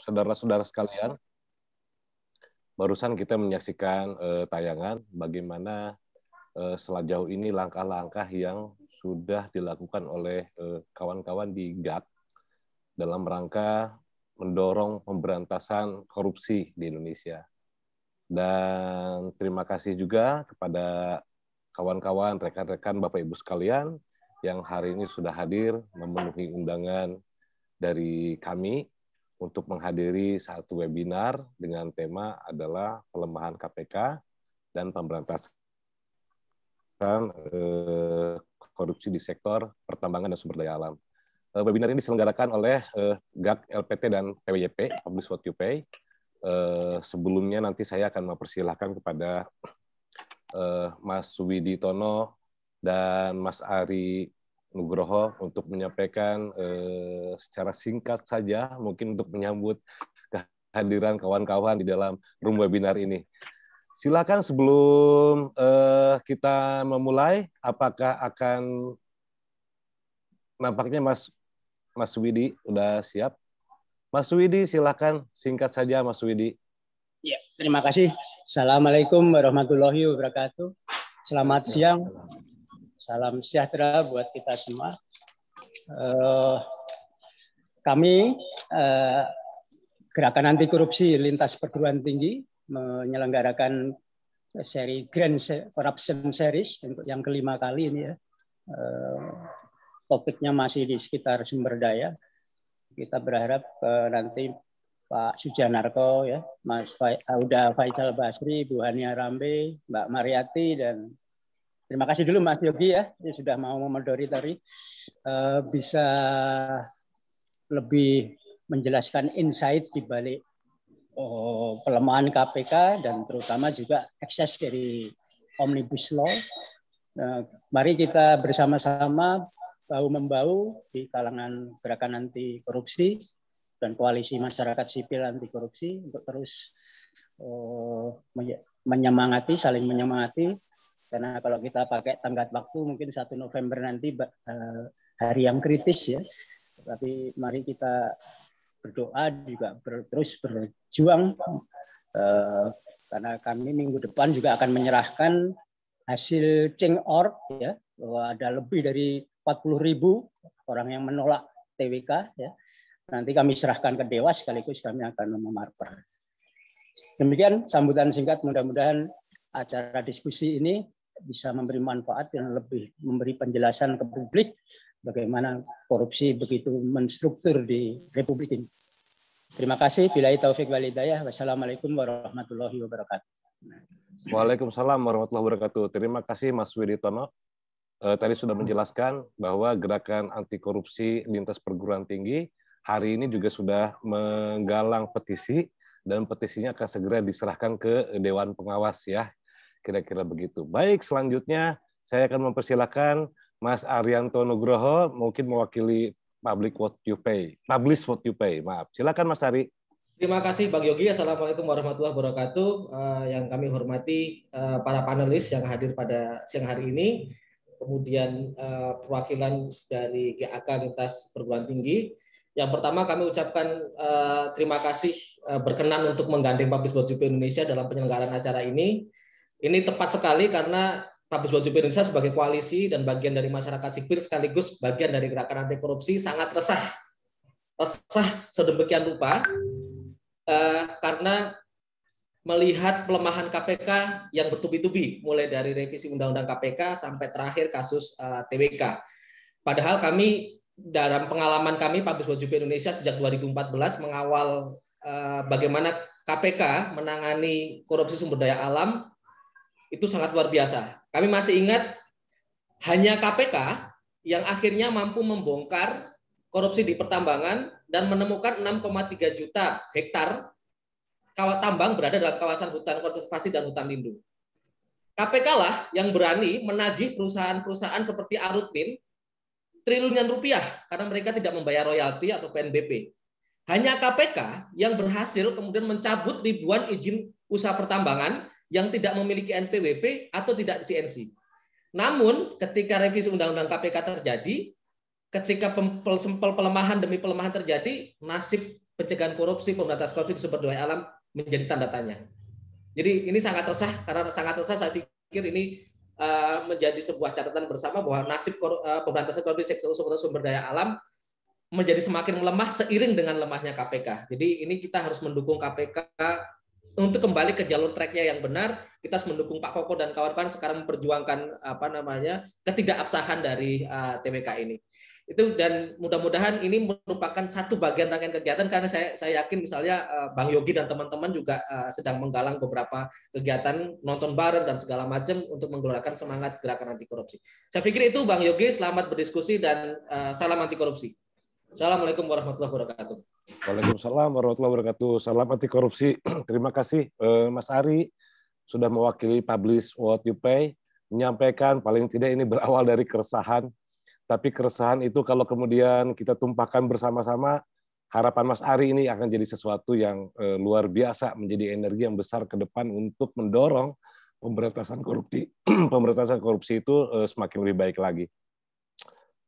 saudara-saudara sekalian, barusan kita menyaksikan eh, tayangan bagaimana eh, selajau ini langkah-langkah yang sudah dilakukan oleh eh, kawan-kawan eh, di GAT dalam rangka mendorong pemberantasan korupsi di Indonesia. Dan terima kasih juga kepada kawan-kawan, rekan-rekan, Bapak Ibu sekalian yang hari ini sudah hadir memenuhi undangan dari kami untuk menghadiri satu webinar dengan tema adalah pelemahan KPK dan pemberantasan eh, korupsi di sektor pertambangan dan sumber daya alam. Eh, webinar ini diselenggarakan oleh eh, GAK, LPT, dan PWYP, Publish What You Pay. sebelumnya nanti saya akan mempersilahkan kepada Mas Widitono dan Mas Ari Nugroho untuk menyampaikan eh, secara singkat saja mungkin untuk menyambut kehadiran kawan-kawan di dalam room webinar ini. Silakan sebelum eh, kita memulai, apakah akan nampaknya Mas Mas Widi udah siap? Mas Widi silakan singkat saja Mas Widi. Ya, terima kasih. Assalamualaikum warahmatullahi wabarakatuh. Selamat siang. Salam sejahtera buat kita semua. Uh, kami uh, Gerakan Anti Korupsi Lintas Perguruan Tinggi menyelenggarakan seri Grand Corruption Series untuk yang kelima kali ini ya. Uh, topiknya masih di sekitar sumber daya. Kita berharap uh, nanti Pak Sujanarko, ya, Mas Auda Faisal Basri, Bu Hania Rambe, Mbak Mariati, dan Terima kasih dulu Mas Yogi ya, Dia sudah mau memodori tadi. Eh, bisa lebih menjelaskan insight di balik eh, pelemahan KPK dan terutama juga akses dari Omnibus Law. Nah, mari kita bersama-sama bau membau di kalangan gerakan anti korupsi dan koalisi masyarakat sipil anti korupsi untuk terus menyemangati, saling menyemangati kalau kita pakai tanggat waktu mungkin 1 November nanti uh, hari yang kritis ya. Tapi mari kita berdoa juga terus berjuang eh, karena kami minggu depan juga akan menyerahkan hasil ceng Org ya bahwa ada lebih dari 40 ribu orang yang menolak TWK ya. Nanti kami serahkan ke Dewas sekaligus kami akan memarper. Demikian sambutan singkat mudah-mudahan acara diskusi ini bisa memberi manfaat yang lebih memberi penjelasan ke publik bagaimana korupsi begitu menstruktur di Republik ini. Terima kasih. Bila taufik Walidayah. Wassalamualaikum warahmatullahi wabarakatuh. Waalaikumsalam warahmatullahi wabarakatuh. Terima kasih Mas Widitono. Eh, tadi sudah menjelaskan bahwa gerakan anti korupsi lintas perguruan tinggi hari ini juga sudah menggalang petisi dan petisinya akan segera diserahkan ke Dewan Pengawas ya Kira-kira begitu. Baik, selanjutnya saya akan mempersilahkan Mas Arianto Nugroho mungkin mewakili public what you pay, publish what you pay. Maaf, silakan Mas Ari. Terima kasih Bang Yogi. Assalamualaikum warahmatullahi wabarakatuh. Eh, yang kami hormati eh, para panelis yang hadir pada siang hari ini, kemudian eh, perwakilan dari GAK lintas perguruan tinggi. Yang pertama kami ucapkan terima kasih berkenan untuk menggandeng Public What you Pay Indonesia dalam penyelenggaraan acara ini ini tepat sekali karena Pabes Baju Indonesia sebagai koalisi dan bagian dari masyarakat sipil sekaligus bagian dari gerakan anti korupsi sangat resah. Resah sedemikian rupa eh, karena melihat pelemahan KPK yang bertubi-tubi mulai dari revisi undang-undang KPK sampai terakhir kasus eh, TWK. Padahal kami dalam pengalaman kami Pabes Baju Indonesia sejak 2014 mengawal eh, bagaimana KPK menangani korupsi sumber daya alam itu sangat luar biasa. Kami masih ingat hanya KPK yang akhirnya mampu membongkar korupsi di pertambangan dan menemukan 6,3 juta hektar kawat tambang berada dalam kawasan hutan konservasi dan hutan lindung. KPK lah yang berani menagih perusahaan-perusahaan seperti Arutmin triliunan rupiah karena mereka tidak membayar royalti atau PNBP. Hanya KPK yang berhasil kemudian mencabut ribuan izin usaha pertambangan yang tidak memiliki NPWP atau tidak CNC. Namun ketika revisi Undang-Undang KPK terjadi, ketika sempel-empel pelemahan demi pelemahan terjadi, nasib pencegahan korupsi, pemberantasan korupsi di sumber daya alam menjadi tanda tanya. Jadi ini sangat resah karena sangat resah saya pikir ini eh, menjadi sebuah catatan bersama bahwa nasib eh, pemberantasan korupsi sektor sumber daya alam menjadi semakin melemah seiring dengan lemahnya KPK. Jadi ini kita harus mendukung KPK untuk kembali ke jalur tracknya yang benar, kita harus mendukung Pak Koko dan kawan-kawan sekarang memperjuangkan apa namanya ketidakabsahan dari uh, eh, TBK ini. Itu dan mudah-mudahan ini merupakan satu bagian rangkaian kegiatan karena saya saya yakin misalnya uh, Bang Yogi dan teman-teman juga uh, sedang menggalang beberapa kegiatan nonton bareng dan segala macam untuk menggelorakan semangat gerakan anti korupsi. Saya pikir itu Bang Yogi, selamat berdiskusi dan uh, salam anti korupsi. Assalamualaikum warahmatullahi wabarakatuh. Waalaikumsalam warahmatullahi wabarakatuh. Salam anti korupsi. Terima kasih eh, Mas Ari sudah mewakili Publish What You Pay menyampaikan paling tidak ini berawal dari keresahan. Tapi keresahan itu kalau kemudian kita tumpahkan bersama-sama, harapan Mas Ari ini akan jadi sesuatu yang eh, luar biasa, menjadi energi yang besar ke depan untuk mendorong pemberantasan korupsi. pemberantasan korupsi itu eh, semakin lebih baik lagi.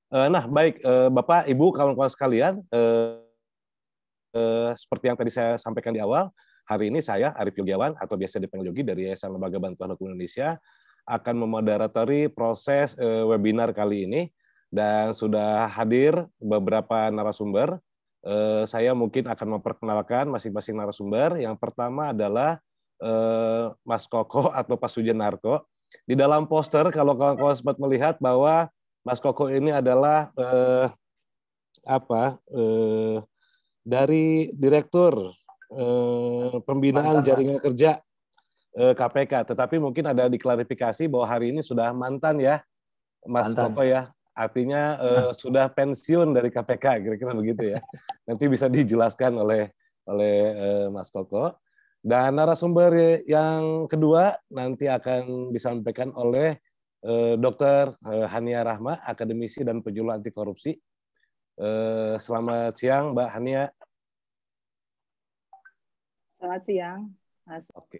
nah, baik Bapak, Ibu, kawan-kawan sekalian, Eh, seperti yang tadi saya sampaikan di awal, hari ini saya Arif Yogyawan, atau biasa dipanggil Yogi dari Yayasan Lembaga Bantuan Hukum Indonesia akan memoderatori proses eh, webinar kali ini dan sudah hadir beberapa narasumber. Eh, saya mungkin akan memperkenalkan masing-masing narasumber. Yang pertama adalah Mas Koko atau Pak Narko. Di dalam poster kalau kawan-kawan sempat melihat bahwa Mas Koko ini adalah eh, apa eh, dari Direktur eh, Pembinaan mantan. Jaringan Kerja eh, KPK. Tetapi mungkin ada diklarifikasi bahwa hari ini sudah mantan ya, Mas mantan. Koko ya. Artinya eh, nah. sudah pensiun dari KPK, kira-kira begitu ya. Nanti bisa dijelaskan oleh oleh eh, Mas Toko. Dan narasumber yang kedua nanti akan disampaikan oleh eh, Dr. Eh, Hania Rahma, akademisi dan penyuluh anti korupsi. Eh, selamat siang, Mbak Hania. Selamat siang, Mas. Oke.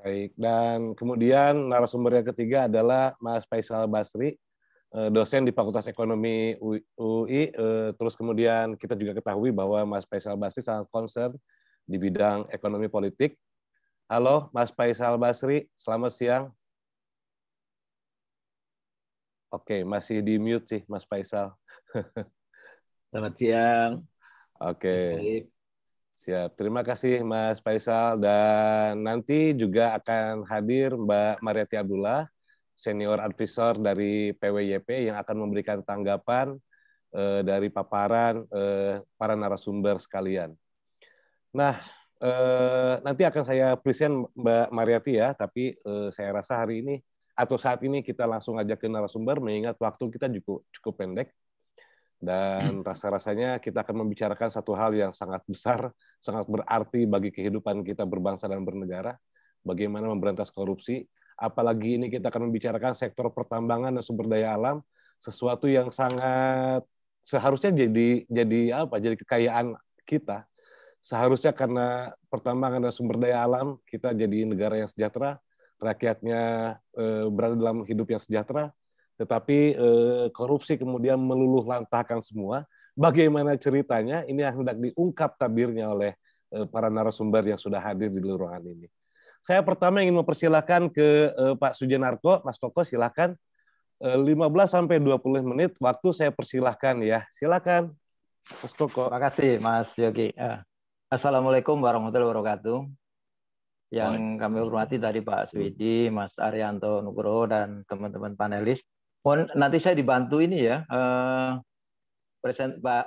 Baik, dan kemudian narasumber yang ketiga adalah Mas Faisal Basri, eh, dosen di Fakultas Ekonomi UI. Eh, terus kemudian kita juga ketahui bahwa Mas Faisal Basri sangat concern di bidang ekonomi politik. Halo, Mas Faisal Basri, selamat siang. Oke, masih di mute sih Mas Faisal. Selamat siang. Oke. Siap. Terima kasih Mas Faisal dan nanti juga akan hadir Mbak Mariati Abdullah, senior advisor dari PWYP yang akan memberikan tanggapan eh, dari paparan eh, para narasumber sekalian. Nah, eh, nanti akan saya present Mbak Mariati ya, tapi eh, saya rasa hari ini atau saat ini kita langsung ajak ke narasumber mengingat waktu kita cukup cukup pendek. Dan hmm. rasa-rasanya kita akan membicarakan satu hal yang sangat besar, sangat berarti bagi kehidupan kita berbangsa dan bernegara, bagaimana memberantas korupsi. Apalagi ini kita akan membicarakan sektor pertambangan dan sumber daya alam, sesuatu yang sangat seharusnya jadi jadi apa? Jadi kekayaan kita. Seharusnya karena pertambangan dan sumber daya alam kita jadi negara yang sejahtera, rakyatnya eh, berada dalam hidup yang sejahtera, tetapi e, korupsi kemudian meluluh lantahkan semua. Bagaimana ceritanya? Ini yang hendak diungkap tabirnya oleh e, para narasumber yang sudah hadir di ruangan ini. Saya pertama ingin mempersilahkan ke e, Pak Sujenarko, Mas Koko silakan. 15 sampai 20 menit waktu saya persilahkan ya. Silakan. Mas Koko. Terima kasih Mas Yogi. Assalamualaikum warahmatullahi wabarakatuh. Yang kami hormati tadi Pak Swidi, Mas Arianto Nugroho dan teman-teman panelis. Mohon nanti saya dibantu ini ya eh,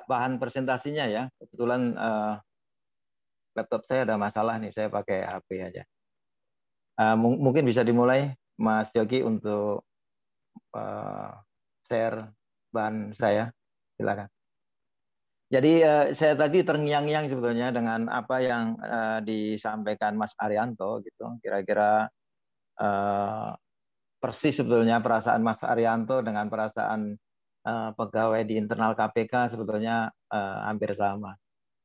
bahan presentasinya ya. Kebetulan eh, laptop saya ada masalah nih, saya pakai HP aja. Eh, mungkin bisa dimulai Mas Yogi untuk share bahan saya. Silakan. Jadi saya tadi terngiang-ngiang sebetulnya dengan apa yang disampaikan Mas Arianto gitu. Kira-kira persis sebetulnya perasaan Mas Arianto dengan perasaan uh, pegawai di internal KPK sebetulnya uh, hampir sama.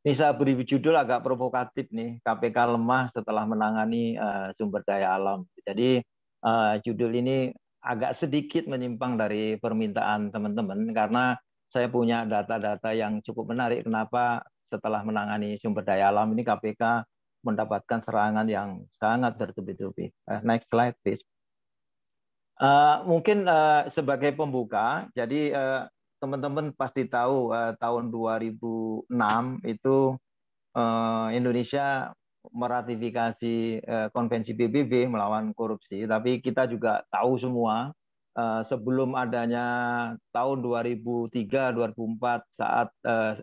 Ini saya beri judul agak provokatif nih, KPK lemah setelah menangani uh, sumber daya alam. Jadi uh, judul ini agak sedikit menyimpang dari permintaan teman-teman karena saya punya data-data yang cukup menarik kenapa setelah menangani sumber daya alam ini KPK mendapatkan serangan yang sangat bertubi-tubi. Uh, next slide please. Eh, mungkin uh, sebagai pembuka, jadi uh, teman-teman pasti tahu uh, tahun 2006 itu uh, Indonesia meratifikasi uh, konvensi PBB melawan korupsi, tapi kita juga tahu semua uh, sebelum adanya tahun 2003-2004 saat uh,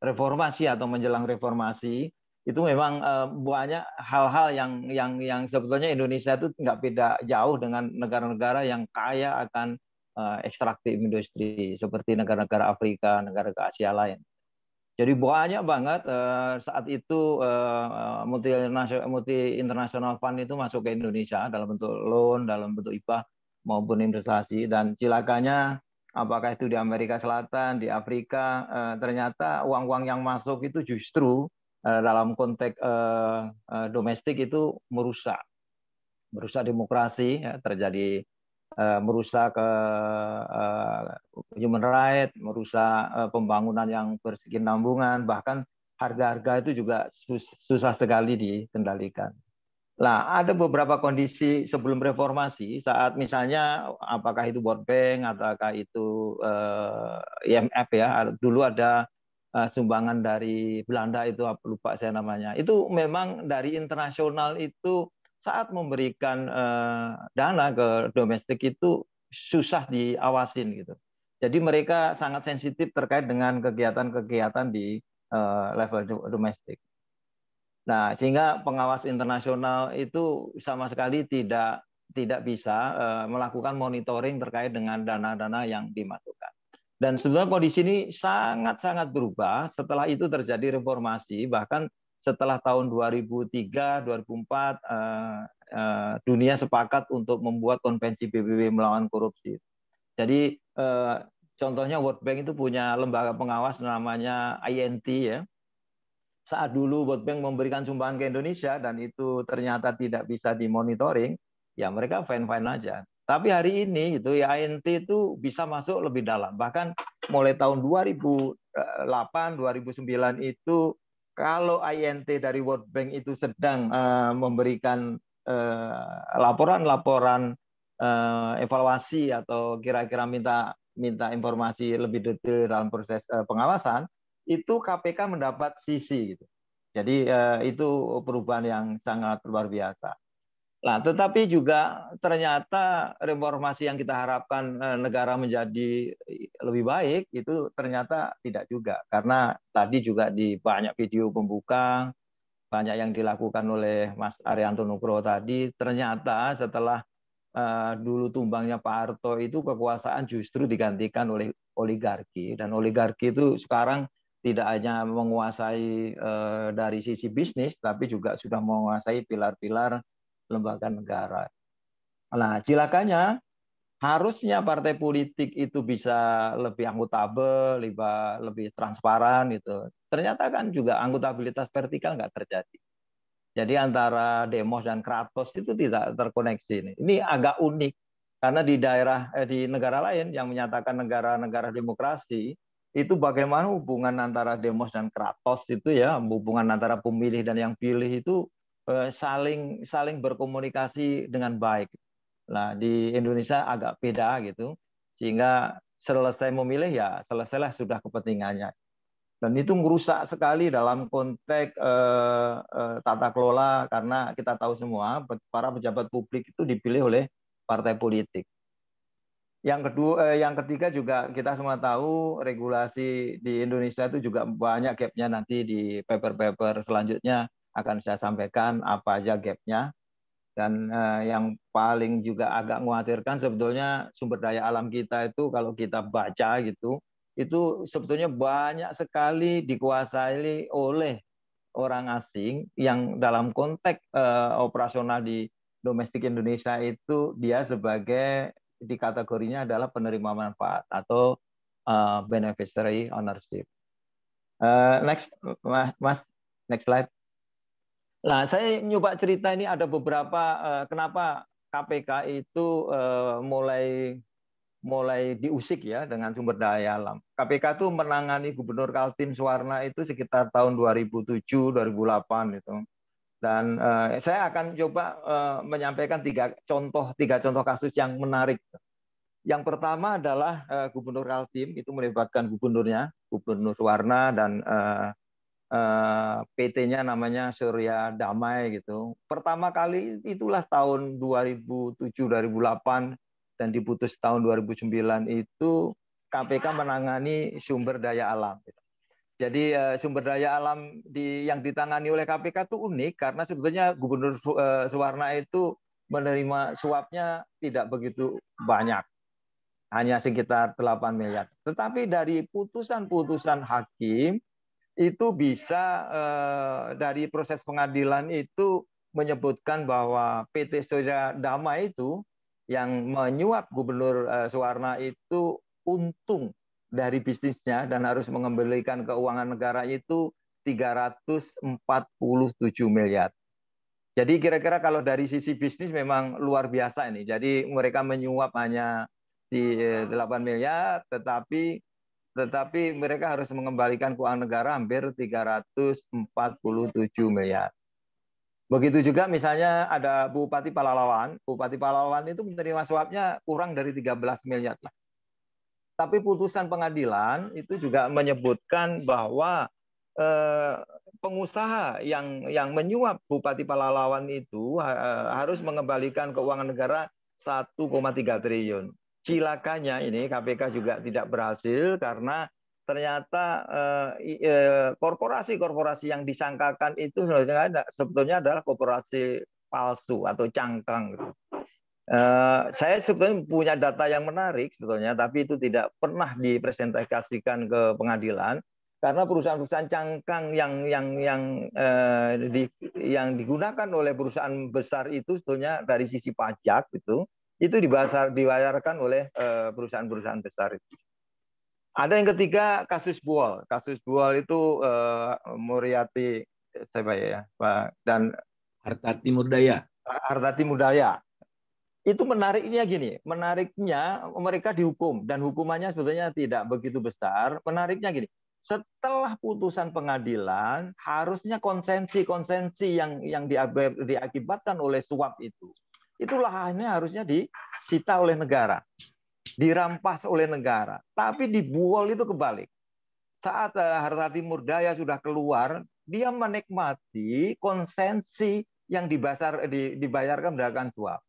reformasi atau menjelang reformasi itu memang eh, banyak hal-hal yang yang yang sebetulnya Indonesia itu nggak beda jauh dengan negara-negara yang kaya akan eh, ekstraktif industri seperti negara-negara Afrika, negara-negara Asia lain. Jadi banyak banget eh, saat itu multi, multi international fund itu masuk ke Indonesia dalam bentuk loan, dalam bentuk IPA maupun investasi dan cilakanya apakah itu di Amerika Selatan, di Afrika ternyata uang-uang yang masuk itu justru Eh, dalam konteks eh, eh, domestik itu merusak merusak demokrasi ya, terjadi merusak ke human right merusak pembangunan yang berkesinambungan bahkan harga-harga itu juga susah sekali dikendalikan Nah, ada beberapa kondisi sebelum reformasi saat misalnya apakah itu World Bank ataukah itu IMF ya. Dulu ada Eh, sumbangan dari Belanda itu lupa saya namanya. Itu memang dari internasional itu saat memberikan eh, dana ke domestik itu susah diawasin gitu. Jadi mereka sangat sensitif terkait dengan kegiatan-kegiatan di eh, level domestik. Nah, sehingga pengawas internasional itu sama sekali tidak tidak bisa melakukan monitoring terkait dengan dana-dana yang dimasukkan. Dan sebetulnya kondisi ini sangat-sangat berubah setelah itu terjadi reformasi, bahkan setelah tahun 2003, 2004 eh, eh, dunia sepakat untuk membuat konvensi PBB melawan korupsi. Jadi eh, contohnya World Bank itu punya lembaga pengawas namanya INT ya. Saat dulu World Bank memberikan sumbangan ke Indonesia dan itu ternyata tidak bisa dimonitoring, ya mereka fine-fine aja. Tapi hari ini gitu ya INT itu bisa masuk lebih dalam. Bahkan mulai tahun 2008, 2009 itu kalau INT dari World Bank itu sedang uh, memberikan eh, laporan-laporan uh, uh, evaluasi atau kira-kira minta minta informasi lebih detail dalam proses uh, pengawasan itu KPK mendapat sisi gitu. Jadi uh, itu perubahan yang sangat luar biasa. Nah, tetapi juga ternyata reformasi yang kita harapkan eh, negara menjadi eh, lebih baik itu ternyata tidak juga karena tadi juga di banyak video pembuka banyak yang dilakukan oleh Mas Arianto Nugroho tadi ternyata setelah uh, dulu tumbangnya Pak Harto itu kekuasaan justru digantikan oleh oligarki dan oligarki itu sekarang tidak hanya menguasai uh, dari sisi bisnis tapi juga sudah menguasai pilar-pilar lembaga negara. Nah, cilakanya harusnya partai politik itu bisa lebih anggota lebih, lebih transparan itu Ternyata kan juga angkutabilitas vertikal nggak terjadi. Jadi antara Demos dan Kratos itu tidak terkoneksi. Ini agak unik karena di daerah eh, di negara lain yang menyatakan negara-negara demokrasi itu bagaimana hubungan antara Demos dan Kratos itu ya, hubungan antara pemilih dan yang pilih itu Eh, saling saling berkomunikasi dengan baik. Nah, di Indonesia agak beda gitu. Sehingga selesai memilih ya selesailah sudah kepentingannya. Dan itu merusak sekali dalam konteks eh, eh, tata kelola karena kita tahu semua para pejabat publik itu dipilih oleh partai politik. Yang kedua, eh, yang ketiga juga kita semua tahu regulasi di Indonesia itu juga banyak gapnya nanti di paper-paper selanjutnya akan saya sampaikan apa aja gapnya dan eh, yang paling juga agak mengkhawatirkan sebetulnya sumber daya alam kita itu kalau kita baca gitu itu sebetulnya banyak sekali dikuasai oleh orang asing yang dalam konteks eh, operasional di domestik Indonesia itu dia sebagai di kategorinya adalah penerima manfaat atau uh, beneficiary ownership. Uh, next, Mas, next slide. Nah, saya nyoba cerita ini ada beberapa uh, kenapa KPK itu uh, mulai mulai diusik ya dengan sumber daya alam. KPK itu menangani Gubernur Kaltim Suwarna itu sekitar tahun 2007 2008 itu. Dan uh, saya akan coba uh, menyampaikan tiga contoh tiga contoh kasus yang menarik. Yang pertama adalah uh, Gubernur Kaltim itu melibatkan gubernurnya, Gubernur Suwarna dan uh, Eh, PT-nya namanya Surya Damai gitu. Pertama kali itulah tahun 2007 2008 dan diputus tahun 2009 itu KPK menangani sumber daya alam. Gitu. Jadi eh, sumber daya alam di, yang ditangani oleh KPK itu unik karena sebetulnya Gubernur eh, Suwarna itu menerima suapnya tidak begitu banyak. Hanya sekitar 8 miliar. Tetapi dari putusan-putusan hakim itu bisa eh, dari proses pengadilan itu menyebutkan bahwa PT Surya Dama itu yang menyuap Gubernur eh, Suwarna itu untung dari bisnisnya dan harus mengembalikan keuangan negara itu 347 miliar. Jadi kira-kira kalau dari sisi bisnis memang luar biasa ini. Jadi mereka menyuap hanya di 8 eh, miliar, tetapi tetapi mereka harus mengembalikan keuangan negara hampir 347 miliar. Begitu juga misalnya ada Bupati Palalawan, Bupati Palalawan itu menerima suapnya kurang dari 13 miliar. Tapi putusan pengadilan itu juga menyebutkan bahwa eh, pengusaha yang yang menyuap Bupati Palalawan itu eh, harus mengembalikan keuangan negara 1,3 triliun cilakanya ini KPK juga tidak berhasil karena ternyata eh, eh, korporasi-korporasi eh, yang disangkakan itu sebetulnya, adalah korporasi palsu atau cangkang. Eh, saya sebetulnya punya data yang menarik sebetulnya, tapi itu tidak pernah dipresentasikan ke pengadilan karena perusahaan-perusahaan cangkang yang yang yang eh, di, yang digunakan oleh perusahaan besar itu sebetulnya dari sisi pajak itu itu dibasar, dibayarkan oleh eh, perusahaan-perusahaan besar. itu. Ada yang ketiga kasus bual Kasus bual itu uh, eh, Muriati saya ya Pak dan Daya. Harta Hartati Daya Itu menariknya gini, menariknya mereka dihukum dan hukumannya sebetulnya tidak begitu besar. Menariknya gini, setelah putusan pengadilan harusnya konsensi-konsensi yang yang diakibatkan oleh suap itu itu lahannya harusnya disita oleh negara, dirampas oleh negara. Tapi di itu kebalik. Saat eh, harta timur daya sudah keluar, dia menikmati konsensi yang dibasar, eh, dibayarkan berdasarkan suap.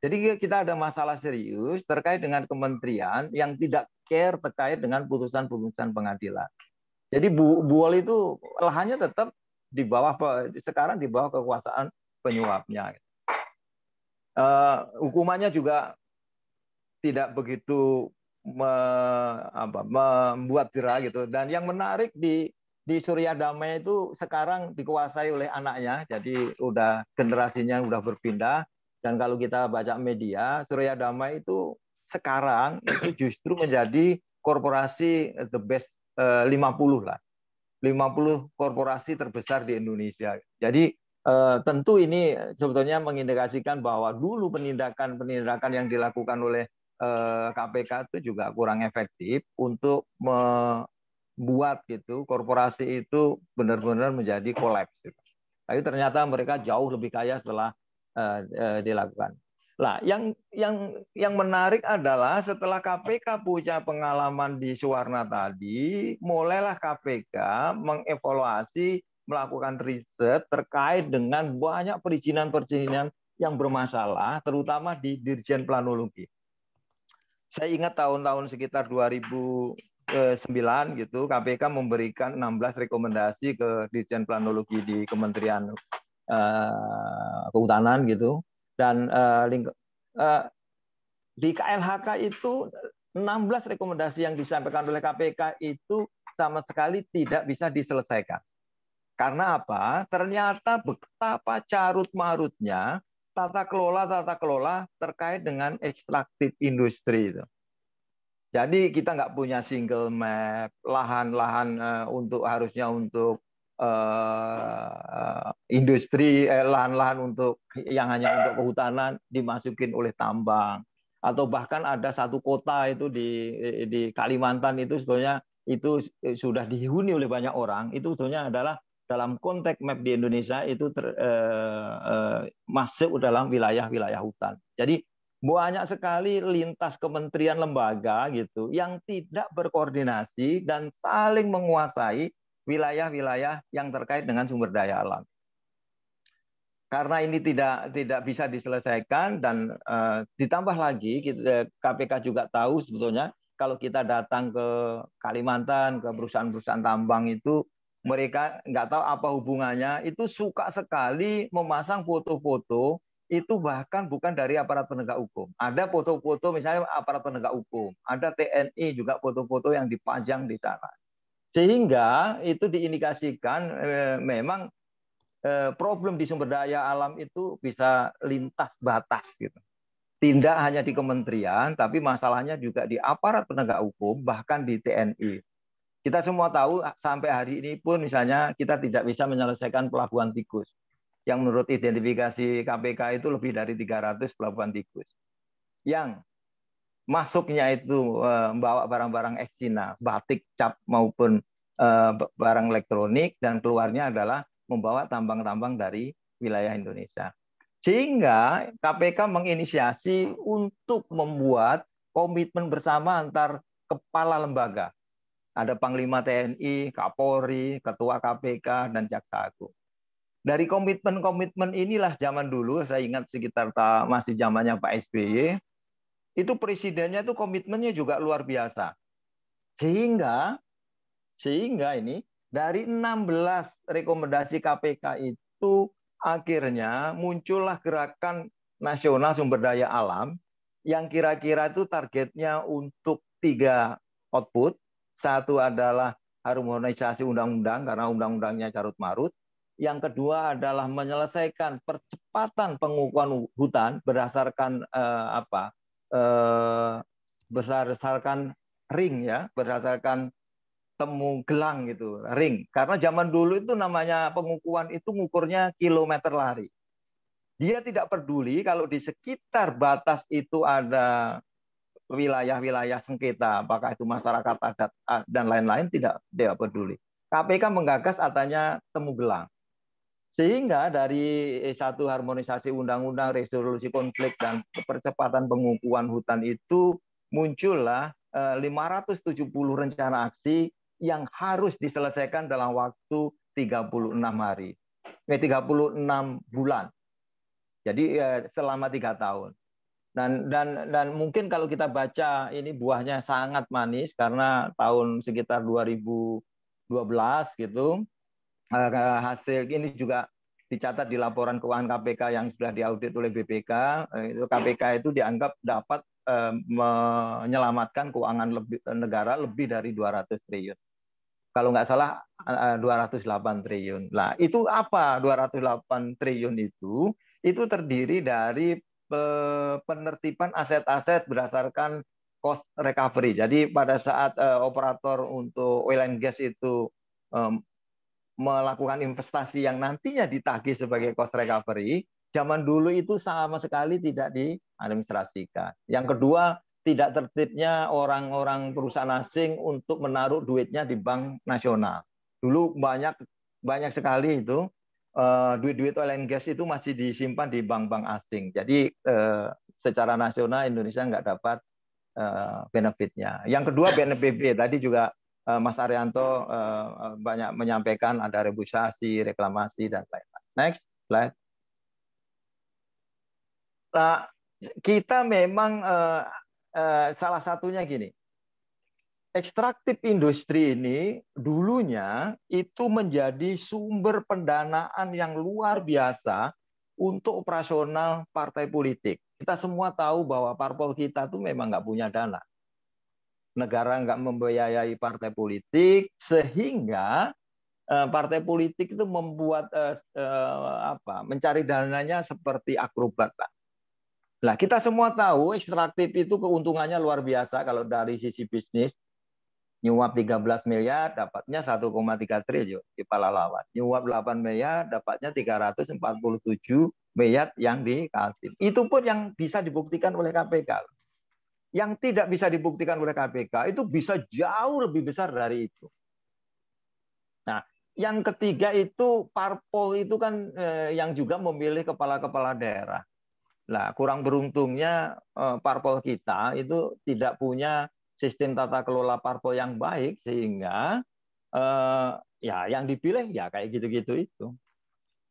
Jadi kita ada masalah serius terkait dengan kementerian yang tidak care terkait dengan putusan-putusan pengadilan. Jadi Bu, Buol itu lahannya tetap di bawah sekarang di bawah kekuasaan penyuapnya. Eh, hukumannya juga tidak begitu me, apa, membuat jerah gitu. Dan yang menarik di di Surya Damai itu sekarang dikuasai oleh anaknya, jadi udah generasinya udah berpindah. Dan kalau kita baca media, Surya Damai itu sekarang itu justru menjadi korporasi the best 50 eh, lah. 50 korporasi terbesar di Indonesia. Jadi Eh, tentu ini sebetulnya mengindikasikan bahwa dulu penindakan-penindakan yang dilakukan oleh KPK eh, itu juga kurang efektif untuk membuat gitu korporasi itu benar-benar menjadi kolaps. Gitu. Tapi ternyata mereka jauh lebih kaya setelah eh, dilakukan. Nah, yang yang yang menarik adalah setelah KPK punya pengalaman di Suwarna tadi, mulailah KPK mengevaluasi melakukan riset terkait dengan banyak perizinan-perizinan yang bermasalah, terutama di Dirjen Planologi. Saya ingat tahun-tahun sekitar 2009 gitu, KPK memberikan 16 rekomendasi ke Dirjen Planologi di Kementerian uh, Kehutanan gitu, dan uh, uh, di KLHK itu 16 rekomendasi yang disampaikan oleh KPK itu sama sekali tidak bisa diselesaikan. Karena apa? Ternyata betapa carut marutnya tata kelola tata kelola terkait dengan ekstraktif industri itu. Jadi kita nggak punya single map, lahan-lahan eh, untuk harusnya untuk eh, industri, lahan eh, lahan-lahan untuk yang hanya untuk kehutanan dimasukin oleh tambang, atau bahkan ada satu kota itu di di Kalimantan itu sebetulnya itu eh, sudah dihuni oleh banyak orang, itu sebetulnya adalah dalam konteks map di Indonesia itu ter, eh, eh, masuk dalam wilayah-wilayah hutan. Jadi banyak sekali lintas kementerian lembaga gitu yang tidak berkoordinasi dan saling menguasai wilayah-wilayah yang terkait dengan sumber daya alam. Karena ini tidak tidak bisa diselesaikan dan eh, ditambah lagi kita, KPK eh, juga tahu sebetulnya kalau kita datang ke Kalimantan ke perusahaan-perusahaan tambang itu mereka nggak tahu apa hubungannya itu suka sekali memasang foto-foto itu bahkan bukan dari aparat penegak hukum. Ada foto-foto misalnya aparat penegak hukum, ada TNI juga foto-foto yang dipajang di sana. Sehingga itu diindikasikan eh, memang eh, problem di sumber daya alam itu bisa lintas batas gitu. Tidak hanya di kementerian, tapi masalahnya juga di aparat penegak hukum, bahkan di TNI. Kita semua tahu ah, sampai hari ini pun misalnya kita tidak bisa menyelesaikan pelabuhan tikus. Yang menurut identifikasi KPK itu lebih dari 300 pelabuhan tikus. Yang masuknya itu eh, membawa barang-barang Cina, batik, cap maupun eh, barang elektronik dan keluarnya adalah membawa tambang-tambang dari wilayah Indonesia. Sehingga KPK menginisiasi untuk membuat komitmen bersama antar kepala lembaga. Ada Panglima TNI, Kapolri, Ketua KPK, dan Jaksa Agung. Dari komitmen-komitmen inilah zaman dulu, saya ingat sekitar masih zamannya Pak SBY, itu presidennya itu komitmennya juga luar biasa. Sehingga sehingga ini dari 16 rekomendasi KPK itu akhirnya muncullah gerakan nasional sumber daya alam yang kira-kira itu targetnya untuk tiga output satu adalah harmonisasi undang-undang karena undang-undangnya carut marut. Yang kedua adalah menyelesaikan percepatan pengukuhan hutan berdasarkan eh, apa? Eh, berdasarkan ring ya, berdasarkan temu gelang gitu, ring. Karena zaman dulu itu namanya pengukuhan itu ngukurnya kilometer lari. Dia tidak peduli kalau di sekitar batas itu ada wilayah-wilayah sengketa, apakah itu masyarakat adat ah, dan lain-lain tidak tidak peduli. KPK menggagas adanya temu gelang. Sehingga dari eh, satu harmonisasi undang-undang, resolusi konflik dan percepatan pengukuhan hutan itu muncullah 570 eh, rencana aksi yang harus diselesaikan dalam waktu 36 hari. Eh, 36 bulan. Jadi eh, selama tiga tahun dan dan dan mungkin kalau kita baca ini buahnya sangat manis karena tahun sekitar 2012 gitu eh, eh, hasil ini juga dicatat di laporan keuangan KPK yang sudah diaudit oleh BPK eh, itu KPK itu dianggap dapat menyelamatkan keuangan lebih, negara lebih dari 200 triliun. Kalau nggak salah 208 triliun. lah itu apa 208 triliun itu? Itu terdiri dari penertiban aset-aset berdasarkan cost recovery. Jadi pada saat eh, operator untuk oil and gas itu melakukan investasi yang nantinya ditagih sebagai cost recovery, zaman dulu itu sama sekali tidak diadministrasikan. Yang kedua, tidak tertibnya orang-orang perusahaan asing untuk menaruh duitnya di bank nasional. Dulu banyak banyak sekali itu Eh, duit-duit oil and gas itu masih disimpan di bank-bank asing. Jadi uh, secara nasional Indonesia nggak dapat uh, benefitnya. Yang kedua BNPB tadi juga uh, Mas Arianto banyak menyampaikan ada rebusasi, reklamasi dan lain-lain. Next slide. Nah, kita memang salah satunya gini ekstraktif industri ini dulunya itu menjadi sumber pendanaan yang luar biasa untuk operasional partai politik. Kita semua tahu bahwa parpol kita tuh memang nggak punya dana. Negara nggak membiayai partai politik sehingga eh, partai politik itu membuat eh, eh, apa mencari dananya seperti akrobat Lah Nah, kita semua tahu ekstraktif itu keuntungannya luar biasa kalau dari sisi bisnis nyuap 13 miliar dapatnya 1,3 triliun di lawan. Nyuap 8 miliar dapatnya 347 miliar yang di Kaltim. Itu pun yang bisa dibuktikan oleh KPK. Yang tidak bisa dibuktikan oleh KPK itu bisa jauh lebih besar dari itu. Nah, yang ketiga itu parpol itu kan eh, yang juga memilih kepala-kepala daerah. Nah, kurang beruntungnya eh, parpol kita itu tidak punya sistem tata kelola parpol yang baik sehingga eh, ya yang dipilih ya kayak gitu-gitu itu.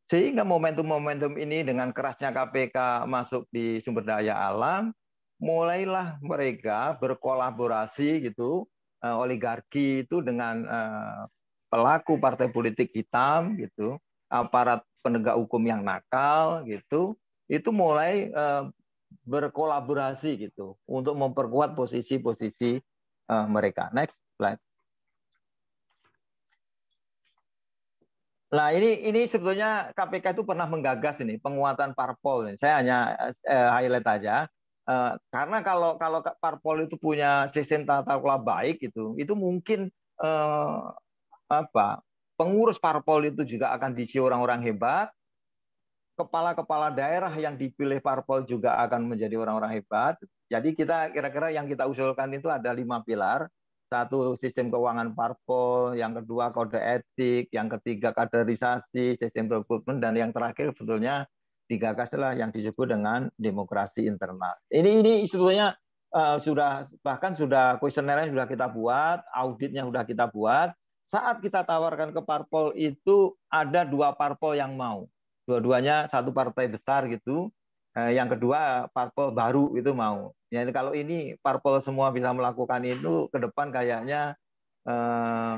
Sehingga momentum-momentum ini dengan kerasnya KPK masuk di sumber daya alam, mulailah mereka berkolaborasi gitu eh, oligarki itu dengan eh, pelaku partai politik hitam gitu, aparat penegak hukum yang nakal gitu, itu mulai eh, berkolaborasi gitu untuk memperkuat posisi-posisi uh, mereka. Next slide. Nah ini ini sebetulnya KPK itu pernah menggagas ini penguatan parpol. Saya hanya uh, highlight aja uh, karena kalau kalau parpol itu punya sistem tata kelola baik gitu, itu mungkin uh, apa pengurus parpol itu juga akan diisi orang-orang hebat kepala-kepala daerah yang dipilih parpol juga akan menjadi orang-orang hebat. Jadi kita kira-kira yang kita usulkan itu ada lima pilar. Satu, sistem keuangan parpol. Yang kedua, kode etik. Yang ketiga, kaderisasi, sistem rekrutmen. Dan yang terakhir, sebetulnya tiga lah yang disebut dengan demokrasi internal. Ini ini sebetulnya uh, sudah bahkan sudah kuesionernya sudah kita buat, auditnya sudah kita buat. Saat kita tawarkan ke parpol itu ada dua parpol yang mau dua-duanya satu partai besar gitu eh, yang kedua parpol baru itu mau ya kalau ini parpol semua bisa melakukan itu ke depan kayaknya eh,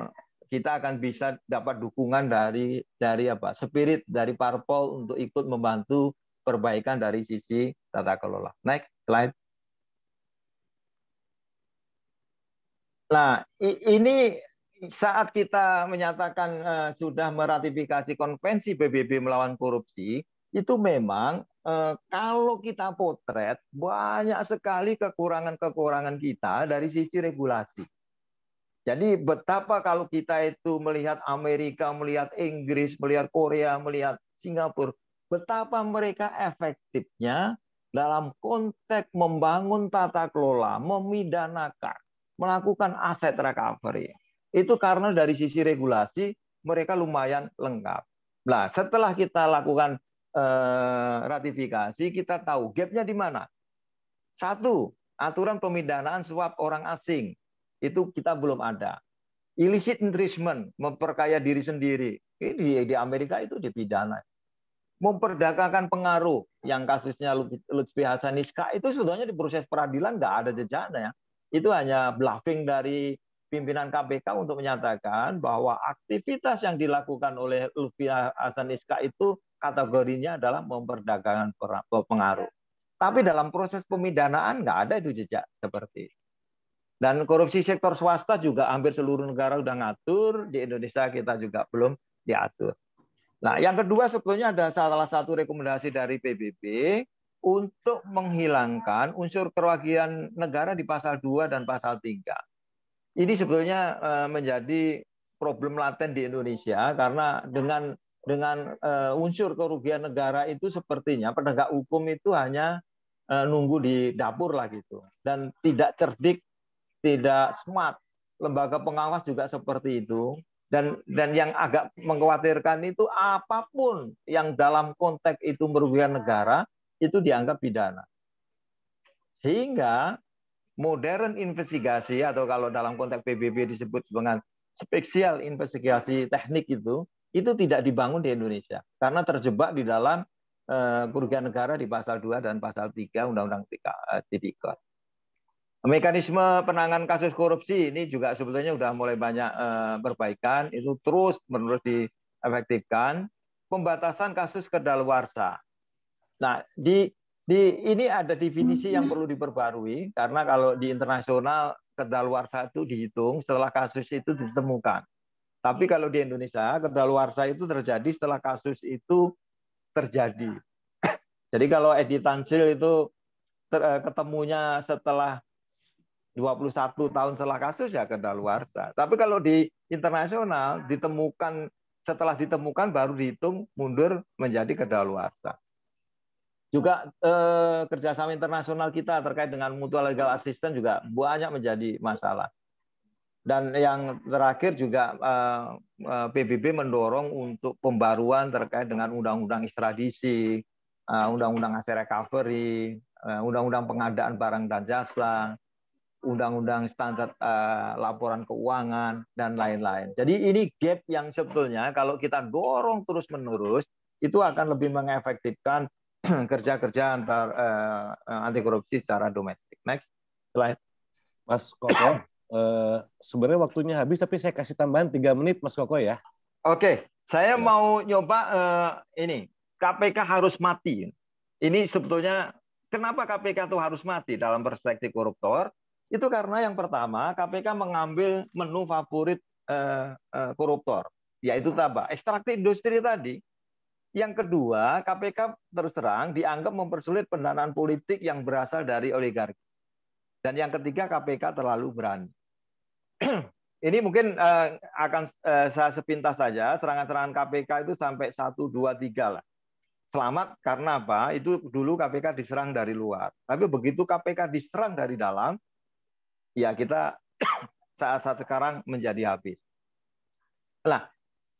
kita akan bisa dapat dukungan dari dari apa spirit dari parpol untuk ikut membantu perbaikan dari sisi tata kelola next slide Nah, ini saat kita menyatakan uh, sudah meratifikasi konvensi PBB melawan korupsi, itu memang uh, kalau kita potret banyak sekali kekurangan-kekurangan kita dari sisi regulasi. Jadi betapa kalau kita itu melihat Amerika, melihat Inggris, melihat Korea, melihat Singapura, betapa mereka efektifnya dalam konteks membangun tata kelola, memidanakan, melakukan aset recovery. Itu karena dari sisi regulasi mereka lumayan lengkap. Nah, setelah kita lakukan eh, ratifikasi, kita tahu gapnya di mana. Satu, aturan pemidanaan suap orang asing itu kita belum ada. Illicit enrichment, memperkaya diri sendiri. Ini di Amerika itu dipidana. Memperdagangkan pengaruh, yang kasusnya Lutfi Iska itu sebetulnya di proses peradilan nggak ada jejaknya Itu hanya bluffing dari pimpinan KPK untuk menyatakan bahwa aktivitas yang dilakukan oleh Lutfi Hasan Iska itu kategorinya adalah memperdagangkan pengaruh. Tapi dalam proses pemidanaan nggak ada itu jejak seperti itu. Dan korupsi sektor swasta juga hampir seluruh negara sudah ngatur, di Indonesia kita juga belum diatur. Nah, yang kedua sebetulnya ada salah satu rekomendasi dari PBB untuk menghilangkan unsur kerugian negara di pasal 2 dan pasal 3 ini sebetulnya eh, menjadi problem laten di Indonesia karena dengan dengan eh, unsur kerugian negara itu sepertinya penegak hukum itu hanya eh, nunggu di dapur lah gitu dan tidak cerdik, tidak smart. Lembaga pengawas juga seperti itu dan dan yang agak mengkhawatirkan itu apapun yang dalam konteks itu merugikan negara itu dianggap pidana. Sehingga modern investigasi atau kalau dalam konteks PBB disebut dengan spesial investigasi teknik itu itu tidak dibangun di Indonesia karena terjebak di dalam eh, kerugian negara di pasal 2 dan pasal 3 Undang-Undang Tipikor. Eh, Mekanisme penanganan kasus korupsi ini juga sebetulnya sudah mulai banyak eh, perbaikan, itu terus menerus diefektifkan. Pembatasan kasus kedaluarsa. Nah, di di ini ada definisi yang mm-hmm. perlu diperbarui karena kalau di internasional kedaluarsa itu dihitung setelah kasus itu ditemukan. Tapi kalau di Indonesia kedaluarsa itu terjadi setelah kasus itu terjadi. Jadi kalau Edi Tansil itu ter, eh, ketemunya setelah 21 tahun setelah kasus ya kedaluarsa. Tapi kalau di internasional ditemukan setelah ditemukan baru dihitung mundur menjadi kedaluarsa. Juga eh, kerjasama internasional kita terkait dengan mutual legal assistance juga banyak menjadi masalah. Dan yang terakhir juga eh, eh PBB mendorong untuk pembaruan terkait dengan undang-undang ekstradisi, eh, undang-undang aset recovery, eh, undang-undang pengadaan barang dan jasa, undang-undang standar eh, laporan keuangan dan lain-lain. Jadi ini gap yang sebetulnya kalau kita dorong terus-menerus itu akan lebih mengefektifkan kerja-kerja antar uh, eh, eh, anti korupsi secara domestik. Next slide. Mas Koko, uh, sebenarnya waktunya habis tapi saya kasih tambahan tiga menit Mas Koko ya. Oke, okay. saya ya. mau nyoba uh, ini KPK harus mati. Ini sebetulnya kenapa KPK itu harus mati dalam perspektif koruptor? Itu karena yang pertama KPK mengambil menu favorit uh, uh, koruptor, yaitu taba, ekstraktif industri tadi yang kedua, KPK terus terang dianggap mempersulit pendanaan politik yang berasal dari oligarki. Dan yang ketiga, KPK terlalu berani. Ini mungkin uh, akan uh, saya sepintas saja, serangan-serangan KPK itu sampai 1, 2, 3 lah. Selamat karena apa? Itu dulu KPK diserang dari luar. Tapi begitu KPK diserang dari dalam, ya kita saat-saat sekarang menjadi habis. Nah,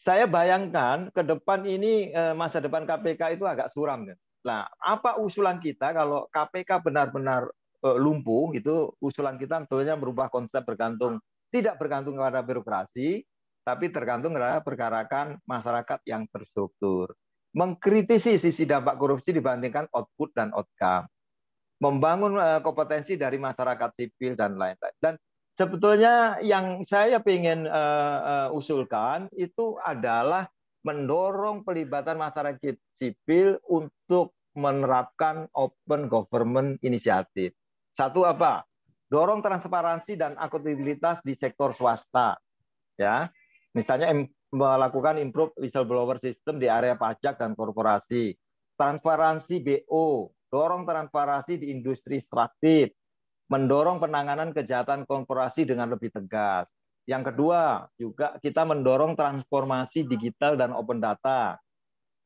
saya bayangkan ke depan ini eh, masa depan KPK itu agak suram. Ya. Nah, apa usulan kita kalau KPK benar-benar eh, lumpuh itu usulan kita tentunya merubah konsep bergantung tidak bergantung kepada birokrasi tapi tergantung kepada pergerakan masyarakat yang terstruktur. Mengkritisi sisi dampak korupsi dibandingkan output dan outcome. Membangun eh, kompetensi dari masyarakat sipil dan lain-lain. Dan sebetulnya yang saya ingin uh, eh, uh, eh, usulkan itu adalah mendorong pelibatan masyarakat sipil untuk menerapkan open government inisiatif. Satu apa? Dorong transparansi dan akuntabilitas di sektor swasta. Ya. Misalnya melakukan improve whistleblower system di area pajak dan korporasi. Transparansi BO, dorong transparansi di industri ekstraktif, mendorong penanganan kejahatan korporasi dengan lebih tegas. Yang kedua, juga kita mendorong transformasi digital dan open data.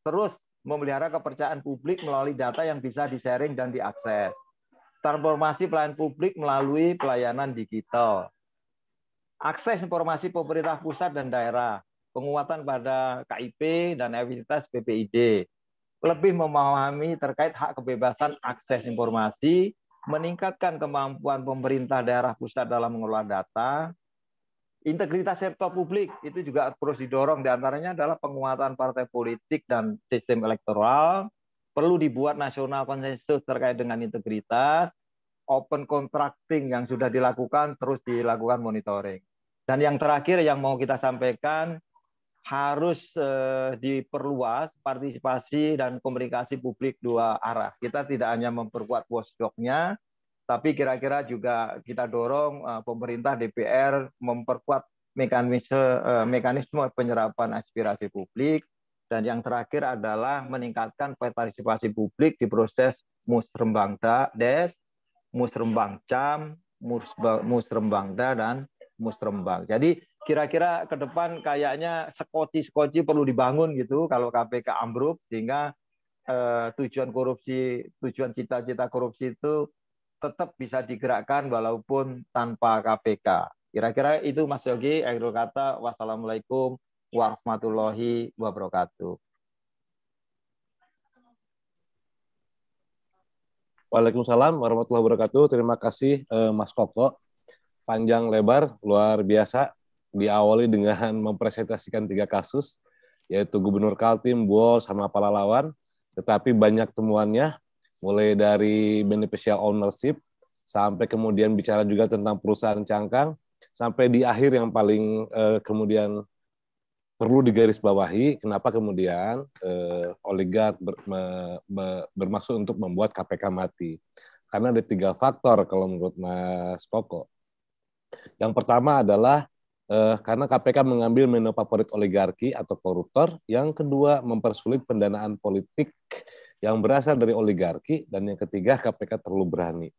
Terus memelihara kepercayaan publik melalui data yang bisa di-sharing dan diakses. Transformasi pelayanan publik melalui pelayanan digital. Akses informasi pemerintah pusat dan daerah, penguatan pada KIP dan efektivitas BPID. Lebih memahami terkait hak kebebasan akses informasi meningkatkan kemampuan pemerintah daerah pusat dalam mengelola data, integritas sektor publik itu juga terus didorong diantaranya adalah penguatan partai politik dan sistem elektoral, perlu dibuat nasional konsensus terkait dengan integritas, open contracting yang sudah dilakukan terus dilakukan monitoring. Dan yang terakhir yang mau kita sampaikan harus uh, diperluas partisipasi dan komunikasi publik dua arah. Kita tidak hanya memperkuat watchdognya, tapi kira-kira juga kita dorong uh, pemerintah DPR memperkuat mekanisme uh, mekanisme penyerapan aspirasi publik dan yang terakhir adalah meningkatkan partisipasi publik di proses musrembangda des, musrembang cam, musrembangda dan musrembang. Jadi kira-kira ke depan kayaknya sekoci-sekoci perlu dibangun gitu kalau KPK ambruk sehingga eh, tujuan korupsi, tujuan cita-cita korupsi itu tetap bisa digerakkan walaupun tanpa KPK. Kira-kira itu Mas Yogi, akhir kata wassalamualaikum warahmatullahi wabarakatuh. Waalaikumsalam warahmatullahi wabarakatuh. Terima kasih eh, Mas Koko. Panjang lebar, luar biasa diawali dengan mempresentasikan tiga kasus, yaitu Gubernur Kaltim, Buol, sama Palalawan. Tetapi banyak temuannya, mulai dari beneficial ownership, sampai kemudian bicara juga tentang perusahaan cangkang, sampai di akhir yang paling eh, kemudian perlu digarisbawahi kenapa kemudian eh, oligark ber, me, me, bermaksud untuk membuat KPK mati karena ada tiga faktor kalau menurut Mas Koko. Yang pertama adalah eh, karena KPK mengambil menu favorit oligarki atau koruptor, yang kedua mempersulit pendanaan politik yang berasal dari oligarki, dan yang ketiga KPK terlalu berani.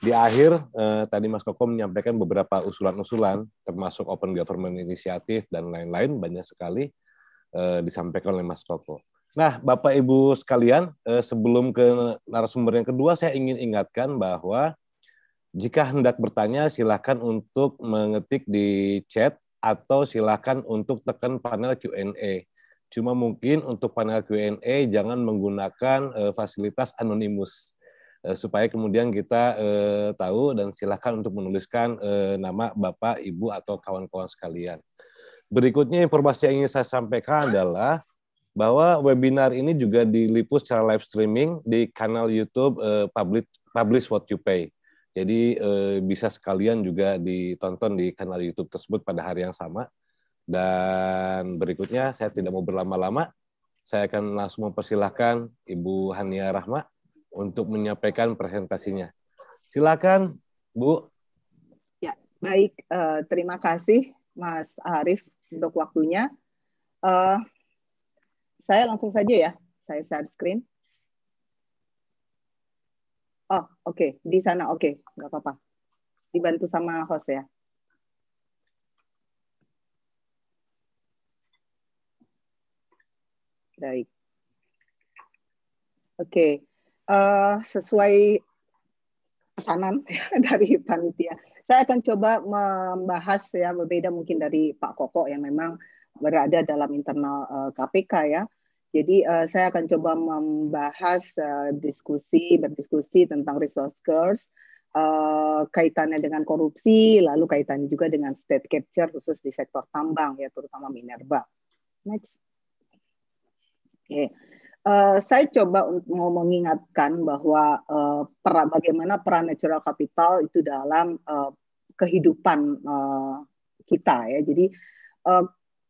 Di akhir, eh, tadi Mas Koko menyampaikan beberapa usulan-usulan, termasuk Open Government Initiative dan lain-lain, banyak sekali eh, disampaikan oleh Mas Koko. Nah, Bapak Ibu sekalian, eh, sebelum ke narasumber yang kedua, saya ingin ingatkan bahwa jika hendak bertanya, silakan untuk mengetik di chat atau silakan untuk tekan panel Q&A. Cuma mungkin untuk panel Q&A jangan menggunakan eh, fasilitas anonimus eh, supaya kemudian kita eh, tahu dan silakan untuk menuliskan nama Bapak, Ibu atau kawan-kawan sekalian. Berikutnya informasi yang ingin saya sampaikan adalah bahwa webinar ini juga diliput secara live streaming di kanal YouTube uh, Public Publish What You Pay. Jadi eh, bisa sekalian juga ditonton di kanal YouTube tersebut pada hari yang sama. Dan berikutnya saya tidak mau berlama-lama, saya akan langsung mempersilahkan Ibu Hania Rahma untuk menyampaikan presentasinya. Silakan, Bu. Ya, baik. Eh, terima kasih, Mas Arif, untuk waktunya. Eh, saya langsung saja ya, saya share screen. Oh, oke, okay. di sana oke, okay. nggak apa-apa. Dibantu sama host ya. Baik. Oke, okay. uh, eh, sesuai pesanan dari panitia, saya akan coba membahas ya berbeda mungkin dari Pak Koko yang memang berada dalam internal KPK eh, ya jadi uh, saya akan coba membahas uh, diskusi berdiskusi tentang resource curse uh, kaitannya dengan korupsi, lalu kaitannya juga dengan state capture khusus di sektor tambang ya terutama minerba. Next. Okay. Uh, saya coba mau mengingatkan bahwa uh, peran, bagaimana peran natural capital itu dalam uh, kehidupan uh, kita ya. Jadi uh,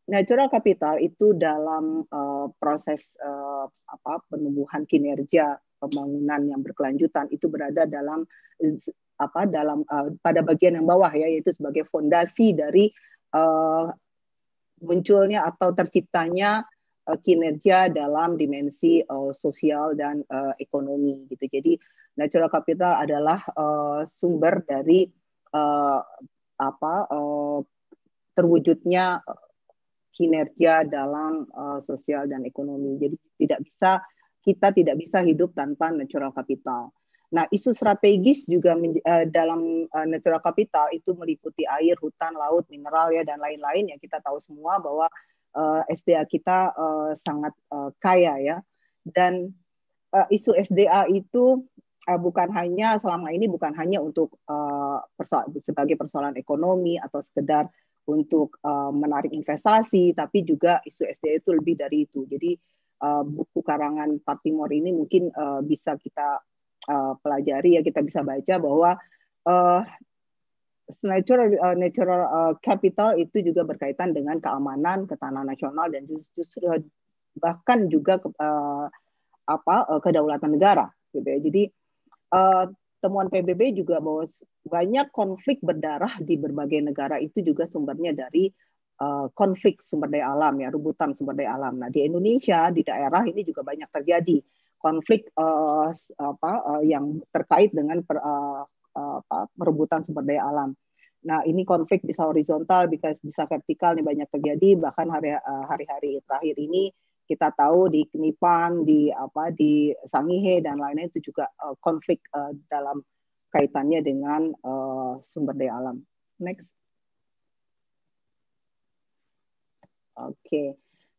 natural capital itu dalam uh, proses uh, apa penumbuhan kinerja pembangunan yang berkelanjutan itu berada dalam apa dalam uh, pada bagian yang bawah ya yaitu sebagai fondasi dari uh, munculnya atau terciptanya uh, kinerja dalam dimensi uh, sosial dan uh, ekonomi gitu. Jadi natural capital adalah uh, sumber dari uh, apa uh, terwujudnya kinerja dalam uh, sosial dan ekonomi. Jadi tidak bisa kita tidak bisa hidup tanpa natural capital. Nah, isu strategis juga uh, dalam uh, natural capital itu meliputi air, hutan, laut, mineral ya dan lain-lain ya kita tahu semua bahwa uh, SDA kita uh, sangat uh, kaya ya. Dan uh, isu SDA itu uh, bukan hanya selama ini bukan hanya untuk uh, perso sebagai persoalan ekonomi atau sekedar untuk uh, menarik investasi, tapi juga isu SDA itu lebih dari itu. Jadi uh, buku karangan Patimor ini mungkin uh, bisa kita uh, pelajari ya, kita bisa baca bahwa uh, natural uh, natural uh, capital itu juga berkaitan dengan keamanan, ketahanan nasional dan justru bahkan juga uh, apa uh, kedaulatan negara gitu ya. Jadi uh, temuan PBB juga bahwa banyak konflik berdarah di berbagai negara itu juga sumbernya dari uh, konflik sumber daya alam ya rebutan sumber daya alam. Nah di Indonesia di daerah ini juga banyak terjadi konflik uh, apa uh, yang terkait dengan per, uh, apa, perebutan sumber daya alam. Nah, ini konflik bisa horizontal, bisa bisa vertikal nih banyak terjadi bahkan hari hari-hari terakhir ini kita tahu di Knipan, di apa di Sangihe dan lain-lain itu juga uh, konflik uh, dalam kaitannya dengan uh, sumber daya alam. Next. Oke. Okay.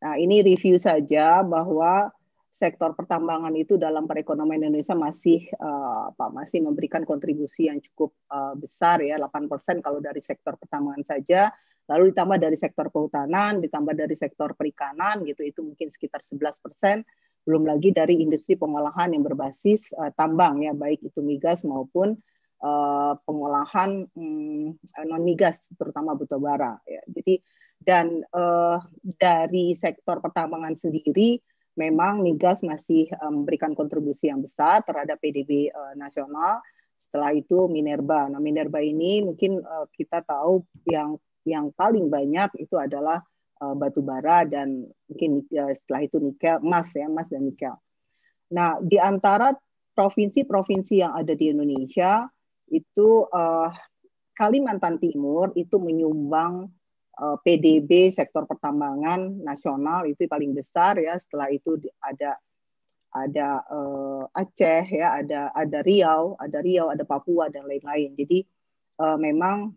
Nah, ini review saja bahwa sektor pertambangan itu dalam perekonomian Indonesia masih uh, apa masih memberikan kontribusi yang cukup uh, besar ya 8% kalau dari sektor pertambangan saja lalu ditambah dari sektor kehutanan, ditambah dari sektor perikanan gitu itu mungkin sekitar 11 persen, belum lagi dari industri pengolahan yang berbasis uh, tambang ya baik itu migas maupun uh, pengolahan um, hmm, eh, non migas terutama batubara ya. Jadi dan uh, dari sektor pertambangan sendiri memang migas masih um, memberikan kontribusi yang besar terhadap PDB uh, nasional setelah itu Minerba. Nah, Minerba ini mungkin uh, kita tahu yang yang paling banyak itu adalah uh, batu bara dan mungkin uh, setelah itu nikel, emas ya, emas dan nikel. Nah, di antara provinsi-provinsi yang ada di Indonesia itu uh, Kalimantan Timur itu menyumbang uh, PDB sektor pertambangan nasional itu paling besar ya. Setelah itu ada ada uh, Aceh ya, ada ada Riau, ada Riau, ada Papua dan lain-lain. Jadi uh, memang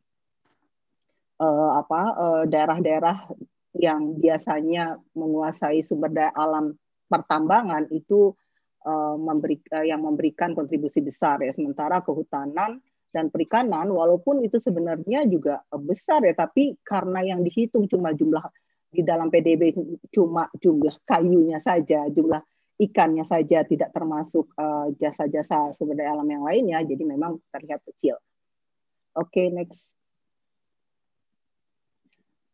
uh, apa daerah daerah-daerah yang biasanya menguasai sumber daya alam pertambangan itu uh, memberi, uh, yang memberikan kontribusi besar ya sementara kehutanan dan perikanan walaupun itu sebenarnya juga besar ya tapi karena yang dihitung cuma jumlah di dalam PDB cuma jumlah kayunya saja jumlah ikannya saja tidak termasuk jasa-jasa uh, sumber daya alam yang lainnya jadi memang terlihat kecil. Oke okay, next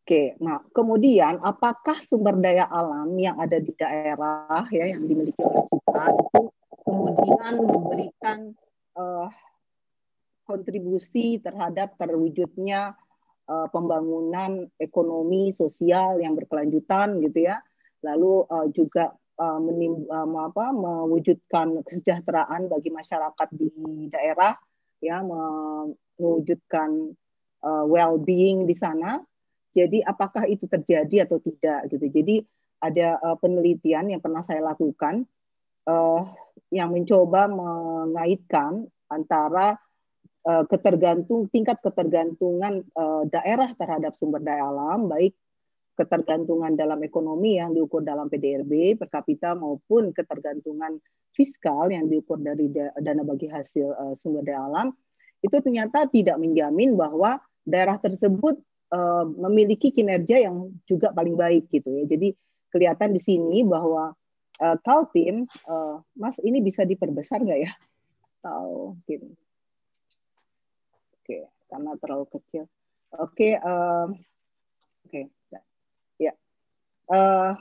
Oke, nah kemudian apakah sumber daya alam yang ada di daerah ya yang dimiliki oleh kita itu kemudian memberikan uh, kontribusi terhadap terwujudnya uh, pembangunan ekonomi sosial yang berkelanjutan gitu ya, lalu uh, juga uh, menim, uh, apa, mewujudkan kesejahteraan bagi masyarakat di daerah ya mewujudkan uh, well-being di sana jadi apakah itu terjadi atau tidak gitu. Jadi ada uh, penelitian yang pernah saya lakukan uh, yang mencoba mengaitkan antara uh, ketergantung tingkat ketergantungan uh, daerah terhadap sumber daya alam baik ketergantungan dalam ekonomi yang diukur dalam PDRB per kapita maupun ketergantungan fiskal yang diukur dari dana bagi hasil uh, sumber daya alam itu ternyata tidak menjamin bahwa daerah tersebut uh, memiliki kinerja yang juga paling baik gitu ya. Jadi kelihatan di sini bahwa uh, eh, Kaltim, uh, eh, Mas ini bisa diperbesar nggak ya? Atau Oke, karena terlalu kecil. Oke, uh, oke, ya. Yeah. Ya. Uh,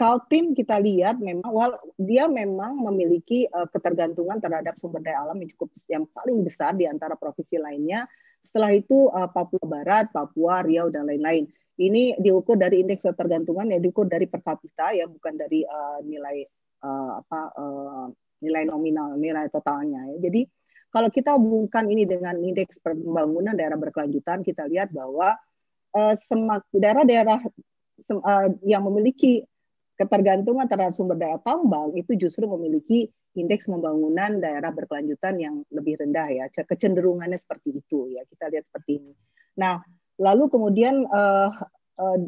Kaltim kita lihat memang wal, dia memang memiliki uh, ketergantungan terhadap sumber daya alam yang cukup yang paling besar di antara provinsi lainnya setelah itu uh, Papua Barat, Papua, Riau dan lain-lain. Ini diukur dari indeks ketergantungan yang diukur dari per kapita ya bukan dari uh, nilai uh, apa uh, nilai nominal, nilai totalnya ya. Jadi kalau kita hubungkan ini dengan indeks pembangunan daerah berkelanjutan, kita lihat bahwa daerah daerah-daerah uh, yang memiliki ketergantungan terhadap sumber daya tambang itu justru memiliki indeks pembangunan daerah berkelanjutan yang lebih rendah ya kecenderungannya seperti itu ya kita lihat seperti ini nah lalu kemudian uh, uh,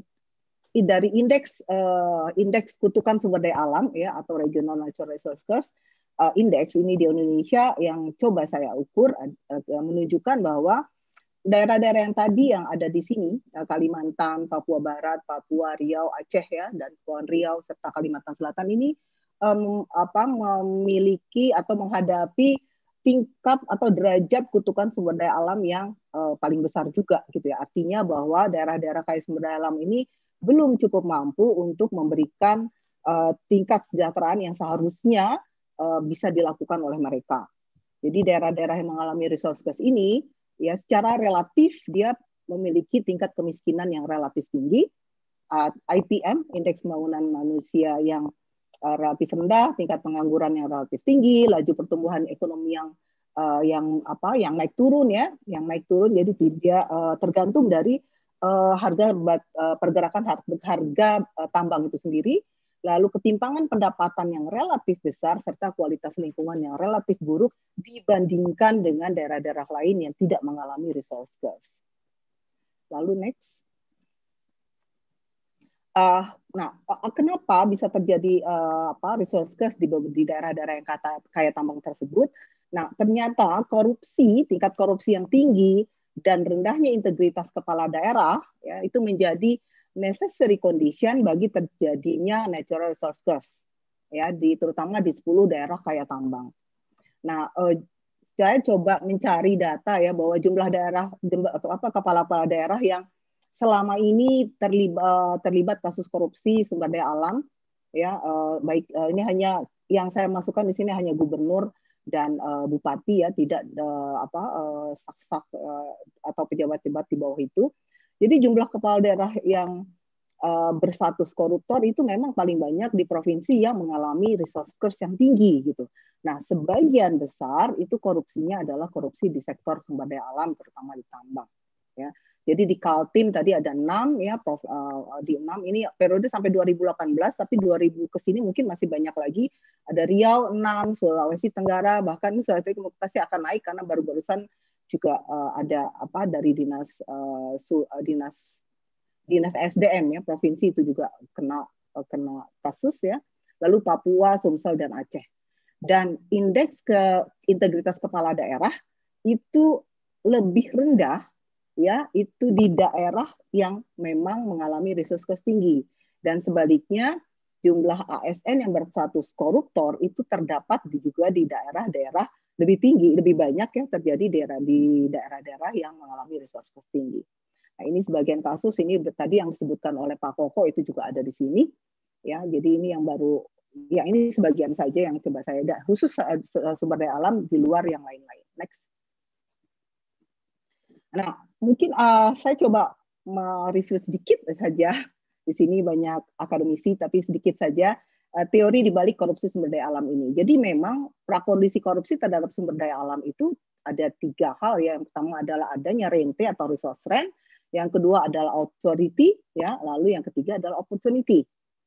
dari indeks uh, indeks kutukan sumber daya alam ya atau regional natural resource curse uh, indeks ini di Indonesia yang coba saya ukur uh, menunjukkan bahwa daerah-daerah yang tadi yang ada di sini Kalimantan, Papua Barat, Papua, Riau, Aceh ya dan Kepulauan Riau serta Kalimantan Selatan ini um, apa memiliki atau menghadapi tingkat atau derajat kutukan sumber daya alam yang uh, paling besar juga gitu ya. Artinya bahwa daerah-daerah kaya sumber daya alam ini belum cukup mampu untuk memberikan uh, tingkat kesejahteraan yang seharusnya uh, bisa dilakukan oleh mereka. Jadi daerah-daerah yang mengalami resource gas ini ya secara relatif dia memiliki tingkat kemiskinan yang relatif tinggi, ah, IPM indeks pembangunan manusia yang Eh, relatif rendah, tingkat pengangguran yang relatif tinggi, laju pertumbuhan ekonomi yang uh, yang apa yang naik turun ya, yang naik turun jadi tidak uh, tergantung dari uh, harga uh, pergerakan harga, harga uh, tambang itu sendiri, lalu ketimpangan pendapatan yang relatif besar serta kualitas lingkungan yang relatif buruk dibandingkan dengan daerah-daerah lain yang tidak mengalami resource curve. Lalu next uh, nah eh, eh, kenapa bisa terjadi uh, apa resource curse di di daerah-daerah yang kata kaya tambang tersebut? Nah ternyata korupsi tingkat korupsi yang tinggi dan rendahnya integritas kepala daerah ya itu menjadi necessary condition bagi terjadinya natural resource curse ya di terutama di 10 daerah kaya tambang. Nah, eh, saya coba mencari data ya bahwa jumlah daerah atau apa kepala-kepala daerah yang selama ini terlibat, eh, terlibat kasus korupsi sumber daya alam ya eh, baik eh, ini hanya yang saya masukkan di sini hanya gubernur dan bupati ya tidak apa staf uh, atau pejabat-pejabat di bawah itu jadi jumlah kepala daerah yang bersatus koruptor itu memang paling banyak di provinsi yang mengalami resource curse yang tinggi gitu. Nah, sebagian besar itu korupsinya adalah korupsi di sektor sumber daya alam terutama di tambang ya. Jadi di Kaltim tadi ada 6 ya Prof uh, di 6 ini periode sampai 2018 tapi 2000 ke sini mungkin masih banyak lagi ada Riau 6, Sulawesi Tenggara bahkan Sulawesi pasti akan naik karena baru-barusan juga uh, ada apa dari dinas uh, su, uh, dinas dinas SDM ya provinsi itu juga kena uh, kena kasus ya. Lalu Papua, Sumsel dan Aceh. Dan indeks ke integritas kepala daerah itu lebih rendah ya itu di daerah yang memang mengalami riskes tinggi dan sebaliknya jumlah ASN yang berstatus koruptor itu terdapat juga di daerah-daerah lebih tinggi, lebih banyak yang terjadi di daerah di daerah-daerah yang mengalami resource tinggi. Nah, ini sebagian kasus ini tadi yang disebutkan oleh Pak Koko itu juga ada di sini. Ya, jadi ini yang baru ya ini sebagian saja yang coba saya ada khusus sumber daya alam di luar yang lain-lain. Next. Nah, mungkin uh, saya coba mereview sedikit saja. Di sini banyak akademisi, tapi sedikit saja uh, teori di balik korupsi sumber daya alam ini. Jadi memang prakondisi korupsi terhadap sumber daya alam itu ada tiga hal ya. Yang pertama adalah adanya rente atau resource rent, yang kedua adalah authority, ya, lalu yang ketiga adalah opportunity.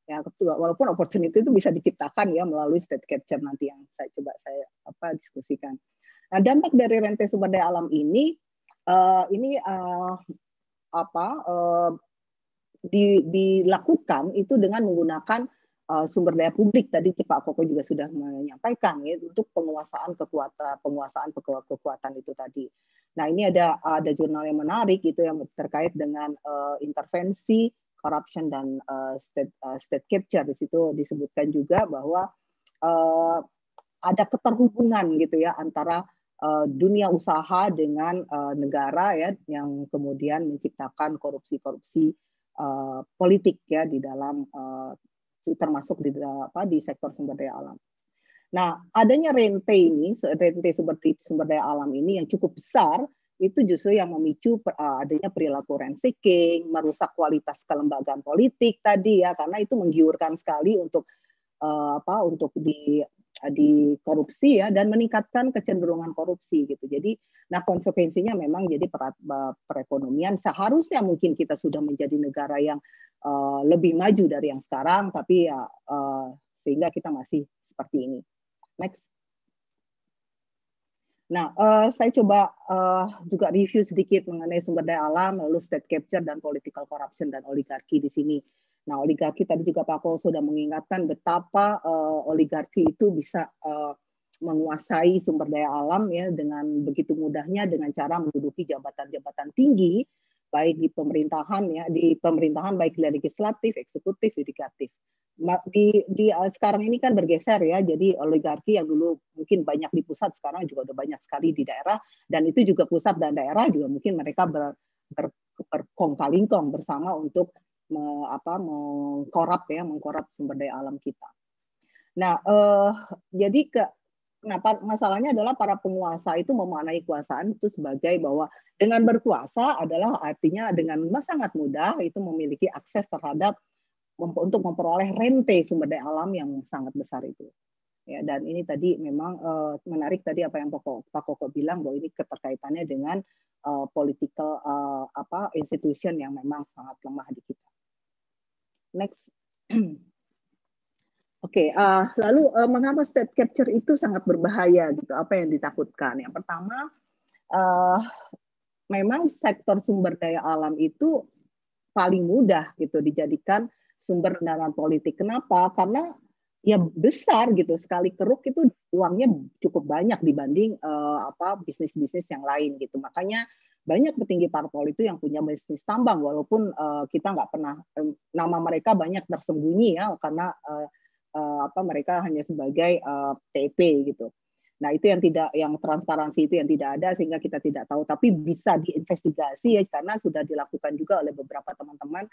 Ya, walaupun opportunity itu bisa diciptakan ya melalui state capture nanti yang saya coba saya apa diskusikan. Nah, dampak dari rente sumber daya alam ini uh, ini uh, apa uh, di, dilakukan itu dengan menggunakan uh, sumber daya publik tadi Pak Koko juga sudah menyampaikan ya untuk penguasaan kekuatan penguasaan kekuatan itu tadi. Nah ini ada ada jurnal yang menarik itu yang terkait dengan uh, intervensi corruption dan uh, state, uh, state capture di situ disebutkan juga bahwa uh, ada keterhubungan gitu ya antara Eh, dunia usaha dengan eh, negara ya yang kemudian menciptakan korupsi-korupsi eh, politik ya di dalam termasuk di apa di sektor sumber daya alam. Nah, adanya rente ini, rente sumber, sumber daya alam ini yang cukup besar, itu justru yang memicu adanya perilaku rent seeking, merusak kualitas kelembagaan politik tadi ya, karena itu menggiurkan sekali untuk apa untuk di Eh, di korupsi ya dan meningkatkan kecenderungan korupsi gitu. Jadi nah konsekuensinya memang jadi per, eh, perekonomian seharusnya mungkin kita sudah menjadi negara yang uh, lebih maju dari yang sekarang tapi ya uh, sehingga kita masih seperti ini. Next. Nah, uh, saya coba uh, juga review sedikit mengenai sumber daya alam, lalu state capture dan political corruption dan oligarki di sini. Nah, oligarki tadi juga Pak Ko sudah mengingatkan betapa uh, oligarki itu bisa uh, menguasai sumber daya alam ya dengan begitu mudahnya dengan cara menduduki jabatan-jabatan tinggi baik di pemerintahan ya di pemerintahan baik di legislatif, eksekutif, yudikatif. Di, di eh, sekarang ini kan bergeser ya, jadi oligarki yang dulu mungkin banyak di pusat sekarang juga ada banyak sekali di daerah dan itu juga pusat dan daerah juga mungkin mereka ber, ber, berkong bersama untuk me, apa mengkorap ya mengkorap sumber daya alam kita. Nah, eh, jadi ke kenapa masalahnya adalah para penguasa itu memaknai kekuasaan itu sebagai bahwa dengan berkuasa adalah artinya dengan sangat mudah itu memiliki akses terhadap untuk memperoleh rente sumber daya alam yang sangat besar itu. Ya, dan ini tadi memang uh, menarik tadi apa yang Pak Koko bilang bahwa ini keterkaitannya dengan uh, political uh, apa institution yang memang sangat lemah di kita. Next. Oke, okay, uh, eh, lalu uh, mengapa state capture itu sangat berbahaya gitu? Apa yang ditakutkan? Yang pertama, uh, memang sektor sumber daya alam itu paling mudah gitu dijadikan sumber pendanaan politik. Kenapa? Karena ya besar gitu sekali keruk itu uangnya cukup banyak dibanding uh, apa bisnis-bisnis yang lain gitu. Makanya banyak petinggi parpol itu yang punya bisnis tambang walaupun uh, kita nggak pernah uh, nama mereka banyak tersembunyi ya karena uh, uh, apa mereka hanya sebagai uh, TP gitu. Nah itu yang tidak yang transparansi itu yang tidak ada sehingga kita tidak tahu tapi bisa diinvestigasi ya karena sudah dilakukan juga oleh beberapa teman-teman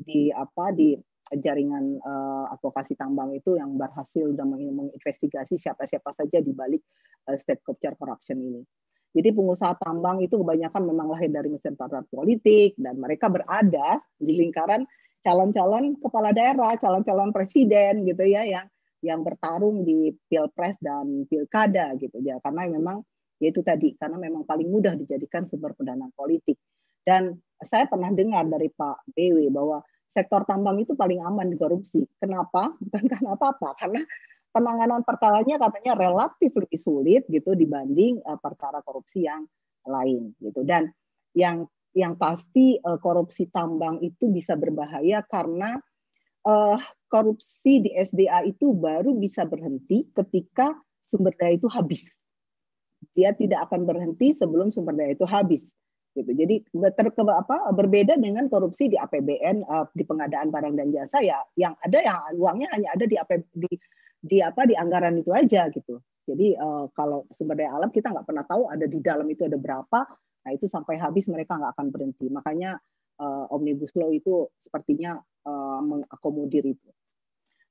di apa di jaringan uh, advokasi tambang itu yang berhasil dan menginvestigasi siapa-siapa saja di balik uh, state capture corruption ini. Jadi pengusaha tambang itu kebanyakan memang lahir dari mesin partai politik dan mereka berada di lingkaran calon-calon kepala daerah, calon-calon presiden gitu ya yang yang bertarung di pilpres dan pilkada gitu ya karena memang yaitu tadi karena memang paling mudah dijadikan sumber pendanaan politik dan saya pernah dengar dari Pak BW bahwa sektor tambang itu paling aman dikorupsi. Kenapa? Bukan karena apa-apa, karena penanganan perkaranya katanya relatif lebih sulit gitu dibanding uh, perkara korupsi yang lain gitu dan yang yang pasti uh, korupsi tambang itu bisa berbahaya karena uh, korupsi di SDA itu baru bisa berhenti ketika sumber daya itu habis. Dia tidak akan berhenti sebelum sumber daya itu habis. Gitu. Jadi ter, ke, apa, berbeda dengan korupsi di APBN uh, di pengadaan barang dan jasa ya yang ada yang uangnya hanya ada di AP, di di apa di anggaran itu aja gitu. Jadi uh, kalau sumber daya alam kita nggak pernah tahu ada di dalam itu ada berapa. Nah itu sampai habis mereka nggak akan berhenti. Makanya uh, omnibus law itu sepertinya uh, mengakomodir itu.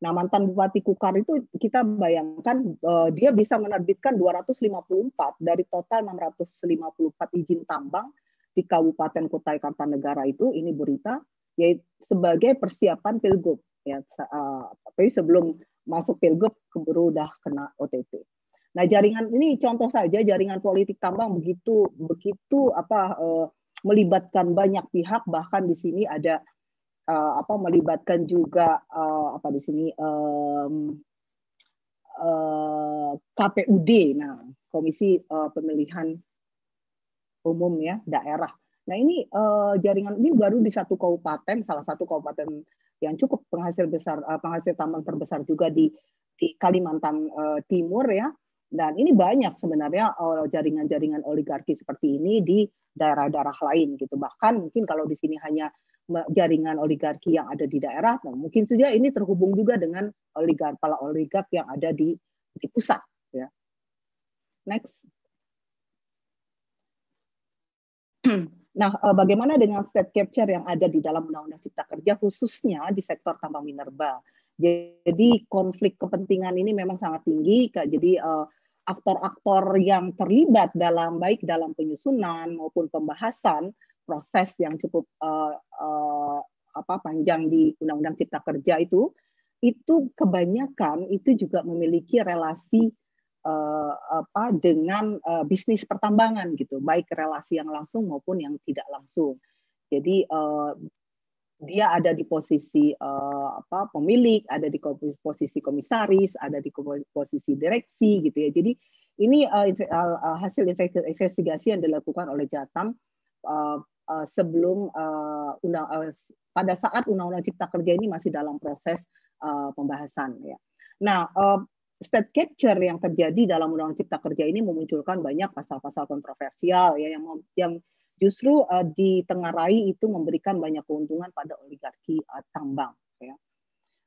Nah mantan bupati Kukar itu kita bayangkan uh, dia bisa menerbitkan 254 dari total 654 izin tambang di Kabupaten Kutai Kartanegara itu ini berita yaitu sebagai persiapan pilgub ya uh, tapi sebelum masuk pilgub keburu udah kena OTT. Nah jaringan ini contoh saja jaringan politik tambang begitu begitu apa eh, melibatkan banyak pihak bahkan di sini ada eh, apa melibatkan juga eh, apa di sini eh, eh, KPUD, nah Komisi eh, Pemilihan Umum ya daerah. Nah ini eh, jaringan ini baru di satu kabupaten, salah satu kabupaten yang cukup penghasil besar eh, penghasil tambang terbesar juga di di Kalimantan uh, Timur ya. Dan ini banyak sebenarnya eh, jaringan-jaringan oligarki seperti ini di daerah-daerah lain gitu. Bahkan mungkin kalau di sini hanya jaringan oligarki yang ada di daerah, nah mungkin saja ini terhubung juga dengan oligarki para oligark yang ada di, di pusat. Ya. Next. Nah, eh, bagaimana dengan state capture yang ada di dalam Undang-Undang Cipta Kerja khususnya di sektor tambang minerba? Jadi konflik kepentingan ini memang sangat tinggi. Jadi eh, aktor-aktor yang terlibat dalam baik dalam penyusunan maupun pembahasan proses yang cukup eh, apa panjang di Undang-Undang Cipta Kerja itu itu kebanyakan itu juga memiliki relasi uh, apa dengan uh, bisnis pertambangan gitu, baik relasi yang langsung maupun yang tidak langsung. Jadi uh, dia ada di posisi uh, apa pemilik, ada di posisi komisaris, ada di posisi direksi gitu ya. Jadi ini uh, hasil investigasi yang dilakukan oleh Jatam uh, uh, sebelum uh, undang uh, pada saat undang-undang cipta kerja ini masih dalam proses uh, pembahasan ya. Nah, uh, state capture yang terjadi dalam Undang-Undang Cipta Kerja ini memunculkan banyak pasal-pasal kontroversial ya yang yang justru uh, ditengarai itu memberikan banyak keuntungan pada oligarki uh, tambang ya.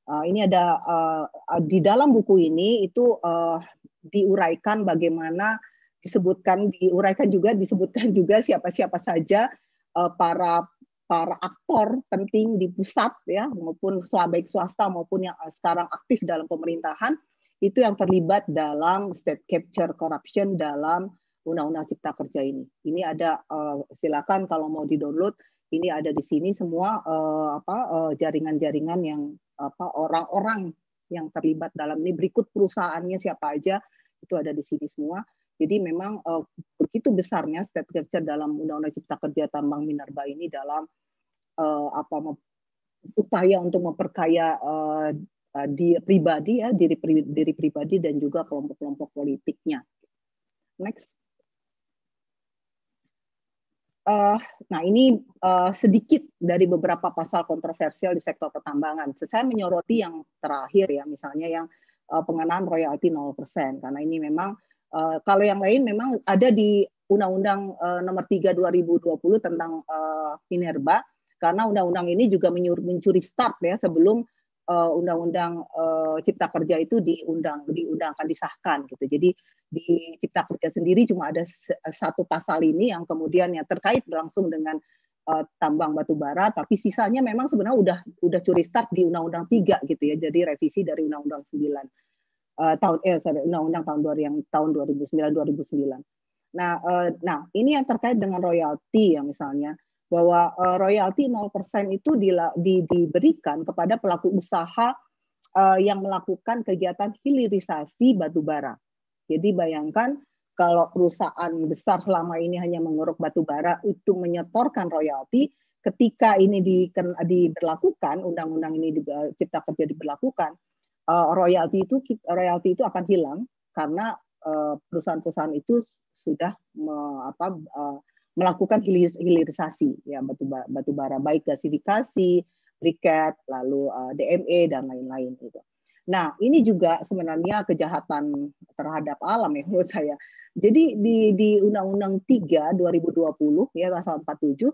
Uh, ini ada uh, di dalam buku ini itu uh, diuraikan bagaimana disebutkan diuraikan juga disebutkan juga siapa-siapa saja uh, para para aktor penting di pusat ya maupun baik swasta maupun yang sekarang aktif dalam pemerintahan itu yang terlibat dalam state capture corruption dalam undang-undang cipta kerja ini. Ini ada uh, silakan kalau mau di-download, ini ada di sini semua uh, apa uh, jaringan-jaringan yang apa orang-orang yang terlibat dalam ini berikut perusahaannya siapa aja itu ada di sini semua. Jadi memang uh, begitu besarnya state capture dalam undang-undang cipta kerja tambang minerba ini dalam uh, apa upaya untuk memperkaya uh, uh, di pribadi ya diri pri, diri pribadi dan juga kelompok-kelompok politiknya. Next. Uh, nah ini uh, sedikit dari beberapa pasal kontroversial di sektor pertambangan. Saya menyoroti yang terakhir ya, misalnya yang uh, pengenaan royalti 0% karena ini memang uh, kalau yang lain memang ada di Undang-Undang uh, Nomor 3 2020 tentang uh, Minerba karena undang-undang ini juga mencuri start ya sebelum Eh, undang-undang uh, uh, cipta kerja itu diundang diundangkan disahkan gitu. Jadi di cipta kerja sendiri cuma ada satu pasal ini yang kemudian yang terkait langsung dengan uh, tambang batu bara, tapi sisanya memang sebenarnya udah udah curi start di undang-undang 3 gitu ya. Jadi revisi dari undang-undang 9 uh, tahun eh sorry, undang-undang tahun 2 yang tahun 2009 2009. Nah, uh, nah ini yang terkait dengan royalti ya misalnya bahwa uh, royalti 0% itu di, di, diberikan kepada pelaku usaha uh, yang melakukan kegiatan hilirisasi batu bara. Jadi bayangkan kalau perusahaan besar selama ini hanya menguruk batu bara itu menyetorkan royalti ketika ini di, diberlakukan undang-undang ini di, cipta kerja diberlakukan uh, royalti itu royalti itu akan hilang karena perusahaan-perusahaan itu sudah me, apa, uh, melakukan hilirisasi ya batu batu bara baik gasifikasi, briket, lalu uh, eh, DME dan lain-lain gitu. Nah, ini juga sebenarnya kejahatan terhadap alam ya menurut saya. Jadi di di Undang-Undang 3 2020 ya pasal 47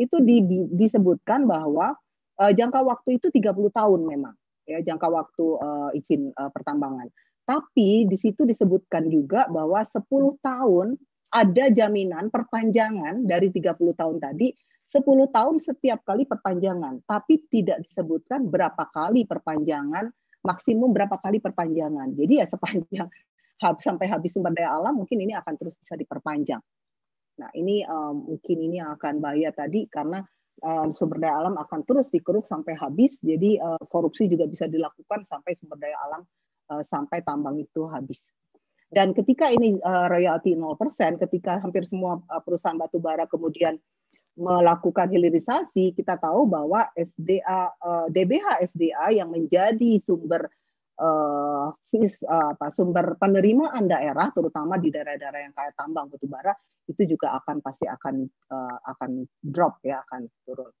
itu di, di, disebutkan bahwa uh, jangka waktu itu 30 tahun memang ya jangka waktu uh, izin uh, pertambangan. Tapi di situ disebutkan juga bahwa 10 tahun ada jaminan perpanjangan dari 30 tahun tadi 10 tahun setiap kali perpanjangan, tapi tidak disebutkan berapa kali perpanjangan, maksimum berapa kali perpanjangan. Jadi ya sepanjang sampai habis sumber daya alam mungkin ini akan terus bisa diperpanjang. Nah, ini um, mungkin ini yang akan bahaya tadi karena um, sumber daya alam akan terus dikeruk sampai habis. Jadi uh, korupsi juga bisa dilakukan sampai sumber daya alam uh, sampai tambang itu habis. Dan ketika ini uh, royalti 0%, ketika hampir semua uh, perusahaan batubara kemudian melakukan hilirisasi, kita tahu bahwa SDA uh, eh, DBH SDA yang menjadi sumber uh, apa, sumber penerimaan daerah, terutama di daerah-daerah yang kaya tambang batu bara, itu juga akan pasti akan uh, akan drop ya, akan turun.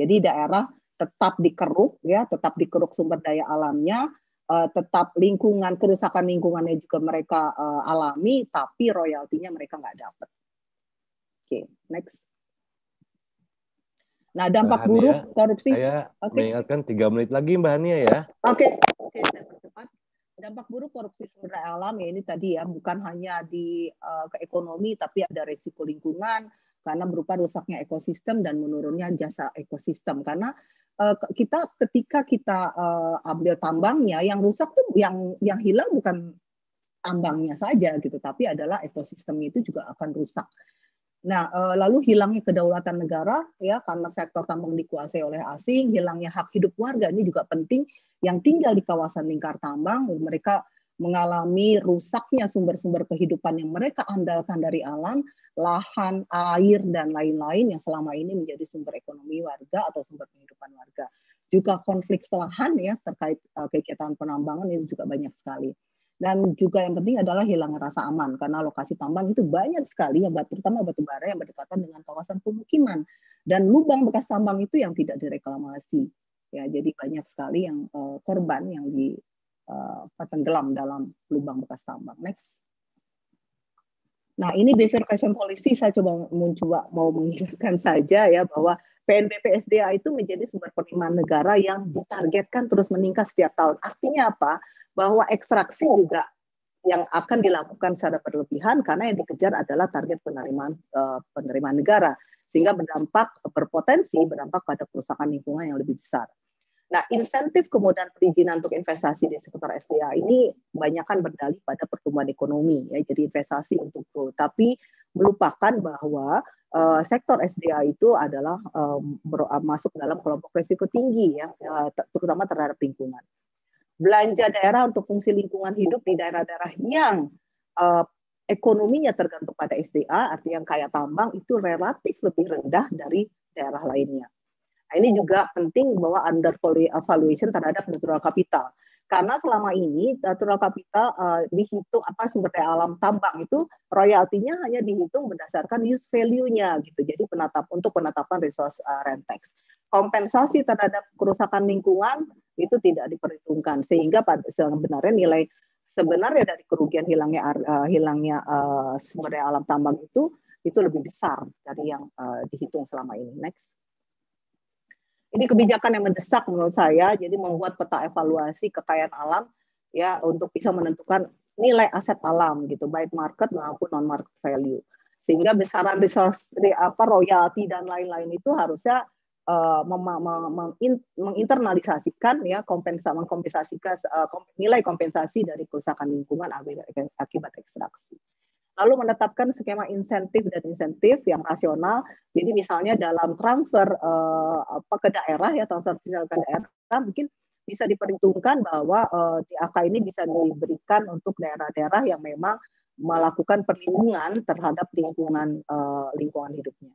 Jadi daerah tetap dikeruk ya, tetap dikeruk sumber daya alamnya, uh, tetap lingkungan kerusakan lingkungannya juga mereka uh, alami, tapi royaltinya mereka nggak dapat. Oke, okay, next. Nah, dampak buruk korupsi. Saya okay. mengingatkan tiga menit lagi Mbak Hania ya. Oke, okay. oke okay, saya percepat. Dampak buruk korupsi sumber daya alam ya ini tadi ya bukan hanya di uh, ke ekonomi tapi ada resiko lingkungan karena berupa rusaknya ekosistem dan menurunnya jasa ekosistem karena Eh, kita ketika kita eh, ambil tambangnya yang rusak tuh yang yang hilang bukan tambangnya saja gitu, tapi adalah ekosistem itu juga akan rusak. Nah, eh, lalu hilangnya kedaulatan negara ya karena sektor tambang dikuasai oleh asing, hilangnya hak hidup warga ini juga penting yang tinggal di kawasan lingkar tambang mereka mengalami rusaknya sumber-sumber kehidupan yang mereka andalkan dari alam, lahan, air, dan lain-lain yang selama ini menjadi sumber ekonomi warga atau sumber kehidupan warga. Juga konflik lahan ya terkait eh, kegiatan penambangan itu juga banyak sekali. Dan juga yang penting adalah hilang rasa aman karena lokasi tambang itu banyak sekali yang terutama batu bara yang berdekatan dengan kawasan pemukiman dan lubang bekas tambang itu yang tidak direklamasi ya jadi banyak sekali yang uh, korban yang di Eh, tenggelam dalam lubang bekas tambang. Next. Nah, ini behavior fashion policy saya coba mencoba mau mengingatkan saja ya bahwa PNBP SDA itu menjadi sumber penerimaan negara yang ditargetkan terus meningkat setiap tahun. Artinya apa? Bahwa ekstraksi juga yang akan dilakukan secara berlebihan karena yang dikejar adalah target penerimaan eh, penerimaan negara sehingga berdampak berpotensi berdampak pada kerusakan lingkungan yang lebih besar. Nah, insentif kemudahan perizinan untuk investasi di sektor SDA ini kebanyakan berdalih pada pertumbuhan ekonomi, ya, jadi investasi untuk growth. Tapi melupakan bahwa uh, sektor SDA itu adalah um, masuk dalam kelompok risiko tinggi, ya, terutama terhadap lingkungan. Belanja daerah untuk fungsi lingkungan hidup di daerah-daerah yang uh, ekonominya tergantung pada SDA, artinya yang kaya tambang itu relatif lebih rendah dari daerah lainnya Nah, ini juga penting bahwa under evaluation terhadap natural capital. Karena selama ini natural capital uh, dihitung apa sumber daya alam tambang itu royaltinya hanya dihitung berdasarkan use value-nya gitu. Jadi penatap untuk penetapan resource uh, rent tax. Kompensasi terhadap kerusakan lingkungan itu tidak diperhitungkan sehingga pada sebenarnya nilai sebenarnya dari kerugian hilangnya uh, hilangnya uh, sumber daya alam tambang itu itu lebih besar dari yang uh, dihitung selama ini. Next. Ini kebijakan yang mendesak menurut saya, jadi membuat peta evaluasi kekayaan alam ya untuk bisa menentukan nilai aset alam gitu, baik market maupun non market value. Sehingga besaran resource apa royalti dan lain-lain itu harusnya uh, menginternalisasikan ya kompensa mengkompensasikan uh, nilai kompensasi dari kerusakan lingkungan akibat ekstraksi lalu menetapkan skema insentif dan insentif yang rasional. Jadi misalnya dalam transfer uh, apa ke daerah ya transfer finansial ke daerah mungkin bisa diperhitungkan bahwa eh, di AK ini bisa diberikan untuk daerah-daerah yang memang melakukan perlindungan terhadap lingkungan uh, lingkungan hidupnya.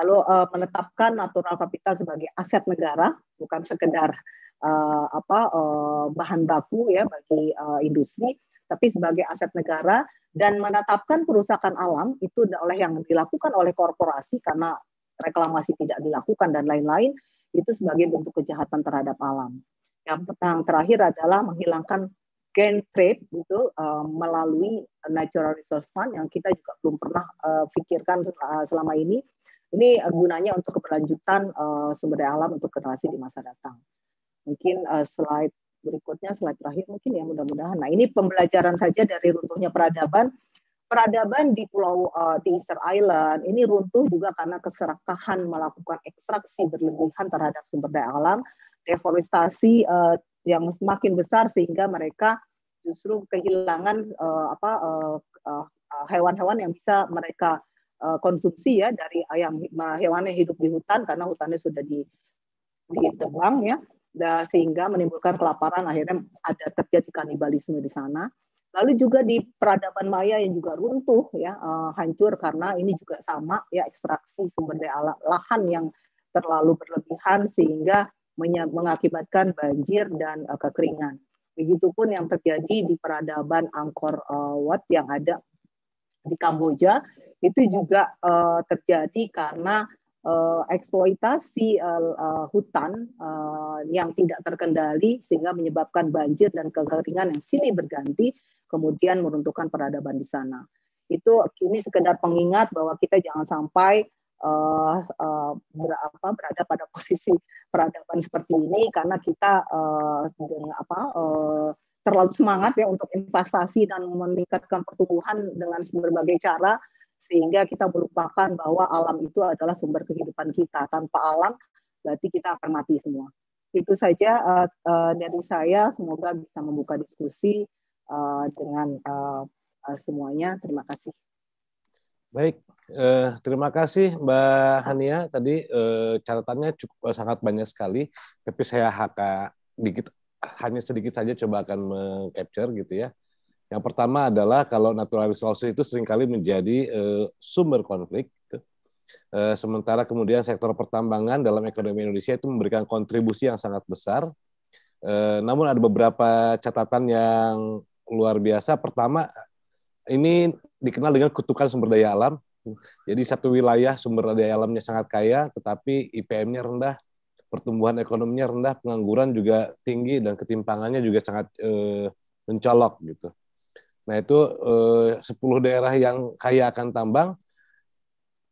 Lalu uh, menetapkan natural capital sebagai aset negara bukan sekedar uh, apa uh, bahan baku ya bagi uh, industri tapi sebagai aset negara dan menetapkan kerusakan alam itu oleh yang dilakukan oleh korporasi karena reklamasi tidak dilakukan dan lain-lain itu sebagai bentuk kejahatan terhadap alam. Yang, pertama terakhir adalah menghilangkan gain trade gitu uh, melalui natural resource fund yang kita juga belum pernah eh, pikirkan eh, selama ini. Ini gunanya untuk keberlanjutan sumber daya alam untuk generasi di masa datang. Mungkin slide berikutnya slide terakhir mungkin ya mudah-mudahan. Nah ini pembelajaran saja dari runtuhnya peradaban. Peradaban di pulau uh, di Easter Island ini runtuh juga karena keserakahan melakukan ekstraksi berlebihan terhadap sumber daya alam, deforestasi uh, yang semakin besar sehingga mereka justru kehilangan uh, apa hewan-hewan uh, yang bisa mereka uh, konsumsi ya dari ayam hewan yang hidup di hutan karena hutannya sudah di ditebang ya dan sehingga menimbulkan kelaparan akhirnya ada terjadi kanibalisme di sana lalu juga di peradaban Maya yang juga runtuh ya uh, hancur karena ini juga sama ya ekstraksi sumber daya lahan yang terlalu berlebihan sehingga mengakibatkan banjir dan uh, kekeringan. Begitupun yang terjadi di peradaban Angkor uh, Wat yang ada di Kamboja itu juga uh, terjadi karena uh, eksploitasi uh, uh, hutan uh, yang tidak terkendali sehingga menyebabkan banjir dan kekeringan yang silih berganti kemudian meruntuhkan peradaban di sana. Itu ini sekedar pengingat bahwa kita jangan sampai uh, uh, berapa berada pada posisi peradaban seperti ini karena kita uh, apa uh, terlalu semangat ya untuk investasi dan meningkatkan pertumbuhan dengan berbagai cara sehingga kita melupakan bahwa alam itu adalah sumber kehidupan kita. Tanpa alam, berarti kita akan mati semua. Itu saja uh, uh, dari saya. Semoga bisa membuka diskusi uh, dengan uh, uh, semuanya. Terima kasih. Baik, eh, terima kasih Mbak Hania. Tadi eh, catatannya cukup sangat banyak sekali, tapi saya hanya sedikit saja coba akan mengcapture gitu ya. Yang pertama adalah kalau natural resources itu seringkali menjadi uh, sumber konflik. Uh, sementara kemudian sektor pertambangan dalam ekonomi Indonesia itu memberikan kontribusi yang sangat besar. Uh, namun ada beberapa catatan yang luar biasa. Pertama, ini dikenal dengan kutukan sumber daya alam. Jadi satu wilayah sumber daya alamnya sangat kaya, tetapi IPM-nya rendah, pertumbuhan ekonominya rendah, pengangguran juga tinggi, dan ketimpangannya juga sangat uh, mencolok gitu. Nah itu eh, 10 daerah yang kaya akan tambang,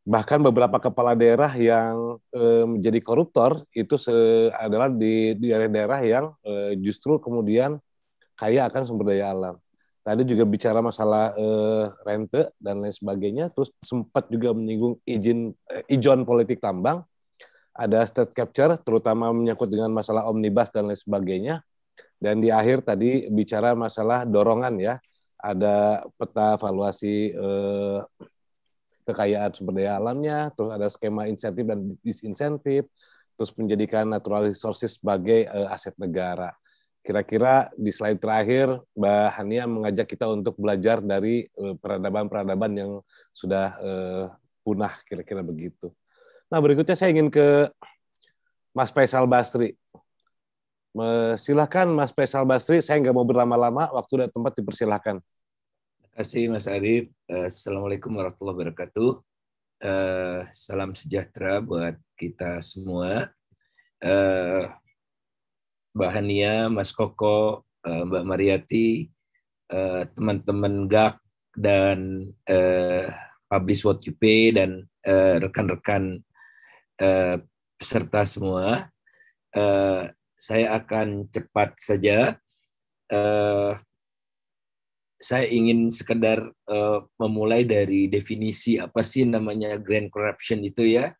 bahkan beberapa kepala daerah yang eh, menjadi koruptor itu se adalah di daerah-daerah yang eh, justru kemudian kaya akan sumber daya alam. Tadi juga bicara masalah eh, rente dan lain sebagainya, terus sempat juga menyinggung izin eh, ijon politik tambang, ada state capture, terutama menyangkut dengan masalah omnibus dan lain sebagainya. Dan di akhir tadi bicara masalah dorongan ya, ada peta valuasi eh, kekayaan sumber daya alamnya, terus ada skema insentif dan disinsentif, terus menjadikan natural resources sebagai eh, aset negara. Kira-kira di slide terakhir, Mbak Hania mengajak kita untuk belajar dari peradaban eh, peradaban-peradaban yang sudah eh, punah, kira-kira begitu. Nah, berikutnya saya ingin ke Mas Faisal Basri. Eh, silahkan Mas Faisal Basri, saya nggak mau berlama-lama, waktu dan tempat dipersilahkan. Terima kasih Mas Arief. Eh, Assalamualaikum warahmatullahi wabarakatuh. Eh, salam sejahtera buat kita semua. Mbak Hania, Mas Koko, Mbak Mariati, teman-teman GAK, dan Publish What You Pay, dan rekan-rekan peserta semua saya akan cepat saja. Uh, saya ingin sekedar uh, memulai dari definisi apa sih namanya grand corruption itu ya.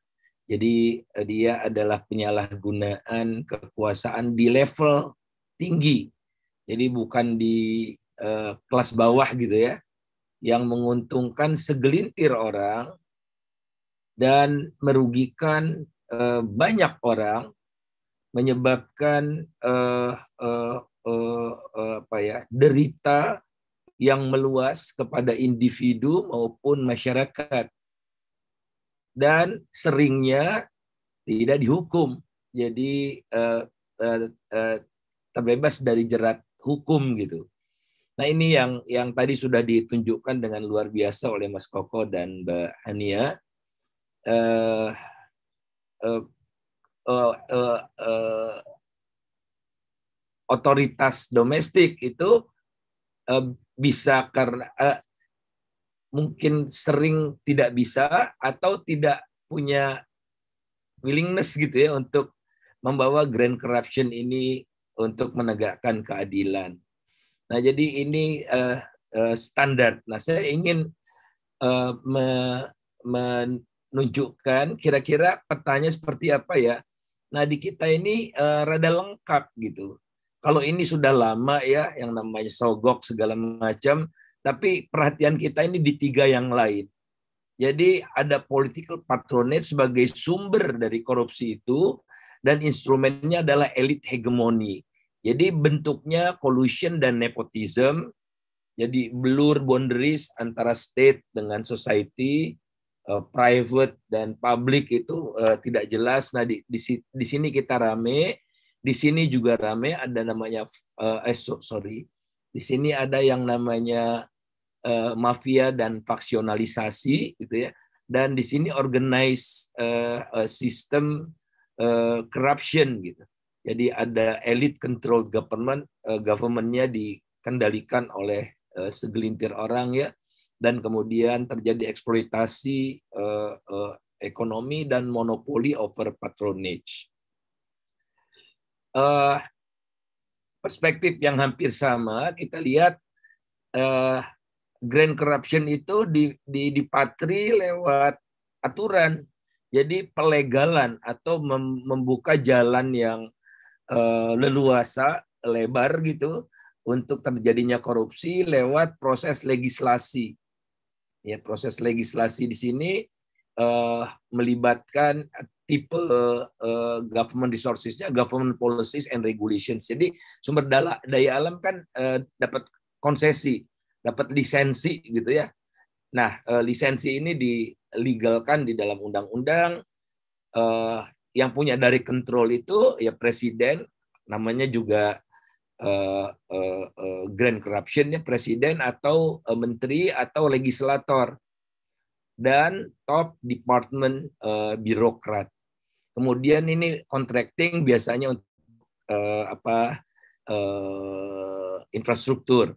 Jadi uh, dia adalah penyalahgunaan kekuasaan di level tinggi. Jadi bukan di uh, kelas bawah gitu ya yang menguntungkan segelintir orang dan merugikan uh, banyak orang menyebabkan uh, uh, uh, uh, apa ya derita yang meluas kepada individu maupun masyarakat dan seringnya tidak dihukum jadi uh, uh, uh, terbebas dari jerat hukum gitu nah ini yang yang tadi sudah ditunjukkan dengan luar biasa oleh Mas Koko dan Mbak Hania uh, uh, uh, uh, uh, otoritas domestik itu uh, bisa karena uh, mungkin sering tidak bisa atau tidak punya willingness gitu ya untuk membawa grand corruption ini untuk menegakkan keadilan. Nah, jadi ini uh, uh, standar. Nah, saya ingin uh, me menunjukkan kira-kira petanya seperti apa ya Nah di kita ini uh, rada lengkap gitu. Kalau ini sudah lama ya, yang namanya sogok segala macam, tapi perhatian kita ini di tiga yang lain. Jadi ada political patronage sebagai sumber dari korupsi itu, dan instrumennya adalah elit hegemoni. Jadi bentuknya collusion dan nepotism, jadi blur boundaries antara state dengan society, Eh, private dan public itu uh, tidak jelas. Nah di, di, di sini kita rame, di sini juga rame ada namanya uh, eh, eh sorry, di sini ada yang namanya uh, mafia dan faksionalisasi gitu ya. Dan di sini organize uh, uh, sistem uh, corruption gitu. Jadi ada elite controlled government, uh, governmentnya dikendalikan oleh uh, segelintir orang ya dan kemudian terjadi eksploitasi uh, uh, ekonomi dan monopoli over patronage. Uh, perspektif yang hampir sama kita lihat uh, grand corruption itu di, di, dipatri lewat aturan, jadi pelegalan atau mem, membuka jalan yang uh, leluasa lebar gitu untuk terjadinya korupsi lewat proses legislasi Ya, proses legislasi di sini uh, melibatkan tipe uh, government resourcesnya, government policies and regulations. Jadi sumber daya, daya alam kan uh, dapat konsesi, dapat lisensi gitu ya. Nah, uh, lisensi ini dilegalkan di dalam undang-undang. Uh, yang punya dari kontrol itu ya presiden, namanya juga uh, uh, uh, grand corruptionnya presiden atau uh, menteri atau legislator dan top department uh, birokrat. Kemudian ini contracting biasanya untuk uh, apa uh, infrastruktur.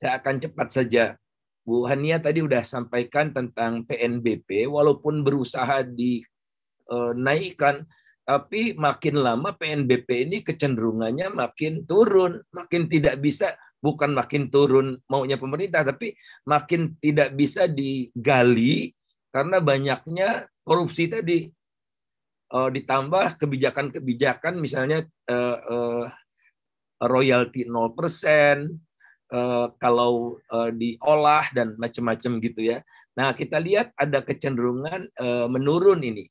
Saya akan cepat saja. Bu Hania tadi sudah sampaikan tentang PNBP, walaupun berusaha dinaikkan, uh, tapi makin lama PNBP ini kecenderungannya makin turun, makin tidak bisa bukan makin turun maunya pemerintah tapi makin tidak bisa digali karena banyaknya korupsi tadi uh, ditambah kebijakan-kebijakan misalnya uh, uh, royalti 0%, uh, kalau uh, diolah dan macam-macam gitu ya. Nah, kita lihat ada kecenderungan uh, menurun ini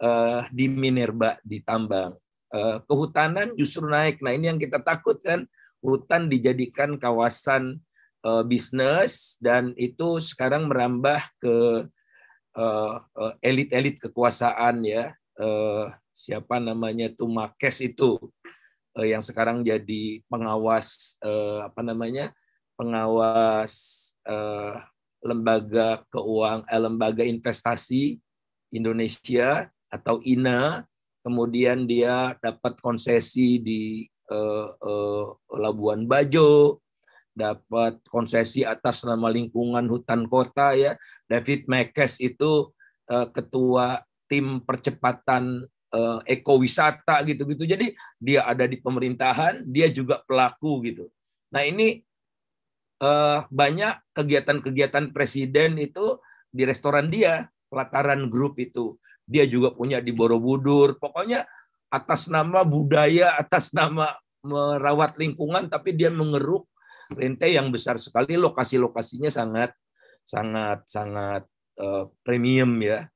uh, di Minerba di tambang. Uh, eh, kehutanan justru naik. Nah ini yang kita takutkan hutan dijadikan kawasan uh, bisnis dan itu sekarang merambah ke elit-elit uh, uh, kekuasaan ya. Uh, siapa namanya Tumakes itu uh, yang sekarang jadi pengawas uh, apa namanya pengawas uh, lembaga keuangan eh, lembaga investasi Indonesia atau INA, kemudian dia dapat konsesi di eh, eh, Labuan Bajo, dapat konsesi atas nama lingkungan hutan kota ya. David Mekes itu eh, ketua tim percepatan eh, ekowisata gitu-gitu. Jadi dia ada di pemerintahan, dia juga pelaku gitu. Nah, ini eh, banyak kegiatan-kegiatan presiden itu di restoran dia, pelataran grup itu dia juga punya di Borobudur. Pokoknya atas nama budaya, atas nama merawat lingkungan, tapi dia mengeruk rente yang besar sekali. Lokasi-lokasinya sangat, sangat, sangat uh, premium ya.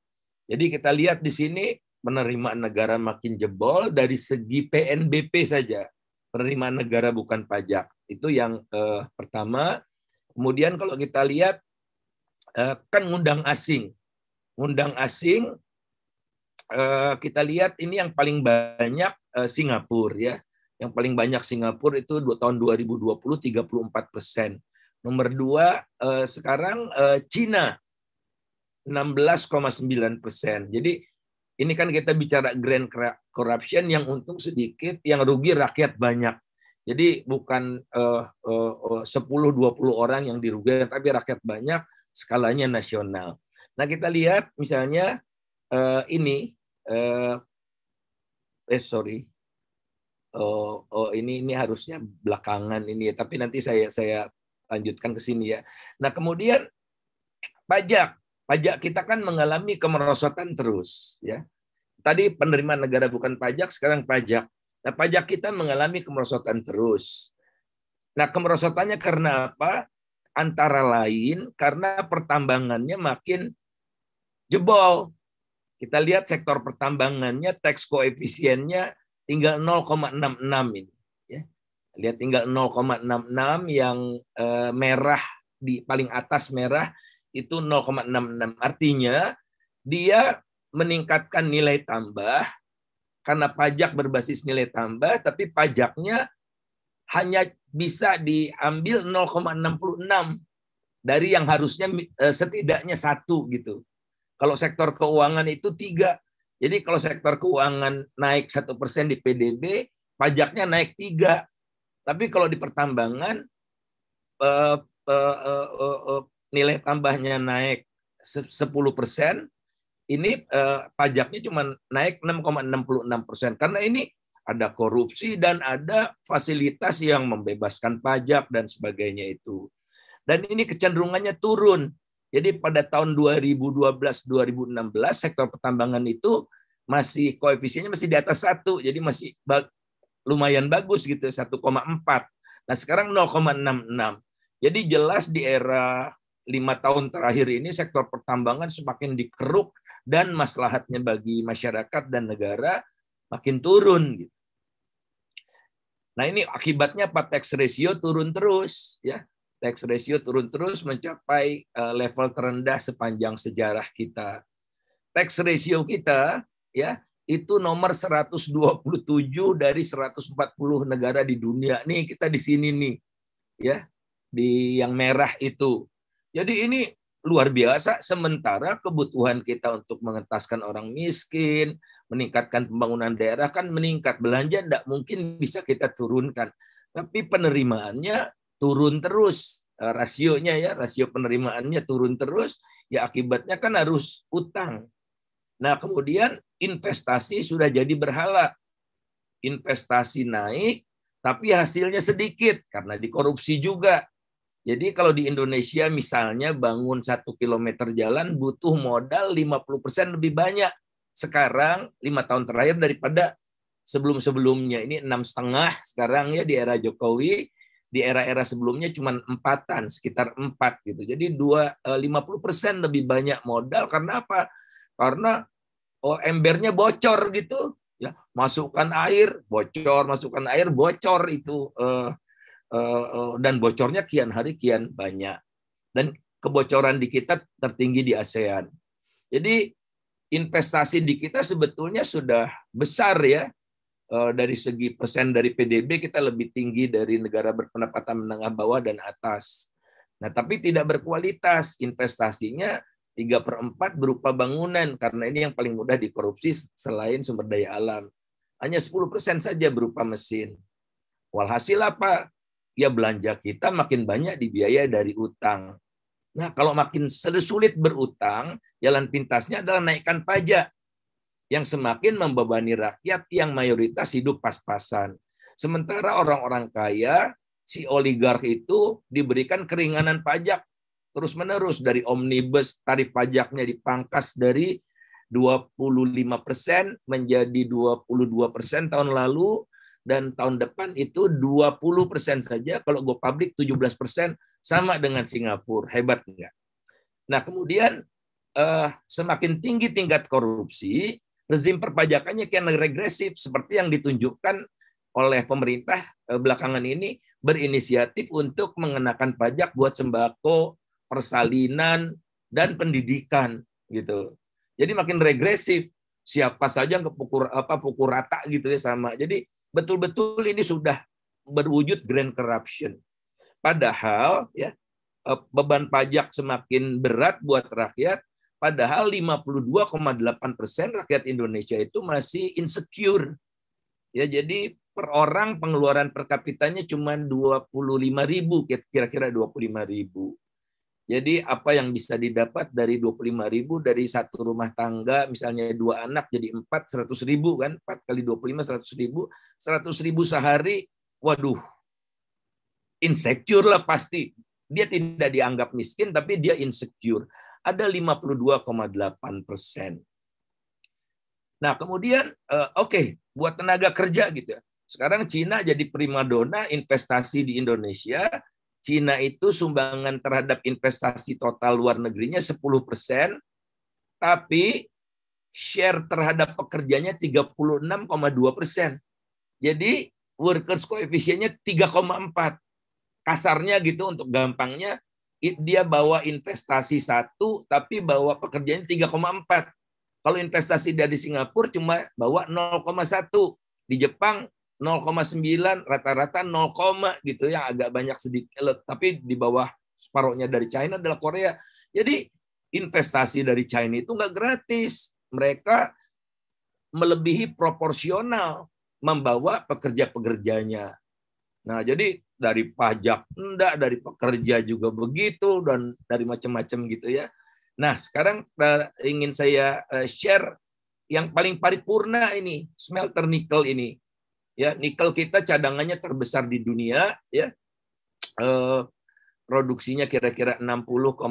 Jadi kita lihat di sini penerimaan negara makin jebol dari segi PNBP saja. Penerimaan negara bukan pajak. Itu yang uh, pertama. Kemudian kalau kita lihat uh, kan ngundang asing. Ngundang asing Eh, kita lihat ini yang paling banyak eh, Singapura ya. Yang paling banyak Singapura itu tahun 2020 34 persen. Nomor dua eh, sekarang Cina 16,9 persen. Jadi ini kan kita bicara grand corruption yang untung sedikit, yang rugi rakyat banyak. Jadi bukan uh, uh, puluh 10-20 orang yang dirugikan, tapi rakyat banyak, skalanya nasional. Nah kita lihat misalnya uh, ini uh, eh sorry oh, oh ini ini harusnya belakangan ini ya tapi nanti saya saya lanjutkan ke sini ya nah kemudian pajak pajak kita kan mengalami kemerosotan terus ya tadi penerimaan negara bukan pajak sekarang pajak nah pajak kita mengalami kemerosotan terus nah kemerosotannya karena apa antara lain karena pertambangannya makin jebol kita lihat sektor pertambangannya tax koefisiennya tinggal 0,66 ini. Ya. Lihat tinggal 0,66 yang eh, merah di paling atas merah itu 0,66. Artinya dia meningkatkan nilai tambah karena pajak berbasis nilai tambah, tapi pajaknya hanya bisa diambil 0,66 dari yang harusnya eh, setidaknya satu gitu. Kalau sektor keuangan itu tiga. Jadi kalau sektor keuangan naik satu persen di PDB, pajaknya naik tiga. Tapi kalau di pertambangan eh, eh, eh, nilai tambahnya naik 10 persen, ini pajaknya cuma naik 6,66 persen. Karena ini ada korupsi dan ada fasilitas yang membebaskan pajak dan sebagainya itu. Dan ini kecenderungannya turun. Jadi pada tahun 2012-2016 sektor pertambangan itu masih koefisiennya masih di atas satu, jadi masih bag, lumayan bagus gitu 1,4. Nah sekarang 0,66. Jadi jelas di era lima tahun terakhir ini sektor pertambangan semakin dikeruk dan maslahatnya bagi masyarakat dan negara makin turun gitu. Nah ini akibatnya apa tax ratio turun terus ya tax ratio turun terus mencapai eh, level terendah sepanjang sejarah kita. Tax ratio kita ya itu nomor 127 dari 140 negara di dunia. Nih kita di sini nih. Ya, di yang merah itu. Jadi ini luar biasa sementara kebutuhan kita untuk mengentaskan orang miskin, meningkatkan pembangunan daerah kan meningkat, belanja tidak mungkin bisa kita turunkan. Tapi penerimaannya turun terus eh, rasionya ya, rasio penerimaannya turun terus, ya akibatnya kan harus utang. Nah, kemudian investasi sudah jadi berhala. Investasi naik tapi hasilnya sedikit karena dikorupsi juga. Jadi kalau di Indonesia misalnya bangun satu kilometer jalan butuh modal 50% lebih banyak sekarang lima tahun terakhir daripada sebelum-sebelumnya ini enam setengah sekarang ya di era Jokowi di era-era sebelumnya cuma empatan sekitar empat gitu jadi dua eh, lima puluh persen lebih banyak modal karena apa karena oh, embernya bocor gitu ya masukkan air bocor masukkan air bocor itu eh, eh, eh dan bocornya kian hari kian banyak dan kebocoran di kita tertinggi di ASEAN jadi investasi di kita sebetulnya sudah besar ya Eh, dari segi persen dari PDB kita lebih tinggi dari negara berpendapatan menengah bawah dan atas. Nah, tapi tidak berkualitas. Investasinya 3 per 4 berupa bangunan, karena ini yang paling mudah dikorupsi selain sumber daya alam. Hanya 10 persen saja berupa mesin. Walhasil apa? Ya belanja kita makin banyak dibiayai dari utang. Nah, kalau makin sulit berutang, jalan pintasnya adalah naikkan pajak yang semakin membebani rakyat yang mayoritas hidup pas-pasan. Sementara orang-orang kaya, si oligark itu diberikan keringanan pajak terus-menerus dari omnibus tarif pajaknya dipangkas dari 25% persen menjadi 22% persen tahun lalu dan tahun depan itu 20% persen saja kalau go public 17% persen sama dengan Singapura. Hebat enggak? Nah, kemudian eh, semakin tinggi tingkat korupsi, rezim perpajakannya kian regresif seperti yang ditunjukkan oleh pemerintah eh, belakangan ini berinisiatif untuk mengenakan pajak buat sembako, persalinan dan pendidikan gitu. Jadi makin regresif siapa saja yang kepukur apa pukul rata gitu ya sama. Jadi betul-betul ini sudah berwujud grand corruption. Padahal ya eh, beban pajak semakin berat buat rakyat, Padahal 52,8 persen rakyat Indonesia itu masih insecure. Ya, jadi per orang pengeluaran per kapitanya cuma 25 ribu, kira-kira 25 ribu. Jadi apa yang bisa didapat dari 25 ribu dari satu rumah tangga misalnya dua anak jadi empat 100 ribu kan empat kali 25 100 ribu 100 ribu sehari waduh insecure lah pasti dia tidak dianggap miskin tapi dia insecure ada 52,8 persen. Nah kemudian eh, oke okay, buat tenaga kerja gitu ya. Sekarang Cina jadi primadona investasi di Indonesia. Cina itu sumbangan terhadap investasi total luar negerinya 10 persen, tapi share terhadap pekerjanya 36,2 persen. Jadi workers koefisiennya 3,4. Kasarnya gitu untuk gampangnya dia bawa investasi satu tapi bawa pekerjaannya 3,4. Kalau investasi dari Singapura cuma bawa 0,1. Di Jepang 0,9 rata-rata 0, gitu yang agak banyak sedikit tapi di bawah separuhnya dari China adalah Korea. Jadi investasi dari China itu nggak gratis. Mereka melebihi proporsional membawa pekerja-pekerjanya. Nah, jadi dari pajak enggak, dari pekerja juga begitu dan dari macam-macam gitu ya. Nah, sekarang eh, ingin saya eh, share yang paling paripurna ini, smelter nikel ini. Ya, nikel kita cadangannya terbesar di dunia ya. Eh, produksinya kira-kira 60,9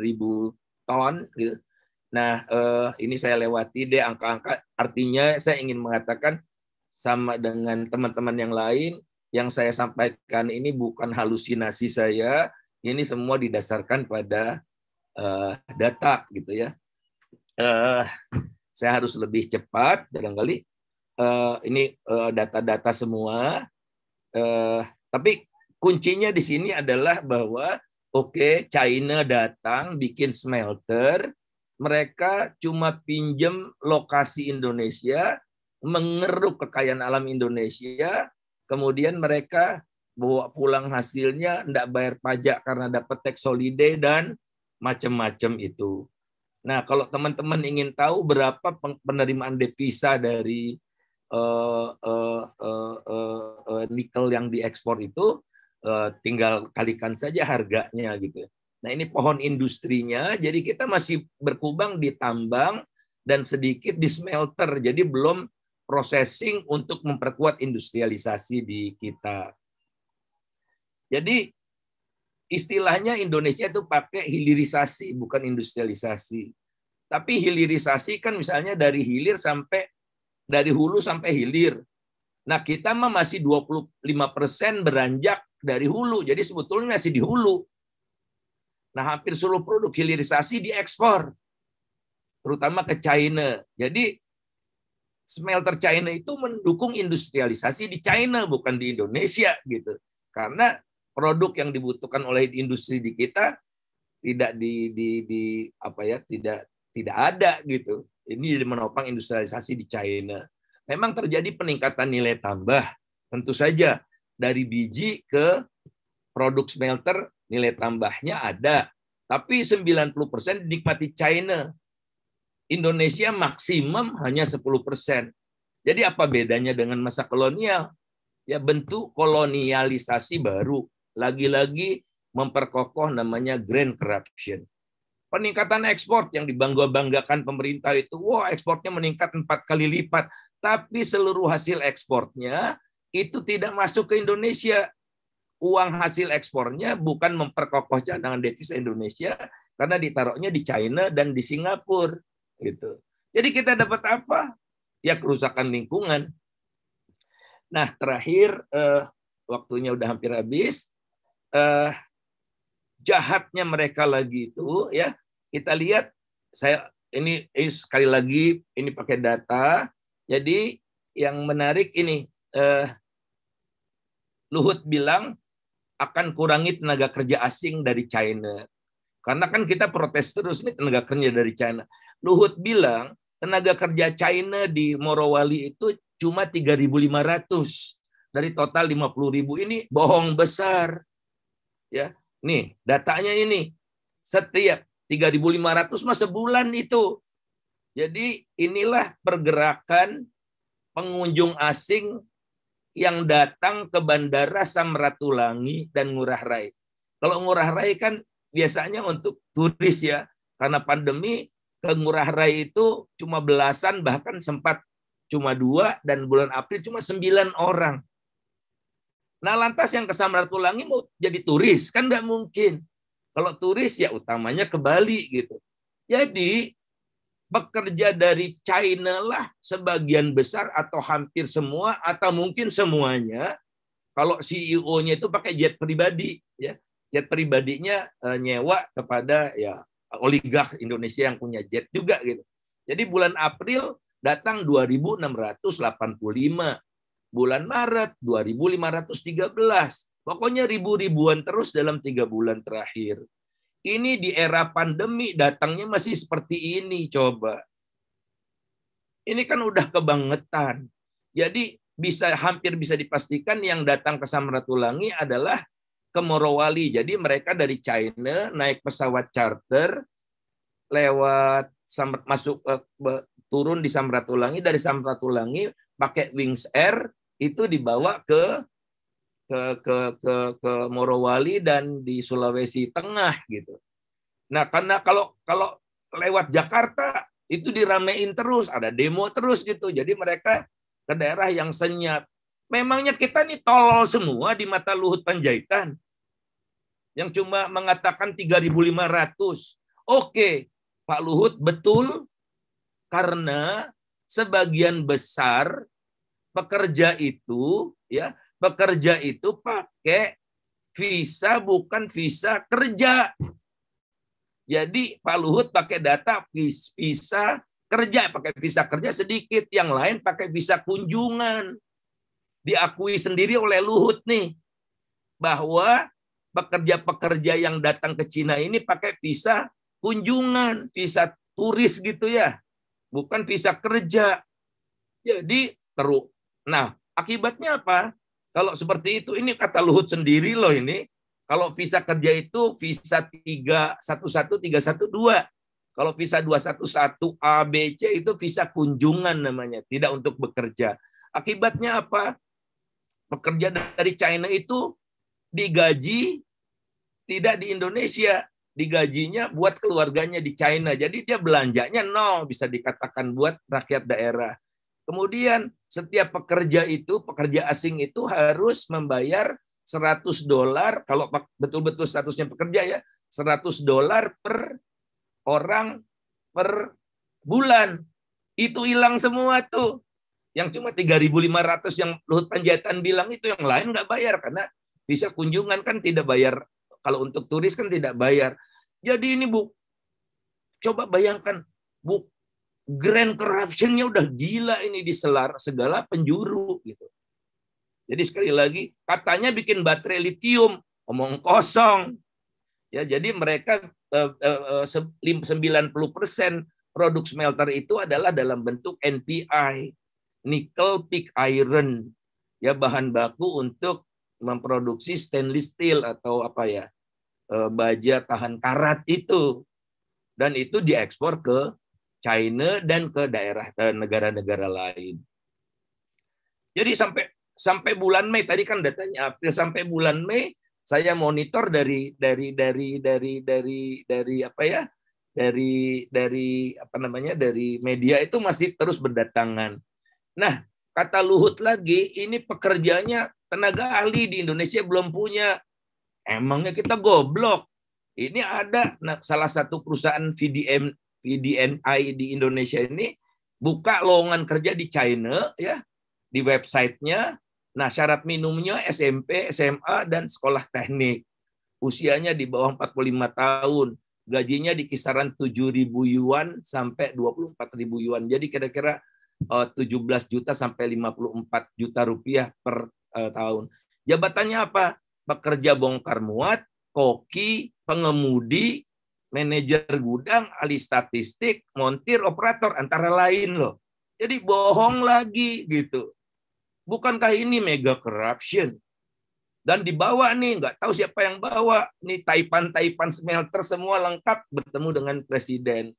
ribu ton gitu. Nah, ini saya lewati deh angka-angka. Artinya saya ingin mengatakan sama dengan teman-teman yang lain yang saya sampaikan ini bukan halusinasi saya, ini semua didasarkan pada uh, data gitu ya. Uh, saya harus lebih cepat barangkali. Uh, ini data-data uh, semua. Uh, tapi kuncinya di sini adalah bahwa oke okay, China datang bikin smelter, mereka cuma pinjam lokasi Indonesia, mengeruk kekayaan alam Indonesia, kemudian mereka bawa pulang hasilnya, tidak bayar pajak karena dapat tax holiday dan macam-macam itu. Nah, kalau teman-teman ingin tahu berapa penerimaan devisa dari uh, uh, uh, uh, uh, nikel yang diekspor itu, uh, tinggal kalikan saja harganya gitu. Nah, ini pohon industrinya, jadi kita masih berkubang di tambang dan sedikit di smelter, jadi belum processing untuk memperkuat industrialisasi di kita. Jadi istilahnya Indonesia itu pakai hilirisasi bukan industrialisasi. Tapi hilirisasi kan misalnya dari hilir sampai dari hulu sampai hilir. Nah, kita mah masih 25% beranjak dari hulu. Jadi sebetulnya masih di hulu. Nah, hampir seluruh produk hilirisasi diekspor terutama ke China. Jadi smelter China itu mendukung industrialisasi di China bukan di Indonesia gitu. Karena produk yang dibutuhkan oleh industri di kita tidak di, di, di apa ya tidak tidak ada gitu. Ini jadi menopang industrialisasi di China. Memang terjadi peningkatan nilai tambah tentu saja dari biji ke produk smelter nilai tambahnya ada. Tapi 90% dinikmati China. Indonesia maksimum hanya 10 persen. Jadi apa bedanya dengan masa kolonial? Ya bentuk kolonialisasi baru. Lagi-lagi memperkokoh namanya grand corruption. Peningkatan ekspor yang dibangga-banggakan pemerintah itu, wah ekspornya meningkat empat kali lipat. Tapi seluruh hasil ekspornya itu tidak masuk ke Indonesia. Uang hasil ekspornya bukan memperkokoh cadangan devisa Indonesia, karena ditaruhnya di China dan di Singapura. Gitu. Jadi kita dapat apa? Ya kerusakan lingkungan. Nah terakhir eh, waktunya udah hampir habis. Eh, jahatnya mereka lagi itu ya kita lihat saya ini, ini sekali lagi ini pakai data. Jadi yang menarik ini eh, Luhut bilang akan kurangi tenaga kerja asing dari China. Karena kan kita protes terus nih tenaga kerja dari China. Luhut bilang tenaga kerja China di Morowali itu cuma 3.500 dari total 50.000 ini bohong besar. Ya, nih datanya ini setiap 3.500 mas sebulan itu. Jadi inilah pergerakan pengunjung asing yang datang ke Bandara Samratulangi dan Ngurah Rai. Kalau Ngurah Rai kan biasanya untuk turis ya. Karena pandemi ke Ngurah Rai itu cuma belasan bahkan sempat cuma dua dan bulan April cuma sembilan orang. Nah lantas yang ke Samratulangi mau jadi turis kan nggak mungkin. Kalau turis ya utamanya ke Bali gitu. Jadi bekerja dari China lah sebagian besar atau hampir semua atau mungkin semuanya kalau CEO-nya itu pakai jet pribadi ya jet pribadinya uh, nyewa kepada ya oligark Indonesia yang punya jet juga gitu. Jadi bulan April datang 2685, bulan Maret 2513. Pokoknya ribu-ribuan terus dalam tiga bulan terakhir. Ini di era pandemi datangnya masih seperti ini coba. Ini kan udah kebangetan. Jadi bisa hampir bisa dipastikan yang datang ke Samratulangi adalah ke Morowali. Jadi mereka dari China naik pesawat charter lewat masuk eh, turun di Samratulangi dari Samratulangi pakai Wings Air itu dibawa ke ke ke ke, ke Morowali dan di Sulawesi Tengah gitu. Nah, karena kalau kalau lewat Jakarta itu diramein terus, ada demo terus gitu. Jadi mereka ke daerah yang senyap memangnya kita nih tolol semua di mata Luhut Panjaitan yang cuma mengatakan 3.500. Oke, Pak Luhut betul karena sebagian besar pekerja itu ya pekerja itu pakai visa bukan visa kerja. Jadi Pak Luhut pakai data visa kerja, pakai visa kerja sedikit, yang lain pakai visa kunjungan diakui sendiri oleh Luhut nih bahwa pekerja-pekerja yang datang ke Cina ini pakai visa kunjungan, visa turis gitu ya, bukan visa kerja. Jadi teruk. Nah, akibatnya apa? Kalau seperti itu, ini kata Luhut sendiri loh ini. Kalau visa kerja itu visa 311312. Kalau visa 211 ABC itu visa kunjungan namanya, tidak untuk bekerja. Akibatnya apa? pekerja dari China itu digaji tidak di Indonesia, digajinya buat keluarganya di China. Jadi dia belanjanya nol bisa dikatakan buat rakyat daerah. Kemudian setiap pekerja itu, pekerja asing itu harus membayar 100 dolar kalau betul-betul statusnya pekerja ya, 100 dolar per orang per bulan. Itu hilang semua tuh yang cuma 3.500 yang Luhut Panjaitan bilang itu yang lain nggak bayar karena bisa kunjungan kan tidak bayar kalau untuk turis kan tidak bayar. Jadi ini Bu coba bayangkan Bu grand corruptionnya udah gila ini di selar segala penjuru gitu. Jadi sekali lagi katanya bikin baterai litium omong kosong. Ya jadi mereka eh, eh, 90% eh, produk smelter itu adalah dalam bentuk NPI nikel, pig iron, ya bahan baku untuk memproduksi stainless steel atau apa ya eh, baja tahan karat itu dan itu diekspor ke China dan ke daerah eh, negara-negara lain. Jadi sampai sampai bulan Mei tadi kan datanya April sampai bulan Mei saya monitor dari dari dari dari dari dari apa ya dari dari apa namanya dari media itu masih terus berdatangan Nah, kata Luhut lagi, ini pekerjanya tenaga ahli di Indonesia belum punya. Emangnya kita goblok. Ini ada nah, salah satu perusahaan VDM VDNI di Indonesia ini buka lowongan kerja di China ya di websitenya. Nah syarat minumnya SMP, SMA dan sekolah teknik. Usianya di bawah 45 tahun. Gajinya di kisaran 7.000 yuan sampai 24.000 yuan. Jadi kira-kira 17 eh, juta sampai 54 juta rupiah per eh, tahun. Jabatannya apa? Pekerja bongkar muat, koki, pengemudi, manajer gudang, ahli statistik, montir, operator, antara lain loh. Jadi bohong lagi gitu. Bukankah ini mega corruption? Dan dibawa nih, nggak tahu siapa yang bawa. Nih taipan-taipan smelter semua lengkap bertemu dengan presiden.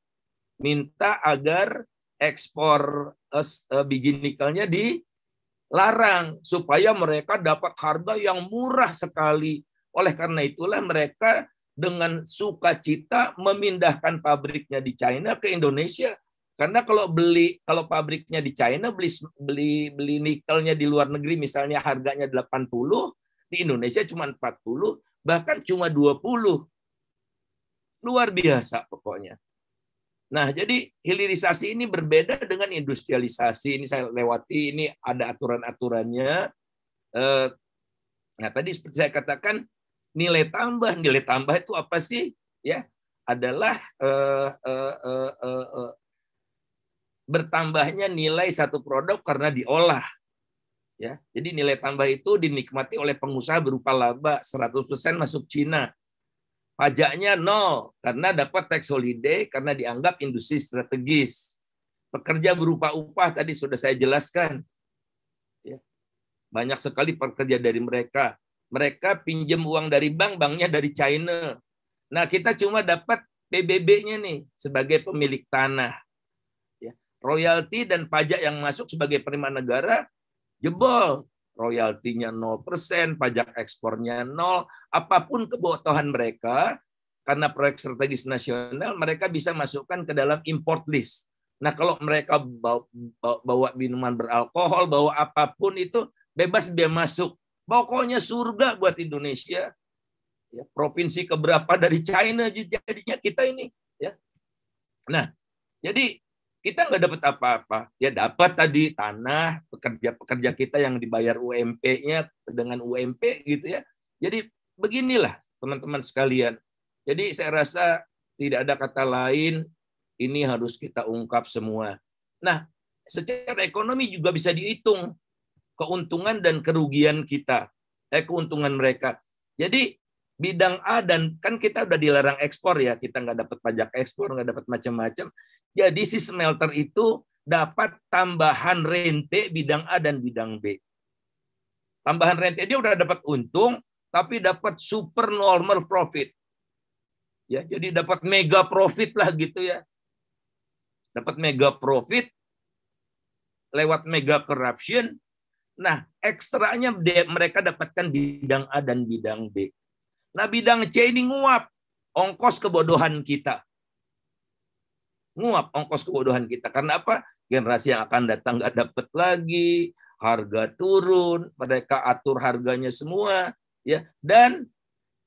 Minta agar ekspor Eh, biji nikelnya dilarang supaya mereka dapat harga yang murah sekali. Oleh karena itulah mereka dengan sukacita memindahkan pabriknya di China ke Indonesia. Karena kalau beli kalau pabriknya di China beli beli beli nikelnya di luar negeri misalnya harganya 80, di Indonesia cuma 40, bahkan cuma 20. Luar biasa pokoknya. Nah, jadi hilirisasi ini berbeda dengan industrialisasi. Ini saya lewati, ini ada aturan-aturannya. Eh, nah, tadi seperti saya katakan, nilai tambah, nilai tambah itu apa sih? Ya, adalah uh, uh, uh, uh, uh, bertambahnya nilai satu produk karena diolah. Ya, jadi nilai tambah itu dinikmati oleh pengusaha berupa laba 100% masuk Cina. Pajaknya nol karena dapat tax holiday karena dianggap industri strategis. Pekerja berupa upah tadi sudah saya jelaskan. Ya. Banyak sekali pekerja dari mereka. Mereka pinjam uang dari bank, banknya dari China. Nah kita cuma dapat PBB-nya nih sebagai pemilik tanah. Ya. Royalti dan pajak yang masuk sebagai penerimaan negara jebol royaltinya 0%, pajak ekspornya 0, apapun kebotohan mereka, karena proyek strategis nasional, mereka bisa masukkan ke dalam import list. Nah kalau mereka bawa, bawa minuman beralkohol, bawa apapun itu, bebas dia masuk. Pokoknya surga buat Indonesia. Ya, provinsi keberapa dari China jadinya kita ini. Ya. Nah, jadi kita nggak dapat apa-apa. Ya dapat tadi tanah, pekerja-pekerja kita yang dibayar UMP-nya dengan UMP gitu ya. Jadi beginilah teman-teman sekalian. Jadi saya rasa tidak ada kata lain ini harus kita ungkap semua. Nah, secara ekonomi juga bisa dihitung keuntungan dan kerugian kita, eh keuntungan mereka. Jadi bidang A dan kan kita udah dilarang ekspor ya, kita nggak dapat pajak ekspor, nggak dapat macam-macam. Jadi si smelter itu dapat tambahan rente bidang A dan bidang B. Tambahan rente dia udah dapat untung, tapi dapat super normal profit. Ya, jadi dapat mega profit lah gitu ya. Dapat mega profit lewat mega corruption. Nah, ekstranya mereka dapatkan bidang A dan bidang B. Nah, bidang C ini nguap ongkos kebodohan kita nguap ongkos kebodohan kita. Karena apa? Generasi yang akan datang nggak dapat lagi, harga turun, mereka atur harganya semua, ya. Dan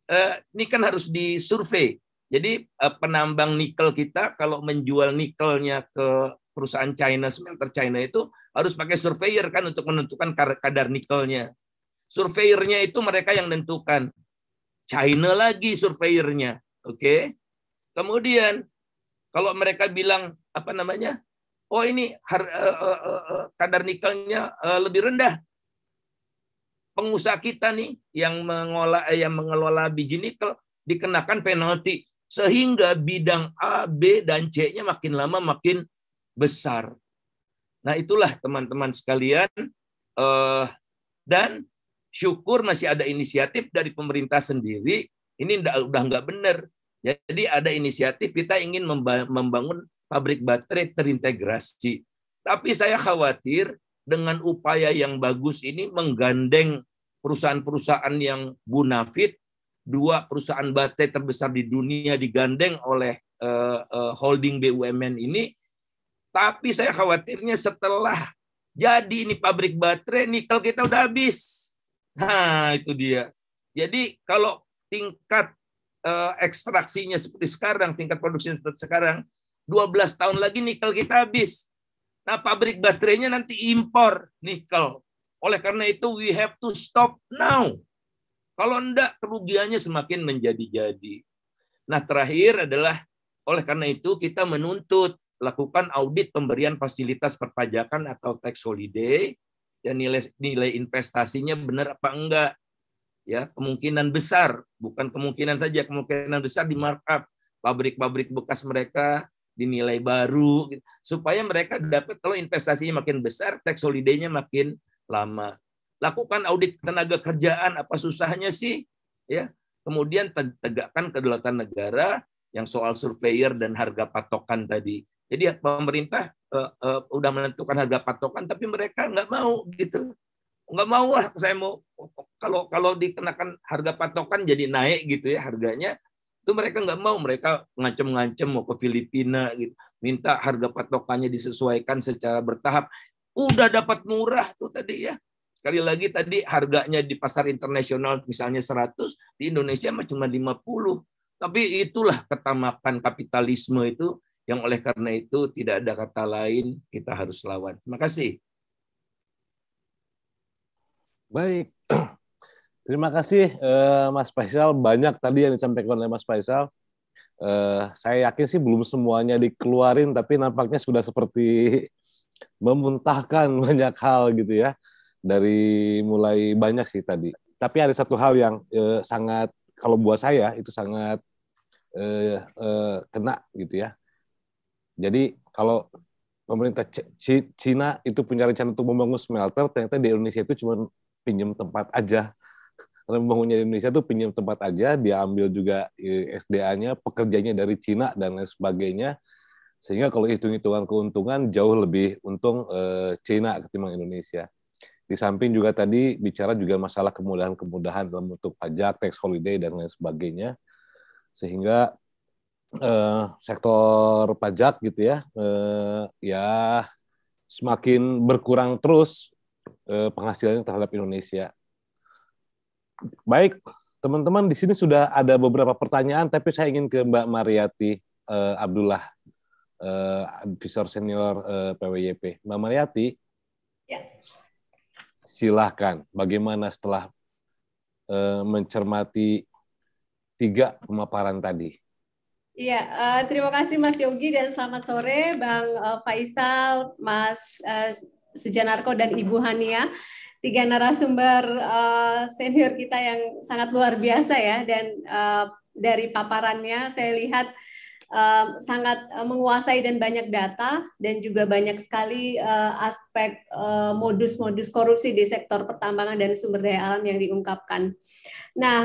eh, ini kan harus disurvei. Jadi eh, penambang nikel kita kalau menjual nikelnya ke perusahaan China, smelter China itu harus pakai surveyor kan untuk menentukan kadar nikelnya. Surveyornya itu mereka yang menentukan. China lagi surveyornya, oke? Okay? Kemudian kalau mereka bilang apa namanya? Oh ini har, uh, uh, uh, kadar nikelnya uh, lebih rendah. Pengusaha kita nih yang mengolah eh, yang mengelola biji nikel dikenakan penalti sehingga bidang A, B dan C-nya makin lama makin besar. Nah, itulah teman-teman sekalian uh, dan syukur masih ada inisiatif dari pemerintah sendiri ini udah nggak benar jadi ada inisiatif kita ingin membangun pabrik baterai terintegrasi. Tapi saya khawatir dengan upaya yang bagus ini menggandeng perusahaan-perusahaan yang bunafit, dua perusahaan baterai terbesar di dunia digandeng oleh eh, eh, holding BUMN ini. Tapi saya khawatirnya setelah jadi ini pabrik baterai, nikel kita udah habis. Nah, itu dia. Jadi kalau tingkat Eh, ekstraksinya seperti sekarang, tingkat produksinya seperti sekarang, 12 tahun lagi nikel kita habis. Nah, pabrik baterainya nanti impor nikel. Oleh karena itu, we have to stop now. Kalau enggak, kerugiannya semakin menjadi-jadi. Nah, terakhir adalah oleh karena itu kita menuntut lakukan audit pemberian fasilitas perpajakan atau tax holiday dan ya, nilai nilai investasinya benar apa enggak ya kemungkinan besar bukan kemungkinan saja kemungkinan besar di markup pabrik-pabrik bekas mereka dinilai baru gitu. supaya mereka dapat kalau investasinya makin besar tax holiday-nya makin lama lakukan audit tenaga kerjaan apa susahnya sih ya kemudian tegakkan kedaulatan negara yang soal surveyor dan harga patokan tadi jadi ya, pemerintah uh, uh, udah menentukan harga patokan tapi mereka nggak mau gitu nggak mau lah saya mau kalau kalau dikenakan harga patokan jadi naik gitu ya harganya itu mereka nggak mau mereka ngancem-ngancem mau ke Filipina gitu minta harga patokannya disesuaikan secara bertahap udah dapat murah tuh tadi ya sekali lagi tadi harganya di pasar internasional misalnya 100 di Indonesia mah cuma 50 tapi itulah ketamakan kapitalisme itu yang oleh karena itu tidak ada kata lain kita harus lawan terima kasih Baik. Terima kasih uh, Mas Faisal. Banyak tadi yang disampaikan oleh Mas Faisal. Uh, saya yakin sih belum semuanya dikeluarin, tapi nampaknya sudah seperti memuntahkan banyak hal gitu ya. Dari mulai banyak sih tadi. Tapi ada satu hal yang uh, sangat, kalau buat saya itu sangat uh, uh, kena gitu ya. Jadi kalau pemerintah Cina itu punya rencana untuk membangun smelter, ternyata di Indonesia itu cuma pinjam tempat aja membangunnya di Indonesia tuh pinjam tempat aja, dia ambil juga e, SDA-nya, pekerjanya dari Cina dan lain sebagainya. Sehingga kalau hitung-hitungan keuntungan jauh lebih untung eh, Cina ketimbang Indonesia. Di samping juga tadi bicara juga masalah kemudahan-kemudahan dalam bentuk pajak, tax holiday dan lain sebagainya. Sehingga eh, sektor pajak gitu ya, eh, ya semakin berkurang terus Eh, penghasilannya terhadap Indonesia. Baik, teman-teman di sini sudah ada beberapa pertanyaan, tapi saya ingin ke Mbak Mariati eh, Abdullah, eh, advisor senior eh, PWYP. Mbak Mariati, ya. silahkan. Bagaimana setelah eh, mencermati tiga pemaparan tadi? Iya, uh, terima kasih Mas Yogi dan selamat sore Bang uh, Faisal, Mas uh, Sujanarko dan Ibu Hania, tiga narasumber uh, senior kita yang sangat luar biasa ya dan uh, dari paparannya saya lihat uh, sangat menguasai dan banyak data dan juga banyak sekali uh, aspek modus-modus uh, korupsi di sektor pertambangan dan sumber daya alam yang diungkapkan. Nah,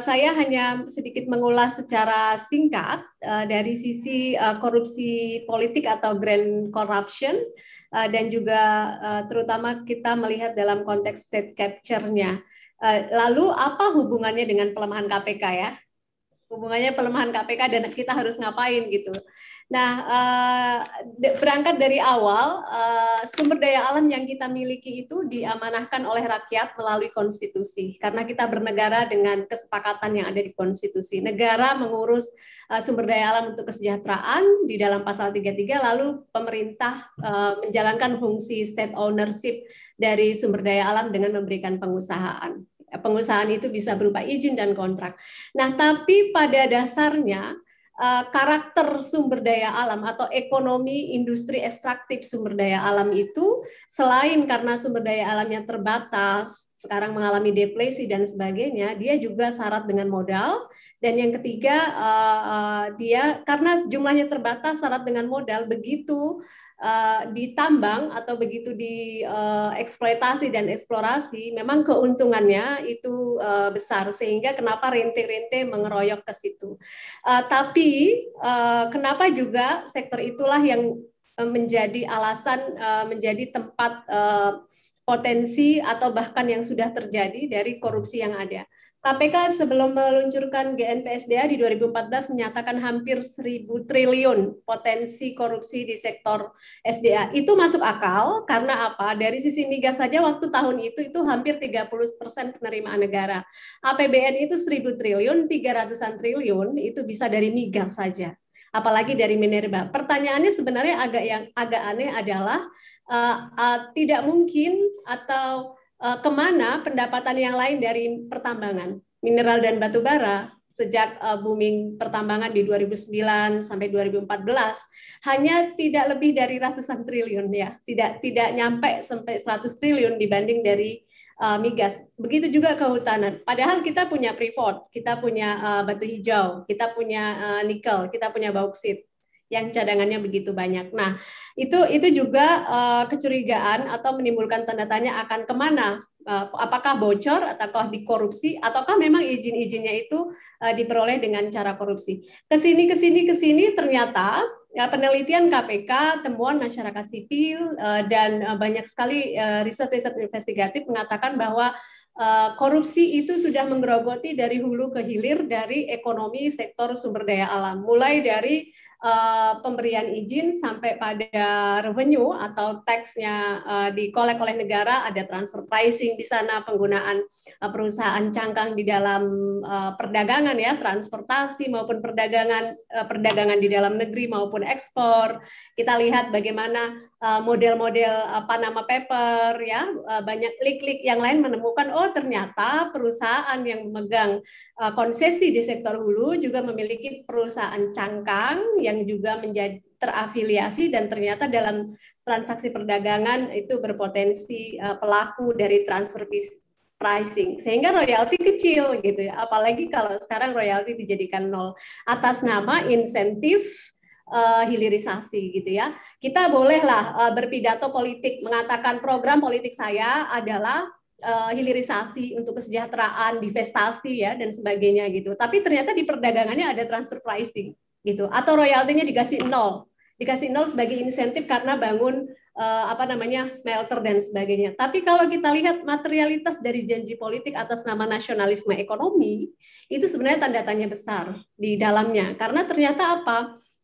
saya hanya sedikit mengulas secara singkat dari sisi korupsi politik atau grand corruption uh, dan juga uh, terutama kita melihat dalam konteks state capture-nya. Uh, lalu apa hubungannya dengan pelemahan KPK ya? Hubungannya pelemahan KPK dan kita harus ngapain gitu. Nah, eh, berangkat dari awal, eh, sumber daya alam yang kita miliki itu diamanahkan oleh rakyat melalui konstitusi, karena kita bernegara dengan kesepakatan yang ada di konstitusi. Negara mengurus eh, sumber daya alam untuk kesejahteraan di dalam pasal 33, lalu pemerintah menjalankan fungsi state ownership dari sumber daya alam dengan memberikan pengusahaan pengusahaan itu bisa berupa izin dan kontrak. Nah, tapi pada dasarnya Eh, karakter sumber daya alam atau ekonomi industri ekstraktif sumber daya alam itu selain karena sumber daya alamnya terbatas, sekarang mengalami deflasi dan sebagainya, dia juga syarat dengan modal. Dan yang ketiga, eh, eh, dia karena jumlahnya terbatas syarat dengan modal, begitu uh, ditambang atau begitu dieksploitasi eh, dan eksplorasi, memang keuntungannya itu eh, besar sehingga kenapa rente-rente mengeroyok ke situ. tapi kenapa juga sektor itulah yang menjadi alasan menjadi tempat potensi atau bahkan yang sudah terjadi dari korupsi yang ada. KPK sebelum meluncurkan GNPSDA di 2014 menyatakan hampir 1000 triliun potensi korupsi di sektor SDA. Itu masuk akal karena apa? Dari sisi migas saja waktu tahun itu itu hampir 30% penerimaan negara. APBN itu 1000 triliun, 300-an triliun itu bisa dari migas saja apalagi dari minerba. Pertanyaannya sebenarnya agak yang agak aneh adalah uh, uh, tidak mungkin atau Eh, kemana pendapatan yang lain dari pertambangan mineral dan batu bara sejak eh, booming pertambangan di 2009 sampai 2014 hanya tidak lebih dari ratusan triliun ya tidak tidak nyampe sampai 100 triliun dibanding dari uh, migas begitu juga kehutanan padahal kita punya freeport kita punya uh, batu hijau kita punya uh, nikel kita punya bauksit yang cadangannya begitu banyak. Nah, itu itu juga uh, kecurigaan atau menimbulkan tanda tanya akan kemana? Uh, apakah bocor ataukah dikorupsi ataukah memang izin-izinnya itu uh, diperoleh dengan cara korupsi? Kesini kesini kesini ternyata ya, penelitian KPK, temuan masyarakat sipil dan banyak sekali riset-riset investigatif mengatakan bahwa korupsi itu sudah menggerogoti dari hulu ke hilir dari ekonomi sektor sumber daya alam, mulai dari Eh, pemberian izin sampai pada revenue atau teksnya uh, eh, dikolek oleh negara, ada transfer pricing di sana, penggunaan eh, perusahaan cangkang di dalam perdagangan ya, transportasi maupun perdagangan perdagangan di dalam negeri maupun ekspor. Kita lihat bagaimana Eh, model-model eh, Panama Paper ya eh, banyak klik-klik yang lain menemukan oh ternyata perusahaan yang memegang konsesi di sektor hulu juga memiliki perusahaan cangkang yang juga menjadi terafiliasi dan ternyata dalam transaksi perdagangan itu berpotensi pelaku dari transfer pricing sehingga royalti kecil gitu ya apalagi kalau sekarang royalti dijadikan nol atas nama insentif uh, hilirisasi gitu ya. Kita bolehlah uh, berpidato politik mengatakan program politik saya adalah uh, hilirisasi untuk kesejahteraan, divestasi ya dan sebagainya gitu. Tapi ternyata di perdagangannya ada transfer pricing gitu atau royaltinya dikasih nol dikasih nol sebagai insentif karena bangun uh, apa namanya smelter dan sebagainya. Tapi kalau kita lihat materialitas dari janji politik atas nama nasionalisme ekonomi itu sebenarnya tanda tanya besar di dalamnya karena ternyata apa?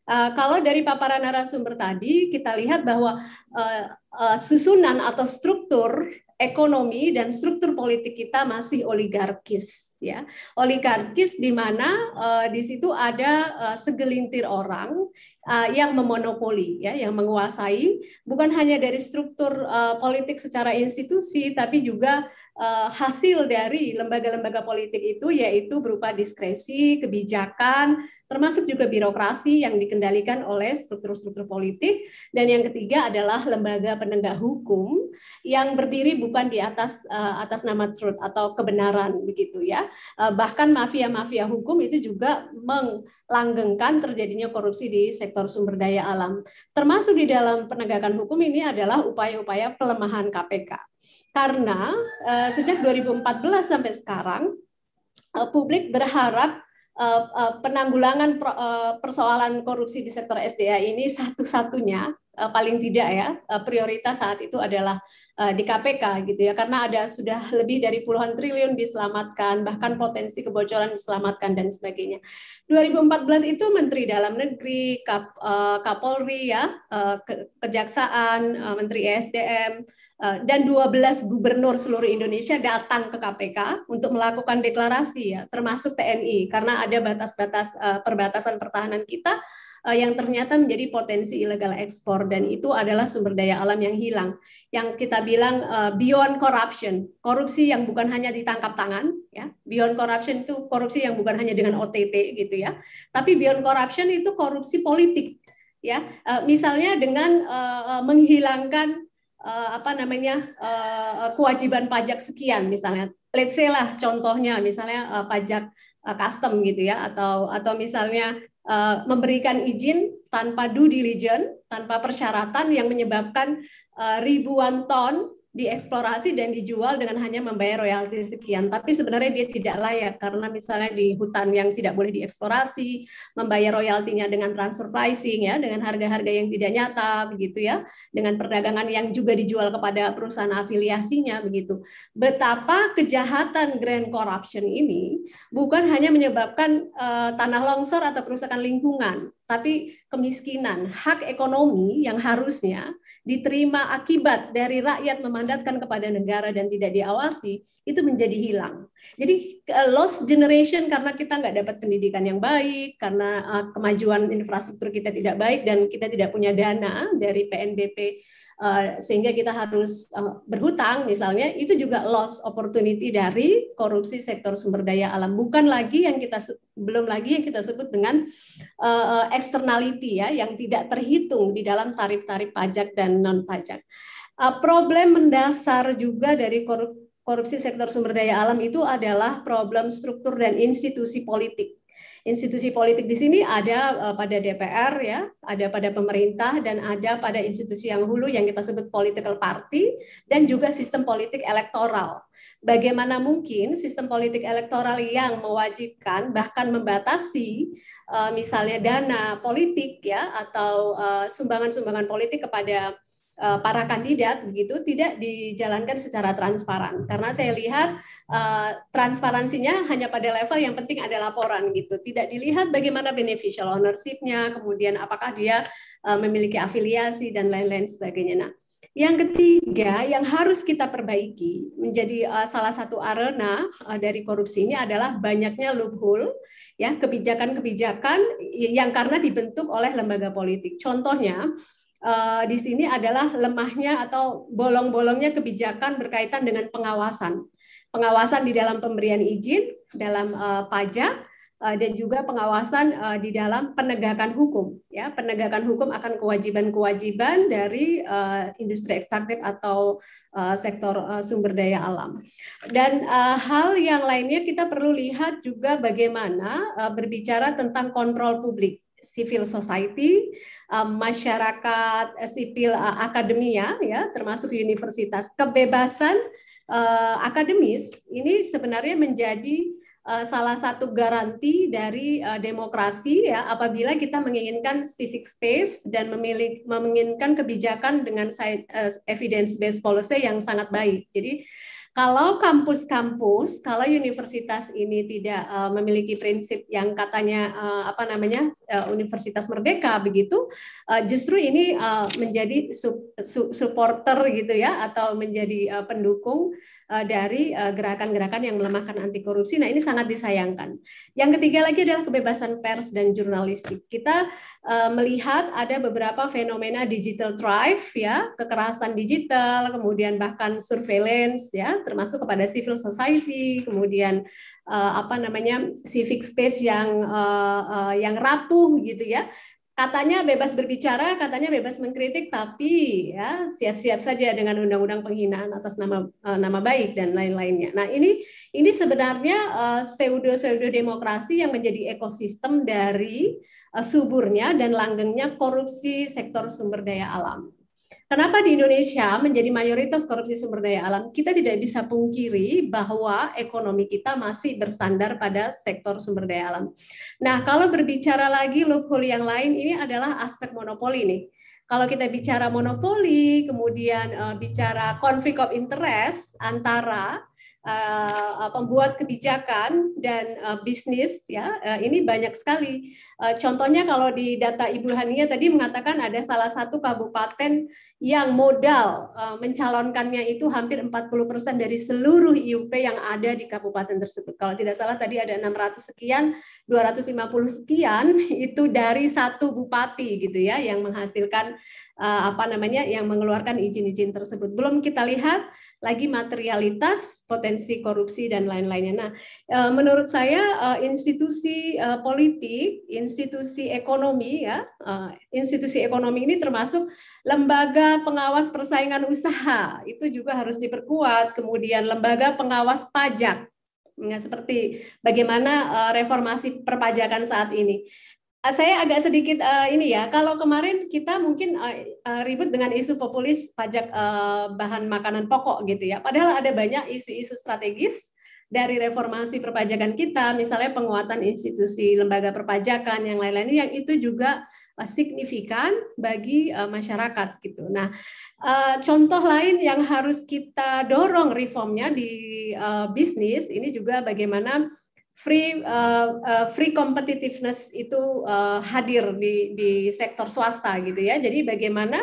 Eh, kalau dari paparan narasumber tadi, kita lihat bahwa uh, uh, susunan atau struktur ekonomi dan struktur politik kita masih oligarkis ya oligarkis di mana uh, di situ ada uh, segelintir orang uh, yang memonopoli ya yang menguasai bukan hanya dari struktur uh, politik secara institusi tapi juga uh, hasil dari lembaga-lembaga politik itu yaitu berupa diskresi, kebijakan, termasuk juga birokrasi yang dikendalikan oleh struktur-struktur politik dan yang ketiga adalah lembaga penegak hukum yang berdiri bukan di atas uh, atas nama truth atau kebenaran begitu ya. Uh, bahkan mafia-mafia hukum itu juga langgengkan terjadinya korupsi di sektor sumber daya alam. Termasuk di dalam penegakan hukum ini adalah upaya-upaya pelemahan KPK. Karena uh, sejak 2014 sampai sekarang eh, publik berharap eh, penanggulangan persoalan korupsi di sektor SDA ini satu-satunya Eh, paling tidak ya eh, prioritas saat itu adalah eh, di KPK gitu ya karena ada sudah lebih dari puluhan triliun diselamatkan bahkan potensi kebocoran diselamatkan dan sebagainya. 2014 itu Menteri Dalam Negeri, Kap, Kapolri ya, Kejaksaan, Menteri ESDM dan 12 gubernur seluruh Indonesia datang ke KPK untuk melakukan deklarasi ya termasuk TNI karena ada batas-batas perbatasan pertahanan kita Eh, yang ternyata menjadi potensi ilegal ekspor dan itu adalah sumber daya alam yang hilang yang kita bilang uh, beyond corruption korupsi yang bukan hanya ditangkap tangan ya beyond corruption itu korupsi yang bukan hanya dengan OTT gitu ya tapi beyond corruption itu korupsi politik ya uh, misalnya dengan uh, menghilangkan uh, apa namanya uh, kewajiban pajak sekian misalnya let's say lah contohnya misalnya uh, pajak custom gitu ya atau atau misalnya Eh, memberikan izin tanpa due diligence, tanpa persyaratan yang menyebabkan eh, ribuan ton dieksplorasi dan dijual dengan hanya membayar royalti sekian. Tapi sebenarnya dia tidak layak karena misalnya di hutan yang tidak boleh dieksplorasi, membayar royaltinya dengan transfer pricing ya, dengan harga-harga yang tidak nyata begitu ya, dengan perdagangan yang juga dijual kepada perusahaan afiliasinya begitu. Betapa kejahatan grand corruption ini bukan hanya menyebabkan uh, tanah longsor atau kerusakan lingkungan, tapi kemiskinan, hak ekonomi yang harusnya diterima akibat dari rakyat memandatkan kepada negara dan tidak diawasi, itu menjadi hilang. Jadi eh, lost generation karena kita nggak dapat pendidikan yang baik, karena eh, kemajuan infrastruktur kita tidak baik, dan kita tidak punya dana dari PNBP Eh, sehingga kita harus eh, berhutang misalnya itu juga loss opportunity dari korupsi sektor sumber daya alam bukan lagi yang kita belum lagi yang kita sebut dengan eh, externality ya yang tidak terhitung di dalam tarif-tarif pajak dan non pajak problem mendasar juga dari korupsi sektor sumber daya alam itu adalah problem struktur dan institusi politik Institusi politik di sini ada eh, pada DPR ya, ada pada pemerintah dan ada pada institusi yang hulu yang kita sebut political party dan juga sistem politik elektoral. Bagaimana mungkin sistem politik elektoral yang mewajibkan bahkan membatasi eh, misalnya dana politik ya atau eh, sumbangan-sumbangan politik kepada Eh, para kandidat begitu tidak dijalankan secara transparan karena saya lihat uh, transparansinya hanya pada level yang penting ada laporan gitu tidak dilihat bagaimana beneficial ownershipnya kemudian apakah dia uh, memiliki afiliasi dan lain-lain sebagainya nah yang ketiga yang harus kita perbaiki menjadi uh, salah satu arena uh, dari korupsi ini adalah banyaknya loophole ya kebijakan-kebijakan yang karena dibentuk oleh lembaga politik. Contohnya uh, di sini adalah lemahnya atau bolong-bolongnya kebijakan berkaitan dengan pengawasan. Pengawasan di dalam pemberian izin, dalam uh, pajak, uh, dan juga pengawasan uh, di dalam penegakan hukum. Ya, penegakan hukum akan kewajiban-kewajiban dari uh, industri ekstraktif atau uh, sektor uh, sumber daya alam. Dan uh, hal yang lainnya kita perlu lihat juga bagaimana uh, berbicara tentang kontrol publik civil society, um, masyarakat eh, sipil eh, akademia ya, ya, termasuk universitas. Kebebasan eh, akademis ini sebenarnya menjadi salah satu garansi dari demokrasi ya apabila kita menginginkan civic space dan memilih menginginkan kebijakan dengan evidence based policy yang sangat baik. Jadi kalau kampus-kampus, kalau universitas ini tidak uh, memiliki prinsip yang katanya uh, apa namanya uh, universitas merdeka begitu, uh, justru ini uh, menjadi su su supporter gitu ya atau menjadi uh, pendukung Eh, dari eh, gerakan-gerakan yang melemahkan anti korupsi. Nah, ini sangat disayangkan. Yang ketiga lagi adalah kebebasan pers dan jurnalistik. Kita eh, melihat ada beberapa fenomena digital drive, ya, kekerasan digital, kemudian bahkan surveillance ya, termasuk kepada civil society, kemudian apa namanya civic space yang yang rapuh gitu ya katanya bebas berbicara, katanya bebas mengkritik, tapi ya siap-siap saja dengan undang-undang penghinaan atas nama eh, nama baik dan lain-lainnya. Nah ini ini sebenarnya uh, eh, pseudo pseudo demokrasi yang menjadi ekosistem dari uh, suburnya dan langgengnya korupsi sektor sumber daya alam. Kenapa di Indonesia menjadi mayoritas korupsi sumber daya alam? Kita tidak bisa pungkiri bahwa ekonomi kita masih bersandar pada sektor sumber daya alam. Nah, kalau berbicara lagi loophole yang lain, ini adalah aspek monopoli nih. Kalau kita bicara monopoli, kemudian eh, bicara konflik of interest antara uh, pembuat kebijakan dan eh, bisnis ya ini banyak sekali contohnya kalau di data Ibu Hania tadi mengatakan ada salah satu kabupaten yang modal mencalonkannya itu hampir 40% dari seluruh IUP yang ada di kabupaten tersebut kalau tidak salah tadi ada 600 sekian 250 sekian itu dari satu bupati gitu ya yang menghasilkan apa namanya yang mengeluarkan izin-izin tersebut belum kita lihat lagi materialitas potensi korupsi dan lain-lainnya. Nah, eh, menurut saya eh, institusi eh, politik, institusi ekonomi ya, institusi ekonomi ini termasuk lembaga pengawas persaingan usaha itu juga harus diperkuat, kemudian lembaga pengawas pajak. Nah, seperti bagaimana reformasi perpajakan saat ini. Eh, saya agak sedikit uh, ini ya. Kalau kemarin kita mungkin uh, uh, ribut dengan isu populis pajak uh, bahan makanan pokok gitu ya. Padahal ada banyak isu-isu strategis dari reformasi perpajakan kita, misalnya penguatan institusi lembaga perpajakan yang lain-lain yang itu juga signifikan bagi uh, masyarakat gitu. Nah, uh, contoh lain yang harus kita dorong reformnya di uh, bisnis ini juga bagaimana free uh, uh, free competitiveness itu uh, hadir di di sektor swasta gitu ya. Jadi bagaimana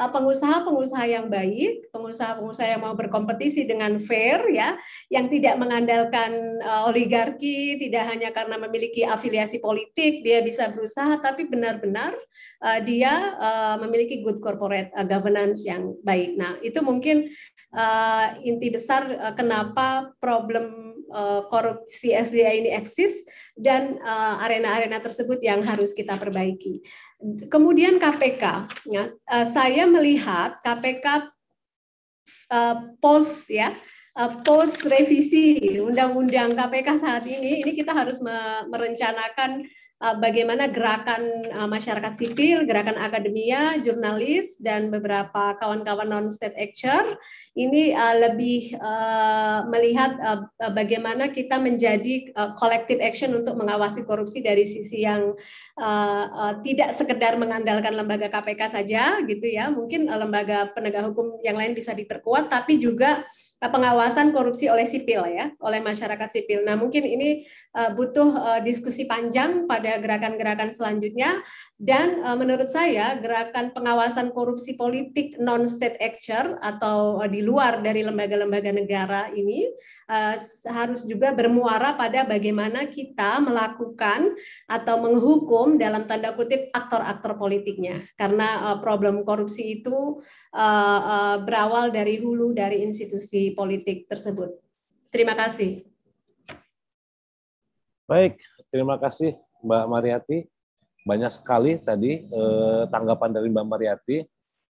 pengusaha-pengusaha yang baik, pengusaha-pengusaha yang mau berkompetisi dengan fair ya, yang tidak mengandalkan uh, oligarki, tidak hanya karena memiliki afiliasi politik, dia bisa berusaha tapi benar-benar uh, dia uh, memiliki good corporate uh, governance yang baik. Nah, itu mungkin uh, inti besar uh, kenapa problem Eh, korupsi SDA ini eksis dan eh, arena-arena tersebut yang harus kita perbaiki. Kemudian KPK, ya. eh, saya melihat KPK post ya post revisi undang-undang KPK saat ini ini kita harus merencanakan Eh, bagaimana gerakan eh, masyarakat sipil, gerakan akademia, jurnalis, dan beberapa kawan-kawan non-state actor ini eh, lebih melihat bagaimana kita menjadi collective action untuk mengawasi korupsi dari sisi yang tidak sekedar mengandalkan lembaga KPK saja gitu ya, mungkin lembaga penegak hukum yang lain bisa diperkuat, tapi juga pengawasan korupsi oleh sipil ya, oleh masyarakat sipil. Nah, mungkin ini eh, butuh eh, diskusi panjang pada gerakan-gerakan selanjutnya dan eh, menurut saya gerakan pengawasan korupsi politik non state actor atau di luar dari lembaga-lembaga negara ini harus juga bermuara pada bagaimana kita melakukan atau menghukum dalam tanda kutip aktor-aktor politiknya. Karena problem korupsi itu uh, uh, berawal dari hulu dari institusi politik tersebut. Terima kasih. Baik, terima kasih Mbak Mariati. Banyak sekali tadi eh, tanggapan dari Mbak Mariati.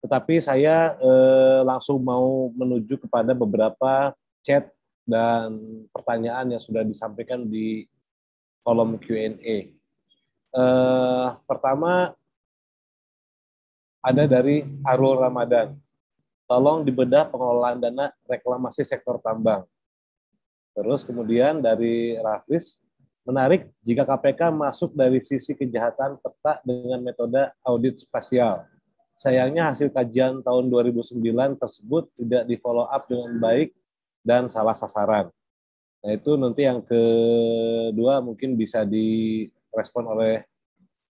Tetapi saya eh, langsung mau menuju kepada beberapa chat dan pertanyaan yang sudah disampaikan di kolom Q&A. Eh, pertama ada dari Arul Ramadan. Tolong dibedah pengelolaan dana reklamasi sektor tambang. Terus kemudian dari Rafis, menarik jika KPK masuk dari sisi kejahatan peta dengan metode audit spasial. Sayangnya hasil kajian tahun 2009 tersebut tidak di follow up dengan baik dan salah sasaran. Nah itu nanti yang kedua mungkin bisa direspon oleh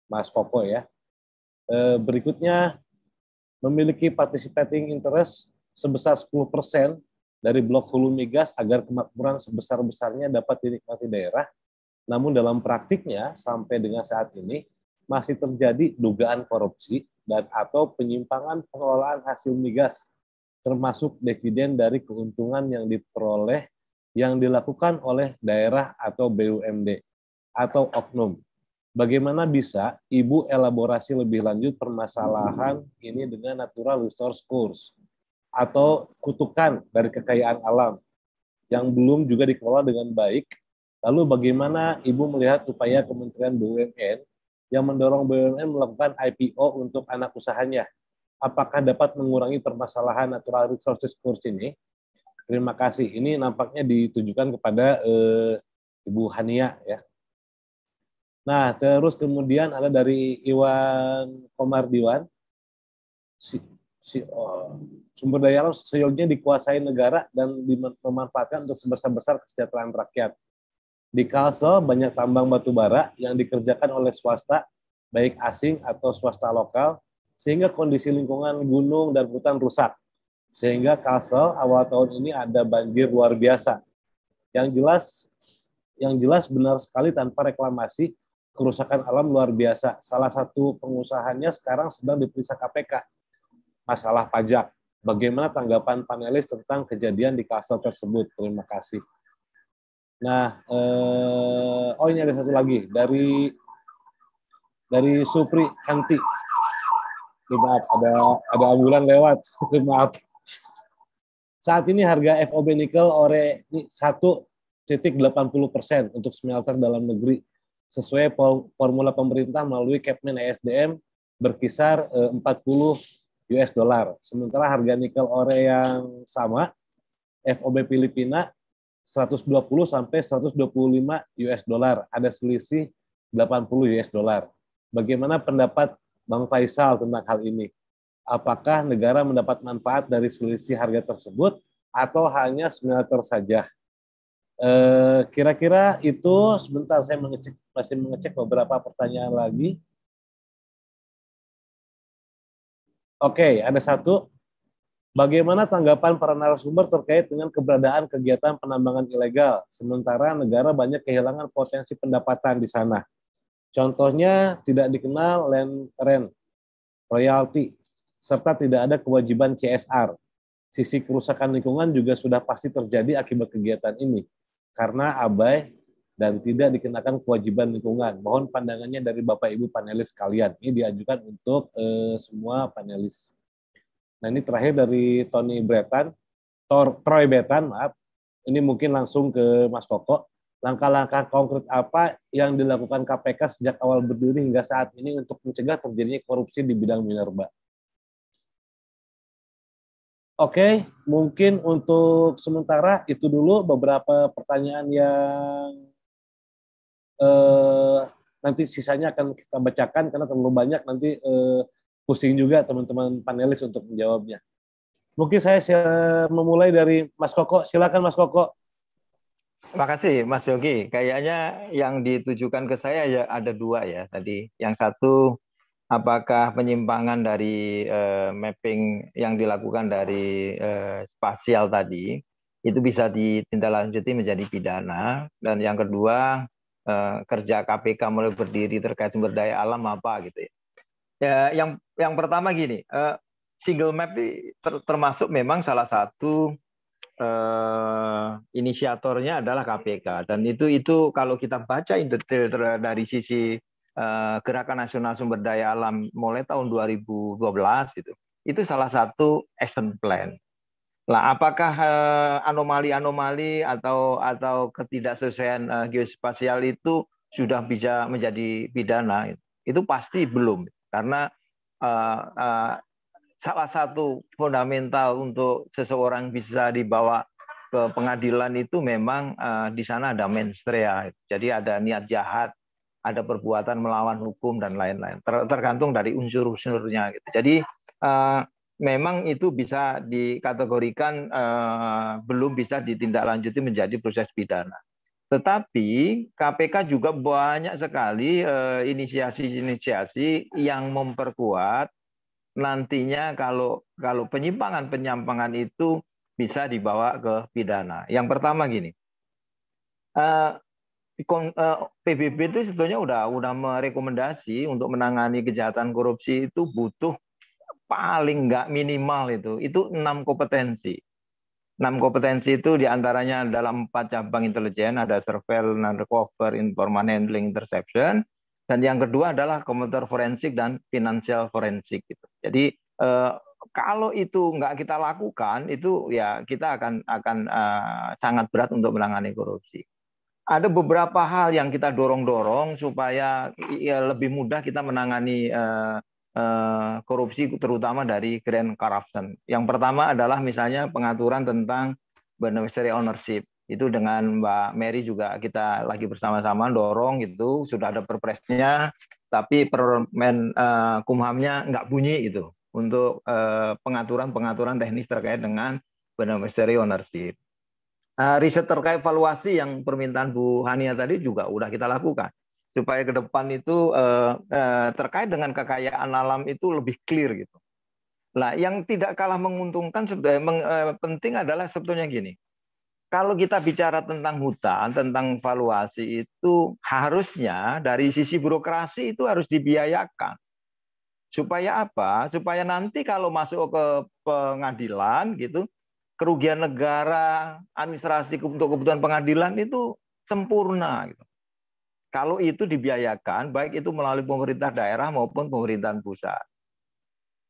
Mas Koko ya. Eh, berikutnya memiliki participating interest sebesar 10% dari blok hulu migas agar kemakmuran sebesar-besarnya dapat dinikmati daerah. Namun dalam praktiknya sampai dengan saat ini masih terjadi dugaan korupsi dan atau penyimpangan pengelolaan hasil migas termasuk dividen dari keuntungan yang diperoleh yang dilakukan oleh daerah atau BUMD atau oknum Bagaimana bisa Ibu elaborasi lebih lanjut permasalahan ini dengan natural resource course atau kutukan dari kekayaan alam yang belum juga dikelola dengan baik? Lalu bagaimana Ibu melihat upaya Kementerian BUMN yang mendorong BUMN melakukan IPO untuk anak usahanya? Apakah dapat mengurangi permasalahan natural resources course ini? Terima kasih. Ini nampaknya ditujukan kepada eh, Ibu Hania ya Nah, terus kemudian ada dari Iwan Komar Si, si, oh, sumber daya alam seyogianya dikuasai negara dan dimanfaatkan untuk sebesar-besar kesejahteraan rakyat. Di Kalsel banyak tambang batu bara yang dikerjakan oleh swasta, baik asing atau swasta lokal, sehingga kondisi lingkungan gunung dan hutan rusak. Sehingga Kalsel awal tahun ini ada banjir luar biasa. Yang jelas yang jelas benar sekali tanpa reklamasi kerusakan alam luar biasa. Salah satu pengusahanya sekarang sedang diperiksa KPK. Masalah pajak. Bagaimana tanggapan panelis tentang kejadian di kastel tersebut? Terima kasih. Nah, eh, oh ini ada satu lagi dari dari Supri Hanti. Maaf, ada ada ambulan lewat. Maaf. Saat ini harga FOB nikel ore ini satu titik delapan puluh persen untuk smelter dalam negeri sesuai formula pemerintah melalui Kepmen ESDM berkisar 40 eh, US dollar. Sementara harga nikel ore yang sama FOB Filipina 120 sampai 125 US dollar. Ada selisih 80 US dollar. Bagaimana pendapat Bang Faisal tentang hal ini? Apakah negara mendapat manfaat dari selisih harga tersebut atau hanya smelter saja? Eh, kira-kira uh, itu sebentar saya mengecek masih mengecek beberapa pertanyaan lagi. Oke, ada satu. Bagaimana tanggapan para narasumber terkait dengan keberadaan kegiatan penambangan ilegal, sementara negara banyak kehilangan potensi pendapatan di sana? Contohnya tidak dikenal land rent, royalti, serta tidak ada kewajiban CSR. Sisi kerusakan lingkungan juga sudah pasti terjadi akibat kegiatan ini karena abai dan tidak dikenakan kewajiban lingkungan. Mohon pandangannya dari Bapak Ibu panelis kalian. Ini diajukan untuk eh, semua panelis. Nah ini terakhir dari Tony Bretan, Tor, Troy Bretan, maaf. Ini mungkin langsung ke Mas Koko. Langkah-langkah konkret apa yang dilakukan KPK sejak awal berdiri hingga saat ini untuk mencegah terjadinya korupsi di bidang minerba? Oke, mungkin untuk sementara itu dulu beberapa pertanyaan yang eh, nanti sisanya akan kita bacakan karena terlalu banyak nanti eh, pusing juga teman-teman panelis untuk menjawabnya. Mungkin saya memulai dari Mas Koko. Silakan Mas Koko. Terima kasih Mas Yogi. Kayaknya yang ditujukan ke saya ya ada dua ya tadi. Yang satu apakah penyimpangan dari uh, mapping yang dilakukan dari uh, spasial tadi itu bisa ditindaklanjuti menjadi pidana dan yang kedua uh, kerja KPK mulai berdiri terkait sumber daya alam apa gitu ya. ya yang yang pertama gini, uh, single map ter, termasuk memang salah satu uh, inisiatornya adalah KPK dan itu itu kalau kita baca in detail dari sisi Eh, Gerakan Nasional Sumber Daya Alam mulai tahun 2012 itu itu salah satu action plan. Nah, apakah eh, anomali-anomali atau atau ketidaksesuaian eh, geospasial itu sudah bisa menjadi pidana? Gitu? Itu pasti belum, karena salah satu fundamental untuk seseorang bisa dibawa ke pengadilan itu memang di sana ada menstrea, jadi ada niat jahat ada perbuatan melawan hukum dan lain-lain. Ter tergantung dari unsur-unsurnya. Gitu. Jadi uh, memang itu bisa dikategorikan uh, belum bisa ditindaklanjuti menjadi proses pidana. Tetapi KPK juga banyak sekali eh, inisiasi-inisiasi uh, yang memperkuat nantinya kalau kalau penyimpangan-penyimpangan itu bisa dibawa ke pidana. Yang pertama gini, Eh, PBB itu sebetulnya udah udah merekomendasi untuk menangani kejahatan korupsi itu butuh paling nggak minimal itu itu enam kompetensi. Enam kompetensi itu diantaranya dalam empat cabang intelijen ada surveillance, undercover, informant handling, interception, dan yang kedua adalah komputer forensik dan financial forensik. Gitu. Jadi eh, kalau itu nggak kita lakukan itu ya kita akan akan eh, sangat berat untuk menangani korupsi ada beberapa hal yang kita dorong-dorong supaya ya lebih mudah kita menangani uh, uh, korupsi terutama dari grand corruption. Yang pertama adalah misalnya pengaturan tentang beneficiary ownership. Itu dengan Mbak Mary juga kita lagi bersama-sama dorong itu sudah ada perpresnya, tapi permen uh, kumhamnya nggak bunyi itu untuk pengaturan-pengaturan teknis terkait dengan beneficiary ownership. Eh, riset terkait valuasi yang permintaan Bu Hania tadi juga udah kita lakukan supaya ke depan itu eh, eh, terkait dengan kekayaan alam itu lebih clear gitu. Nah, yang tidak kalah menguntungkan sebetulnya penting adalah sebetulnya gini. Kalau kita bicara tentang hutan, tentang valuasi itu harusnya dari sisi birokrasi itu harus dibiayakan. Supaya apa? Supaya nanti kalau masuk ke pengadilan gitu, kerugian negara, administrasi untuk kebutuhan pengadilan itu sempurna. Gitu. Kalau itu dibiayakan, baik itu melalui pemerintah daerah maupun pemerintahan pusat.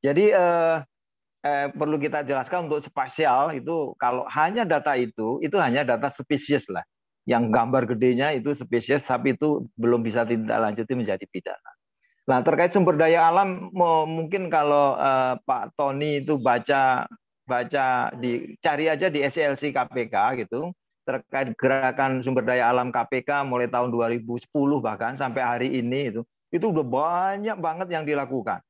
Jadi eh, eh, perlu kita jelaskan untuk spasial itu kalau hanya data itu, itu hanya data spesies lah. Yang gambar gedenya itu spesies, tapi itu belum bisa tindak lanjuti menjadi pidana. Nah terkait sumber daya alam, mungkin kalau eh, Pak Tony itu baca baca di hmm. cari aja di SLC e KPK gitu terkait gerakan sumber daya alam KPK mulai tahun 2010 bahkan sampai hari ini itu itu udah banyak banget yang dilakukan.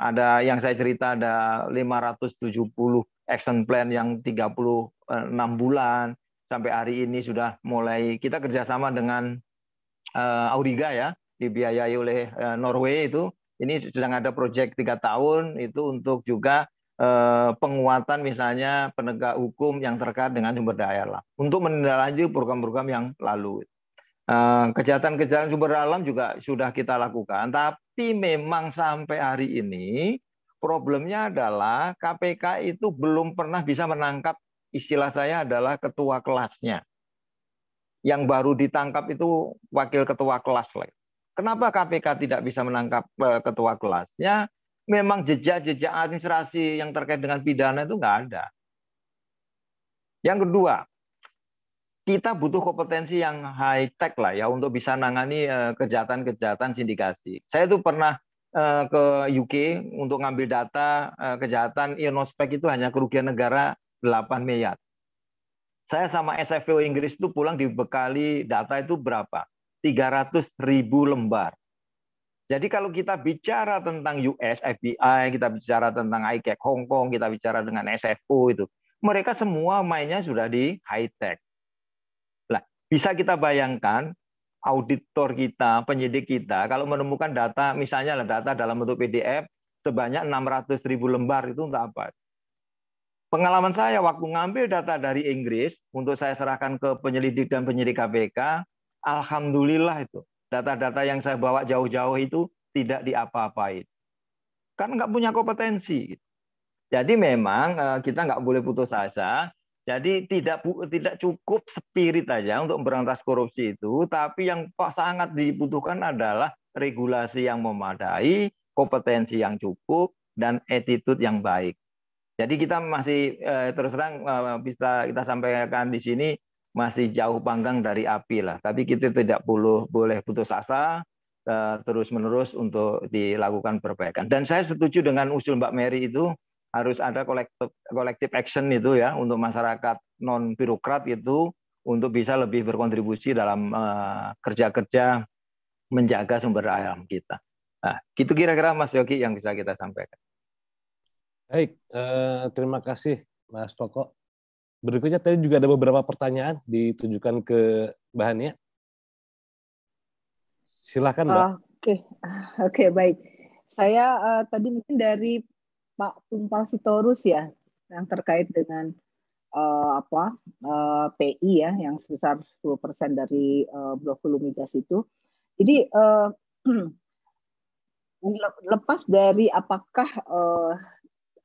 Ada yang saya cerita ada 570 action plan yang 36 bulan sampai hari ini sudah mulai kita kerjasama dengan uh, Auriga ya dibiayai oleh uh, Norway itu ini sedang ada proyek tiga tahun itu untuk juga Eh, penguatan misalnya penegak hukum yang terkait dengan sumber daya alam untuk menindaklanjuti program-program yang lalu. Eh, kejahatan-kejahatan sumber daya alam juga sudah kita lakukan, tapi memang sampai hari ini problemnya adalah KPK itu belum pernah bisa menangkap istilah saya adalah ketua kelasnya. Yang baru ditangkap itu wakil ketua kelas. Kenapa KPK tidak bisa menangkap eh, ketua kelasnya? memang jejak-jejak administrasi yang terkait dengan pidana itu nggak ada. Yang kedua, kita butuh kompetensi yang high tech lah ya untuk bisa nangani eh, kejahatan-kejahatan sindikasi. Saya itu pernah eh, ke UK untuk ngambil data eh, kejahatan Ionospek itu hanya kerugian negara 8 miliar. Saya sama SFO Inggris itu pulang dibekali data itu berapa? 300 ribu lembar. Jadi kalau kita bicara tentang US, FBI, kita bicara tentang ICAC e Hong Kong, kita bicara dengan SFO itu, mereka semua mainnya sudah di high tech. Lah, bisa kita bayangkan auditor kita, penyidik kita, kalau menemukan data, misalnya lah data dalam bentuk PDF sebanyak 600 ribu lembar itu untuk apa? Pengalaman saya waktu ngambil data dari Inggris untuk saya serahkan ke penyelidik dan penyidik KPK, alhamdulillah itu data-data yang saya bawa jauh-jauh itu tidak diapa-apain. Kan nggak punya kompetensi. Jadi memang eh, kita nggak boleh putus asa. Jadi tidak tidak cukup spirit aja untuk memberantas korupsi itu, tapi yang sangat dibutuhkan adalah regulasi yang memadai, kompetensi yang cukup, dan attitude yang baik. Jadi kita masih eh, terus terang eh, bisa kita sampaikan di sini masih jauh panggang dari api lah. Tapi kita tidak perlu boleh putus asa eh, terus menerus untuk dilakukan perbaikan. Dan saya setuju dengan usul Mbak Mary itu harus ada kolektif kolektif action itu ya untuk masyarakat non birokrat itu untuk bisa lebih berkontribusi dalam eh, kerja-kerja uh, menjaga sumber alam kita. Nah, gitu kira-kira Mas Yogi yang bisa kita sampaikan. Baik, eh, terima kasih Mas Toko. Berikutnya tadi juga ada beberapa pertanyaan ditujukan ke Mbak Hania. Silakan Mbak. Oke, okay. oke okay, baik. Saya uh, tadi mungkin dari Pak Tumpal Sitorus ya yang terkait dengan uh, apa uh, eh, PI ya yang sebesar 10% dari uh, blokul migas itu. Jadi uh, lepas dari apakah uh,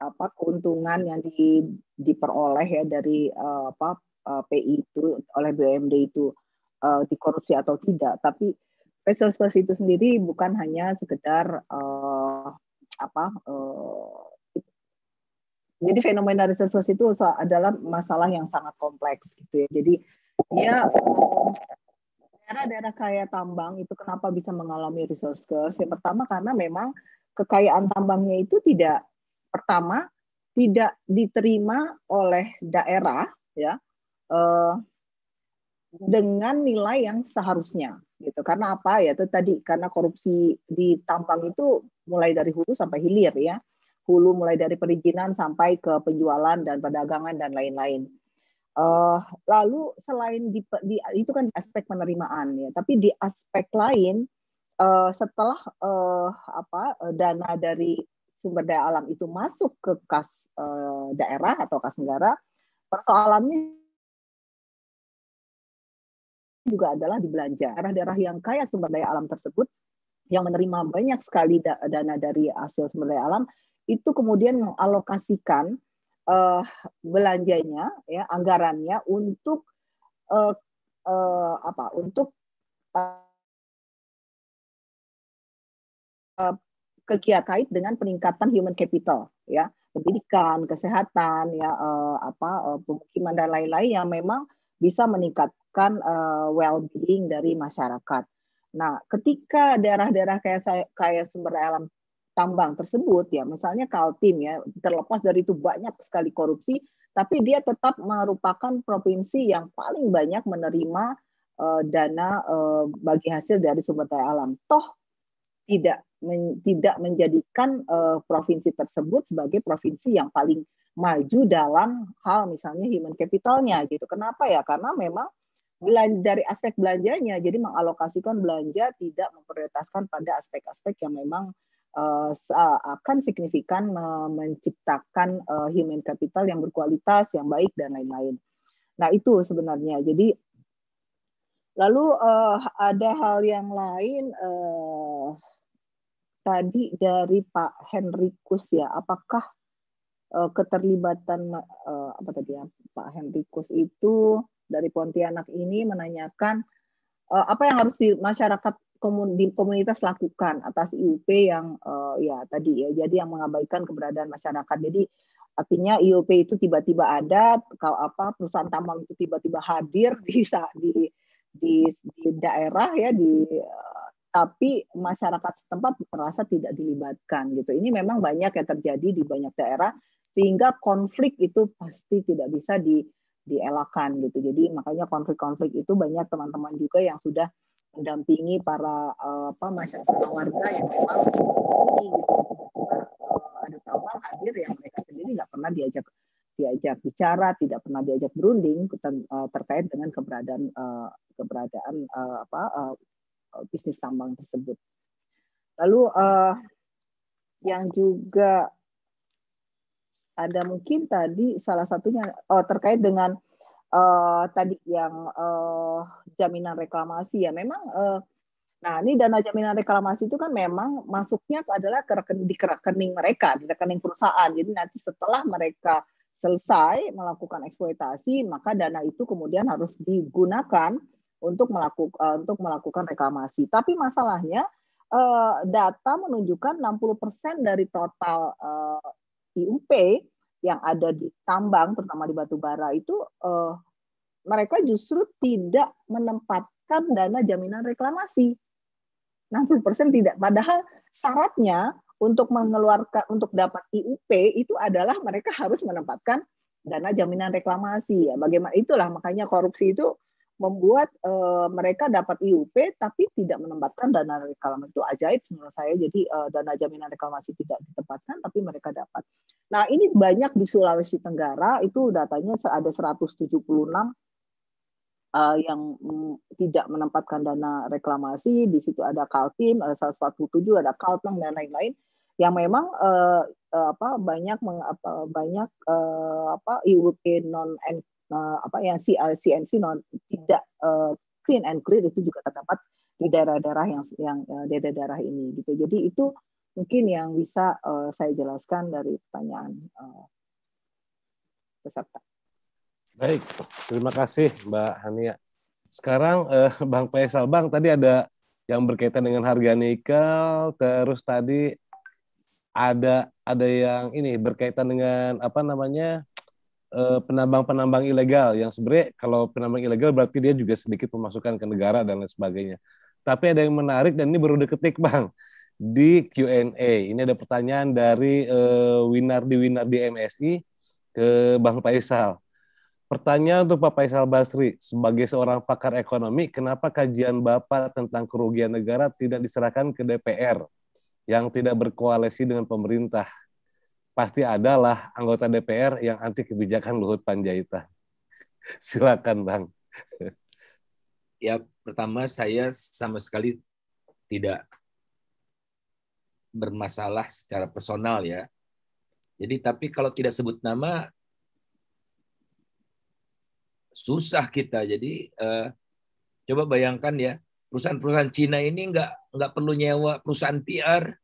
apa keuntungan yang di, diperoleh ya dari uh, apa uh, eh, PI itu oleh BUMD itu uh, dikorupsi atau tidak, tapi resource itu sendiri bukan hanya sekedar uh, apa uh, jadi fenomena resource itu adalah masalah yang sangat kompleks gitu ya. Jadi ya daerah-daerah kaya tambang itu kenapa bisa mengalami resource curse? Yang pertama karena memang kekayaan tambangnya itu tidak Pertama, tidak diterima oleh daerah ya eh, dengan nilai yang seharusnya gitu. Karena apa ya itu tadi karena korupsi di tambang itu mulai dari hulu sampai hilir ya. Hulu mulai dari perizinan sampai ke penjualan dan perdagangan dan lain-lain. eh, lalu selain di, di itu kan aspek penerimaan ya, tapi di aspek lain uh, setelah uh, apa eh, dana dari sumber daya alam itu masuk ke kas eh, daerah atau kas negara, persoalannya juga adalah di belanja. Daerah-daerah yang kaya sumber daya alam tersebut yang menerima banyak sekali dana dari hasil sumber daya alam itu kemudian mengalokasikan eh, belanjanya ya anggarannya untuk eh, eh, apa untuk eh, kait dengan peningkatan human capital ya pendidikan kesehatan ya eh, apa eh, pemukiman dan lain-lain yang memang bisa meningkatkan eh, well-being dari masyarakat. Nah, ketika daerah-daerah kayak saya, kayak sumber daya alam tambang tersebut ya, misalnya Kaltim ya, terlepas dari itu banyak sekali korupsi, tapi dia tetap merupakan provinsi yang paling banyak menerima uh, dana uh, bagi hasil dari sumber daya alam. Toh tidak men, tidak menjadikan uh, provinsi tersebut sebagai provinsi yang paling maju dalam hal misalnya human capitalnya gitu. Kenapa ya? Karena memang belanja dari aspek belanjanya, jadi mengalokasikan belanja tidak memprioritaskan pada aspek-aspek yang memang uh, akan signifikan uh, menciptakan uh, human capital yang berkualitas, yang baik dan lain-lain. Nah itu sebenarnya. Jadi Lalu uh, ada hal yang lain uh, tadi dari Pak Henrikus ya, apakah uh, keterlibatan uh, apa tadi ya Pak Henrikus itu dari Pontianak ini menanyakan uh, apa yang harus di masyarakat komun, di komunitas lakukan atas IUP yang uh, ya tadi ya jadi yang mengabaikan keberadaan masyarakat. Jadi artinya IUP itu tiba-tiba ada kalau apa perusahaan tambang itu tiba-tiba hadir di di di, di daerah ya di tapi masyarakat setempat merasa tidak dilibatkan gitu. Ini memang banyak yang terjadi di banyak daerah sehingga konflik itu pasti tidak bisa di dielakkan gitu. Jadi makanya konflik-konflik itu banyak teman-teman juga yang sudah mendampingi para eh, apa masyarakat warga yang memang ini gitu eh, ada trauma hadir yang mereka sendiri nggak pernah diajak diajak bicara, tidak pernah diajak berunding eh, terkait dengan keberadaan eh, keberadaan eh, apa bisnis tambang tersebut. Lalu yang juga ada mungkin tadi salah satunya oh, terkait dengan uh, tadi yang uh, jaminan reklamasi ya memang uh, nah ini dana jaminan reklamasi itu kan memang masuknya adalah ke rekening, di rekening mereka di rekening perusahaan jadi nanti setelah mereka selesai melakukan eksploitasi, maka dana itu kemudian harus digunakan untuk melakukan eh, untuk melakukan reklamasi. Tapi masalahnya eh, data menunjukkan 60% dari total eh, IUP yang ada di tambang, terutama di batu bara itu mereka justru tidak menempatkan dana jaminan reklamasi. 60% tidak. Padahal syaratnya untuk mengeluarkan untuk dapat IUP itu adalah mereka harus menempatkan dana jaminan reklamasi ya. Bagaimana itulah makanya korupsi itu membuat e, mereka dapat IUP tapi tidak menempatkan dana reklamasi itu ajaib menurut saya. Jadi e, dana jaminan reklamasi tidak ditempatkan tapi mereka dapat. Nah, ini banyak di Sulawesi Tenggara itu datanya ada 176 uh, yang mm, tidak menempatkan dana reklamasi, di situ ada Kaltim, ada 147, ada Kalteng dan lain-lain yang memang uh, uh, apa banyak meng, apa, banyak uh, apa IUP non uh, apa yang CNC non tidak uh, clean and clear itu juga terdapat di daerah-daerah yang yang daerah-daerah ini gitu. Jadi itu mungkin yang bisa uh, saya jelaskan dari pertanyaan uh, peserta. Baik, terima kasih Mbak Hania. Sekarang eh, Bang Faisal, Bang tadi ada yang berkaitan dengan harga nikel, terus tadi ada ada yang ini berkaitan dengan apa namanya eh, penambang-penambang ilegal yang sebenarnya kalau penambang ilegal berarti dia juga sedikit pemasukan ke negara dan lain sebagainya. Tapi ada yang menarik dan ini baru diketik bang di Q&A. Ini ada pertanyaan dari eh, Winardi Winardi MSI ke Bang Faisal. Pertanyaan untuk Pak Faisal Basri, sebagai seorang pakar ekonomi, kenapa kajian Bapak tentang kerugian negara tidak diserahkan ke DPR yang tidak berkoalisi dengan pemerintah? Pasti adalah anggota DPR yang anti kebijakan Luhut Panjaitan. Silakan, Bang. Ya, pertama saya sama sekali tidak bermasalah secara personal ya. Jadi tapi kalau tidak sebut nama susah kita. Jadi uh, coba bayangkan ya perusahaan-perusahaan Cina ini nggak nggak perlu nyewa perusahaan PR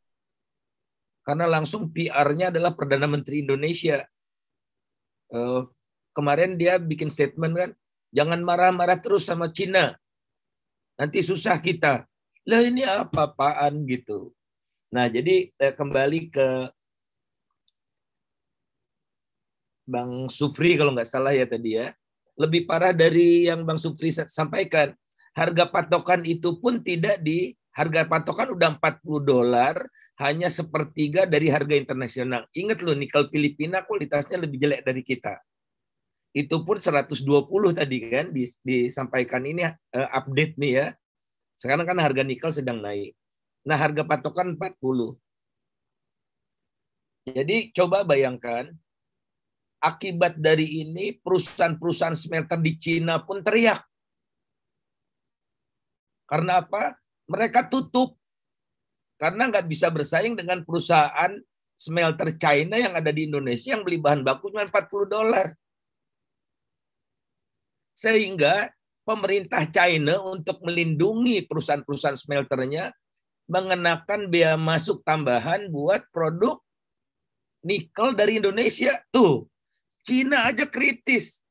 karena langsung PR-nya adalah perdana menteri Indonesia. Uh, kemarin dia bikin statement kan, jangan marah-marah terus sama Cina, nanti susah kita. Lah ini apa-apaan gitu. Nah jadi uh, kembali ke Bang Supri kalau nggak salah ya tadi ya lebih parah dari yang Bang Supri sampaikan. Harga patokan itu pun tidak di harga patokan udah 40 dolar, hanya sepertiga dari harga internasional. Ingat loh, nikel Filipina kualitasnya lebih jelek dari kita. Itu pun 120 tadi kan disampaikan ini eh, update nih ya. Sekarang kan harga nikel sedang naik. Nah, harga patokan 40. Jadi coba bayangkan Akibat dari ini perusahaan-perusahaan smelter di Cina pun teriak. Karena apa? Mereka tutup. Karena nggak bisa bersaing dengan perusahaan smelter China yang ada di Indonesia yang beli bahan baku cuma 40 dolar. Sehingga pemerintah China untuk melindungi perusahaan-perusahaan smelternya mengenakan bea masuk tambahan buat produk nikel dari Indonesia. Tuh, Cina aja kritis.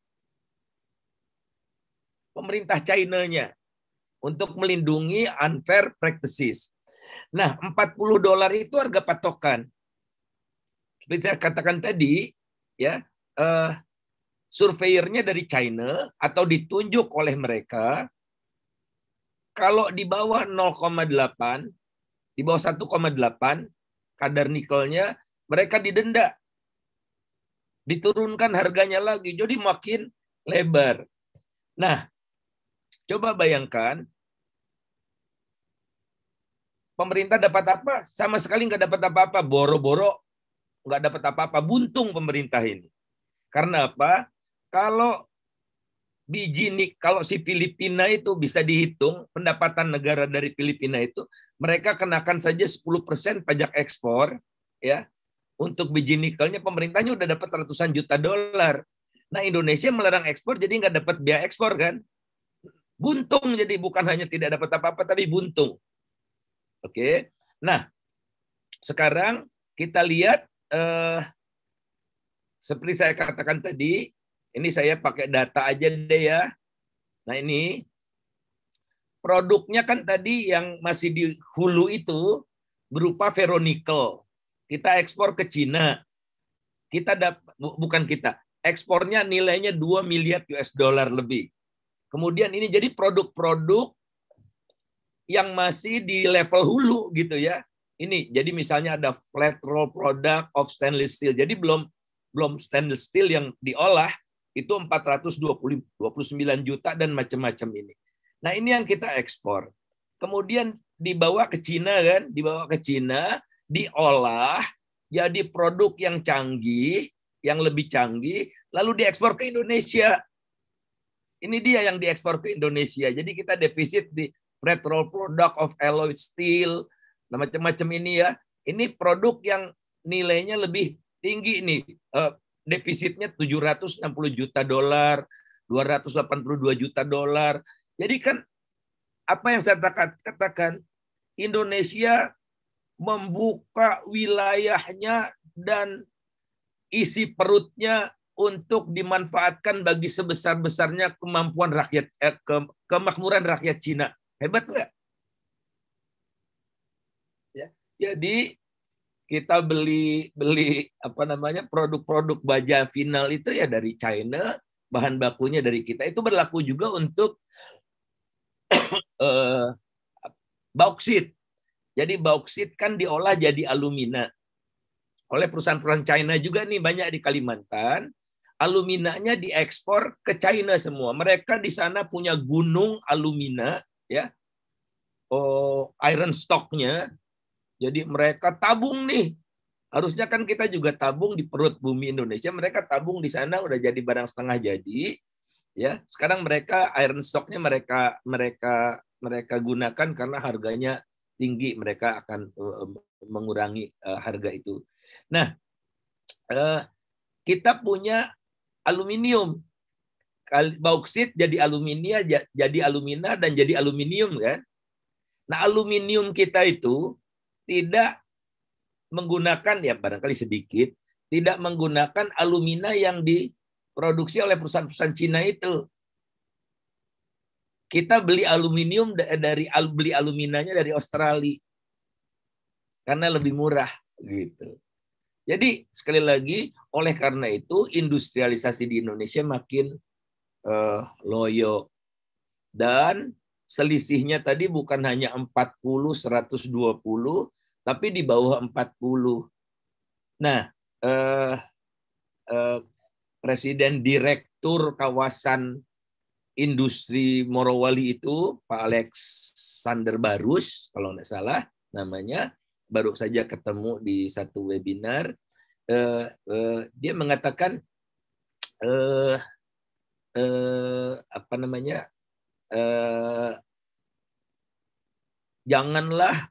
Pemerintah Chinanya untuk melindungi unfair practices. Nah, 40 dolar itu harga patokan. Seperti saya katakan tadi, ya, eh, surveyernya dari China atau ditunjuk oleh mereka kalau di bawah 0,8, di bawah 1,8 kadar nikelnya mereka didenda diturunkan harganya lagi, jadi makin lebar. Nah, coba bayangkan pemerintah dapat apa? Sama sekali nggak dapat apa-apa, boro-boro nggak dapat apa-apa, buntung pemerintah ini. Karena apa? Kalau biji nik kalau si Filipina itu bisa dihitung pendapatan negara dari Filipina itu, mereka kenakan saja 10% pajak ekspor, ya untuk biji nikelnya pemerintahnya udah dapat ratusan juta dolar. Nah Indonesia melarang ekspor jadi nggak dapat biaya ekspor kan? Buntung jadi bukan hanya tidak dapat apa-apa tapi buntung. Oke. Nah sekarang kita lihat eh, seperti saya katakan tadi, ini saya pakai data aja deh ya. Nah ini produknya kan tadi yang masih di hulu itu berupa veronikel. Kita ekspor ke Cina. Kita dapat bukan kita, ekspornya nilainya 2 miliar US dollar lebih. Kemudian ini jadi produk-produk yang masih di level hulu gitu ya. Ini jadi misalnya ada flat roll product of stainless steel. Jadi belum belum stainless steel yang diolah itu 429 juta dan macam-macam ini. Nah, ini yang kita ekspor. Kemudian dibawa ke Cina kan, dibawa ke Cina, diolah jadi produk yang canggih, yang lebih canggih, lalu diekspor ke Indonesia. Ini dia yang diekspor ke Indonesia. Jadi kita defisit di petrol product of alloy steel, macam-macam ini ya. Ini produk yang nilainya lebih tinggi nih. Uh, defisitnya 760 juta dolar, 282 juta dolar. Jadi kan apa yang saya katakan, Indonesia membuka wilayahnya dan isi perutnya untuk dimanfaatkan bagi sebesar-besarnya kemampuan rakyat eh, ke, kemakmuran rakyat Cina. Hebat nggak? Ya. Jadi kita beli beli apa namanya produk-produk baja final itu ya dari China, bahan bakunya dari kita. Itu berlaku juga untuk eh, bauksit jadi bauksit kan diolah jadi alumina. Oleh perusahaan-perusahaan China juga nih banyak di Kalimantan. Aluminanya diekspor ke China semua. Mereka di sana punya gunung alumina, ya, oh, iron stocknya. Jadi mereka tabung nih. Harusnya kan kita juga tabung di perut bumi Indonesia. Mereka tabung di sana udah jadi barang setengah jadi. Ya, sekarang mereka iron stocknya mereka mereka mereka gunakan karena harganya tinggi mereka akan eh, mengurangi eh, harga itu. Nah, eh, kita punya aluminium. Bauksit jadi aluminia jadi alumina dan jadi aluminium kan. Nah, aluminium kita itu tidak menggunakan ya barangkali sedikit, tidak menggunakan alumina yang diproduksi oleh perusahaan-perusahaan Cina itu. Kita beli aluminium dari beli aluminanya dari Australia karena lebih murah gitu. Jadi sekali lagi oleh karena itu industrialisasi di Indonesia makin uh, loyo dan selisihnya tadi bukan hanya 40 120 tapi di bawah 40. Nah, eh, eh, presiden direktur kawasan industri Morowali itu Pak Alex Sander Barus kalau tidak salah namanya baru saja ketemu di satu webinar eh, eh, dia mengatakan eh, apa namanya janganlah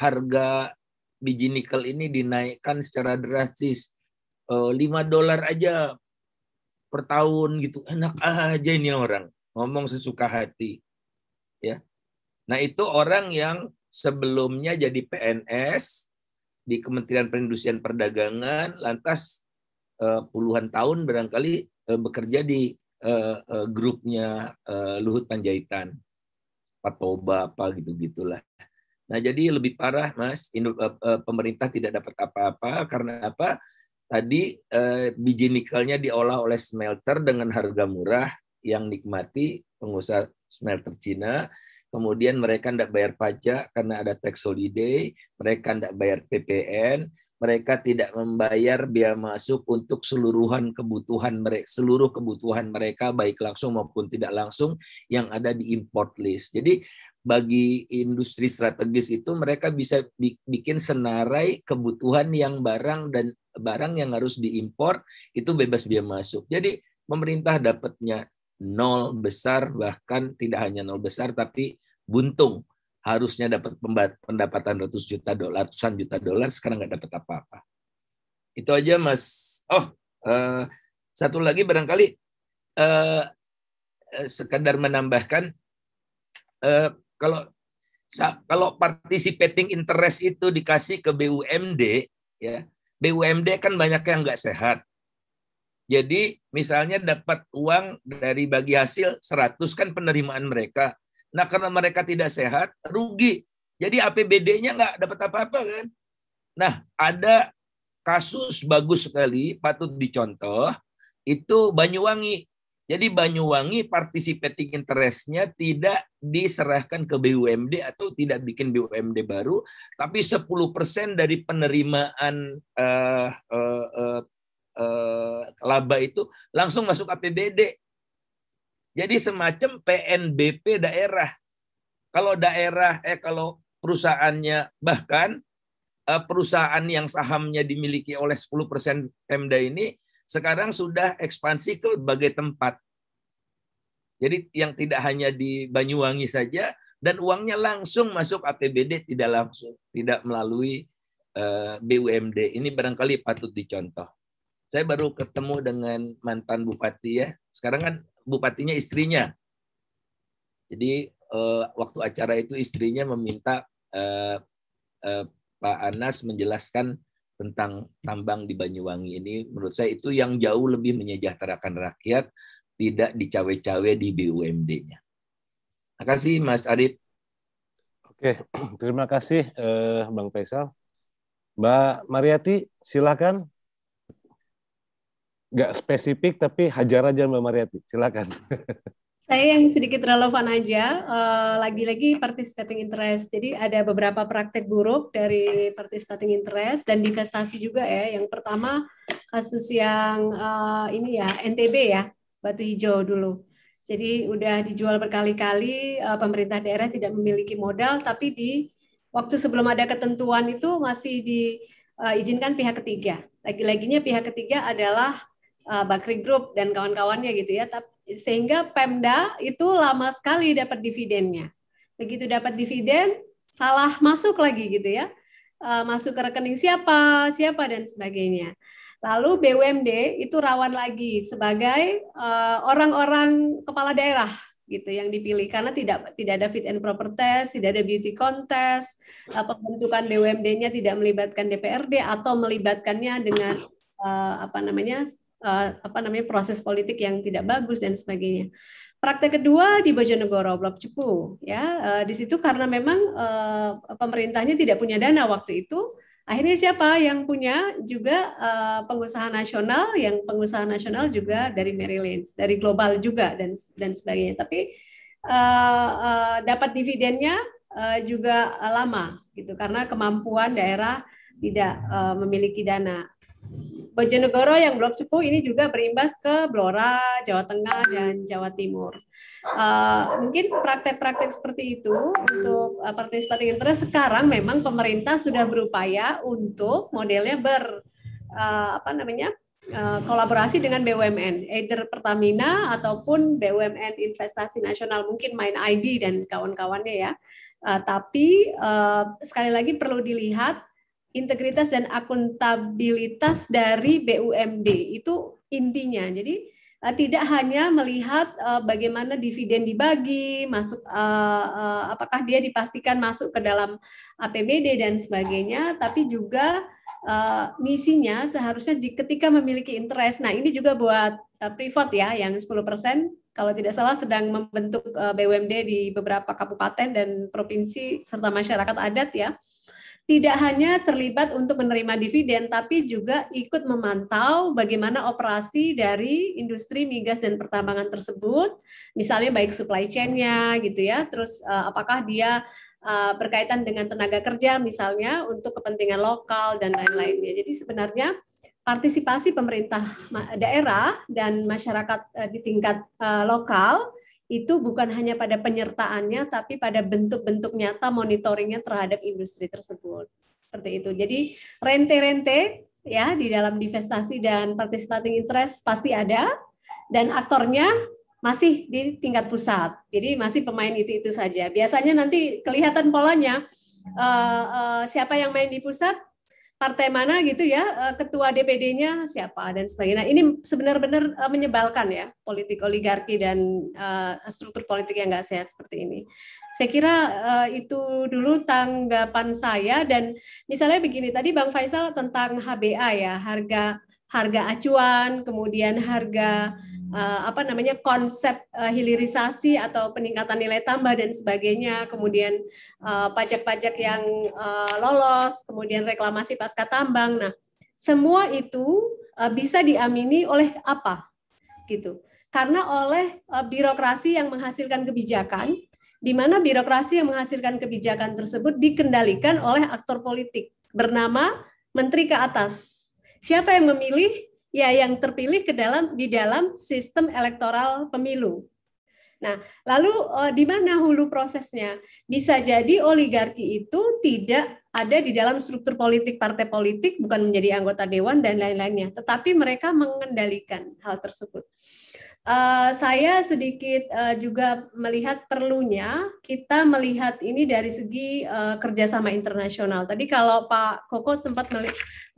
harga biji nikel ini dinaikkan secara drastis. Eh, 5 dolar aja per tahun gitu. Enak aja ini orang. Ngomong sesuka hati. Ya. Nah, itu orang yang sebelumnya jadi PNS di Kementerian Perindustrian Perdagangan lantas eh, puluhan tahun barangkali eh, bekerja di eh, grupnya Luhut Panjaitan. Patoba apa gitu-gitulah. Nah, jadi lebih parah, Mas, pemerintah tidak dapat apa-apa karena apa? tadi eh, biji nikelnya diolah oleh smelter dengan harga murah yang nikmati pengusaha smelter Cina. Kemudian mereka tidak bayar pajak karena ada tax holiday, mereka tidak bayar PPN, mereka tidak membayar biaya masuk untuk seluruhan kebutuhan mereka, seluruh kebutuhan mereka baik langsung maupun tidak langsung yang ada di import list. Jadi bagi industri strategis itu mereka bisa bikin senarai kebutuhan yang barang dan barang yang harus diimpor itu bebas biaya masuk. Jadi pemerintah dapatnya nol besar bahkan tidak hanya nol besar tapi buntung harusnya dapat pendapatan ratus juta dolar ratusan juta dolar sekarang nggak dapat apa-apa itu aja mas oh uh, satu lagi barangkali uh, eh, eh, sekadar menambahkan uh, kalau kalau participating interest itu dikasih ke BUMD ya BUMD kan banyak yang nggak sehat. Jadi misalnya dapat uang dari bagi hasil 100 kan penerimaan mereka. Nah karena mereka tidak sehat, rugi. Jadi APBD-nya nggak dapat apa-apa kan. Nah ada kasus bagus sekali, patut dicontoh, itu Banyuwangi. Jadi Banyuwangi participating interestnya tidak diserahkan ke BUMD atau tidak bikin BUMD baru, tapi 10% dari penerimaan uh, uh, uh, uh, laba itu langsung masuk APBD. Jadi semacam PNBP daerah. Kalau daerah eh kalau perusahaannya bahkan uh, perusahaan yang sahamnya dimiliki oleh 10% Pemda ini sekarang sudah ekspansi ke berbagai tempat. Jadi yang tidak hanya di Banyuwangi saja dan uangnya langsung masuk APBD tidak langsung tidak melalui eh, BUMD. Ini barangkali patut dicontoh. Saya baru ketemu dengan mantan bupati ya. Sekarang kan bupatinya istrinya. Jadi eh, waktu acara itu istrinya meminta eh, Pak Anas menjelaskan tentang tambang di Banyuwangi ini menurut saya itu yang jauh lebih menyejahterakan rakyat tidak dicawe-cawe di BUMD-nya. Terima kasih Mas Arif. Oke, terima kasih eh, Bang Faisal. Mbak Mariati, silakan. Gak spesifik tapi hajar aja Mbak Mariati, silakan. Saya yang sedikit relevan aja, eh, lagi-lagi uh, participating interest. Jadi ada beberapa praktek buruk dari participating interest dan divestasi juga ya. Yang pertama kasus yang uh, ini ya NTB ya, batu hijau dulu. Jadi udah dijual berkali-kali, uh, pemerintah daerah tidak memiliki modal, tapi di waktu sebelum ada ketentuan itu masih diizinkan uh, pihak ketiga. Lagi-laginya pihak ketiga adalah uh, Bakri Group dan kawan-kawannya gitu ya. Tapi sehingga Pemda itu lama sekali dapat dividennya. Begitu dapat dividen, salah masuk lagi gitu ya. E, masuk ke rekening siapa, siapa dan sebagainya. Lalu BUMD itu rawan lagi sebagai e, orang-orang kepala daerah gitu yang dipilih karena tidak tidak ada fit and proper test, tidak ada beauty contest, e, pembentukan BUMD-nya tidak melibatkan DPRD atau melibatkannya dengan apa namanya uh, apa namanya proses politik yang tidak bagus dan sebagainya. Praktek kedua di Bojonegoro Blok Cepu ya uh, di situ karena memang uh, pemerintahnya tidak punya dana waktu itu akhirnya siapa yang punya juga uh, pengusaha nasional yang pengusaha nasional juga dari Maryland dari global juga dan dan sebagainya tapi uh, uh, dapat dividennya uh, juga lama gitu karena kemampuan daerah tidak uh, memiliki dana Bojonegoro yang Blok sepuh ini juga berimbas ke Blora, Jawa Tengah, dan Jawa Timur. Uh, mungkin praktek-praktek seperti itu untuk uh, eh, participating interest sekarang memang pemerintah sudah berupaya untuk modelnya ber uh, apa namanya uh, kolaborasi dengan BUMN, either Pertamina ataupun BUMN Investasi Nasional mungkin Main ID dan kawan-kawannya ya. Uh, tapi uh, sekali lagi perlu dilihat integritas dan akuntabilitas dari BUMD itu intinya. Jadi eh, tidak hanya melihat eh, bagaimana dividen dibagi, masuk eh, apakah dia dipastikan masuk ke dalam APBD dan sebagainya, tapi juga misinya seharusnya ketika memiliki interest. Nah, ini juga buat Privat ya yang 10% kalau tidak salah sedang membentuk BUMD di beberapa kabupaten dan provinsi serta masyarakat adat ya tidak hanya terlibat untuk menerima dividen, tapi juga ikut memantau bagaimana operasi dari industri migas dan pertambangan tersebut, misalnya baik supply chain-nya gitu ya, terus eh, apakah dia eh, berkaitan dengan tenaga kerja misalnya untuk kepentingan lokal dan lain-lainnya. Jadi sebenarnya partisipasi pemerintah daerah dan masyarakat eh, di tingkat lokal itu bukan hanya pada penyertaannya, tapi pada bentuk-bentuk nyata monitoringnya terhadap industri tersebut. Seperti itu. Jadi rente-rente ya di dalam divestasi dan participating interest pasti ada, dan aktornya masih di tingkat pusat. Jadi masih pemain itu-itu saja. Biasanya nanti kelihatan polanya, uh, uh, siapa yang main di pusat, partai mana gitu ya, eh, ketua DPD-nya siapa dan sebagainya. Nah, ini sebenar-benar eh, menyebalkan ya politik oligarki dan eh, struktur politik yang nggak sehat seperti ini. Saya kira itu dulu tanggapan saya dan misalnya begini tadi Bang Faisal tentang HBA ya harga harga acuan kemudian harga uh, apa namanya konsep uh, hilirisasi atau peningkatan nilai tambah dan sebagainya, kemudian eh, pajak-pajak uh, yang uh, lolos, kemudian reklamasi pasca tambang. Nah, semua itu uh, bisa diamini oleh apa? Gitu. Karena oleh uh, birokrasi yang menghasilkan kebijakan, di mana birokrasi yang menghasilkan kebijakan tersebut dikendalikan oleh aktor politik bernama menteri ke atas. Siapa yang memilih ya yang terpilih ke dalam di dalam sistem elektoral pemilu. Nah, lalu eh, di mana hulu prosesnya? Bisa jadi oligarki itu tidak ada di dalam struktur politik partai politik, bukan menjadi anggota dewan dan lain-lainnya, tetapi mereka mengendalikan hal tersebut. Uh, saya sedikit uh, juga melihat perlunya kita melihat ini dari segi uh, kerjasama internasional. Tadi kalau Pak Koko sempat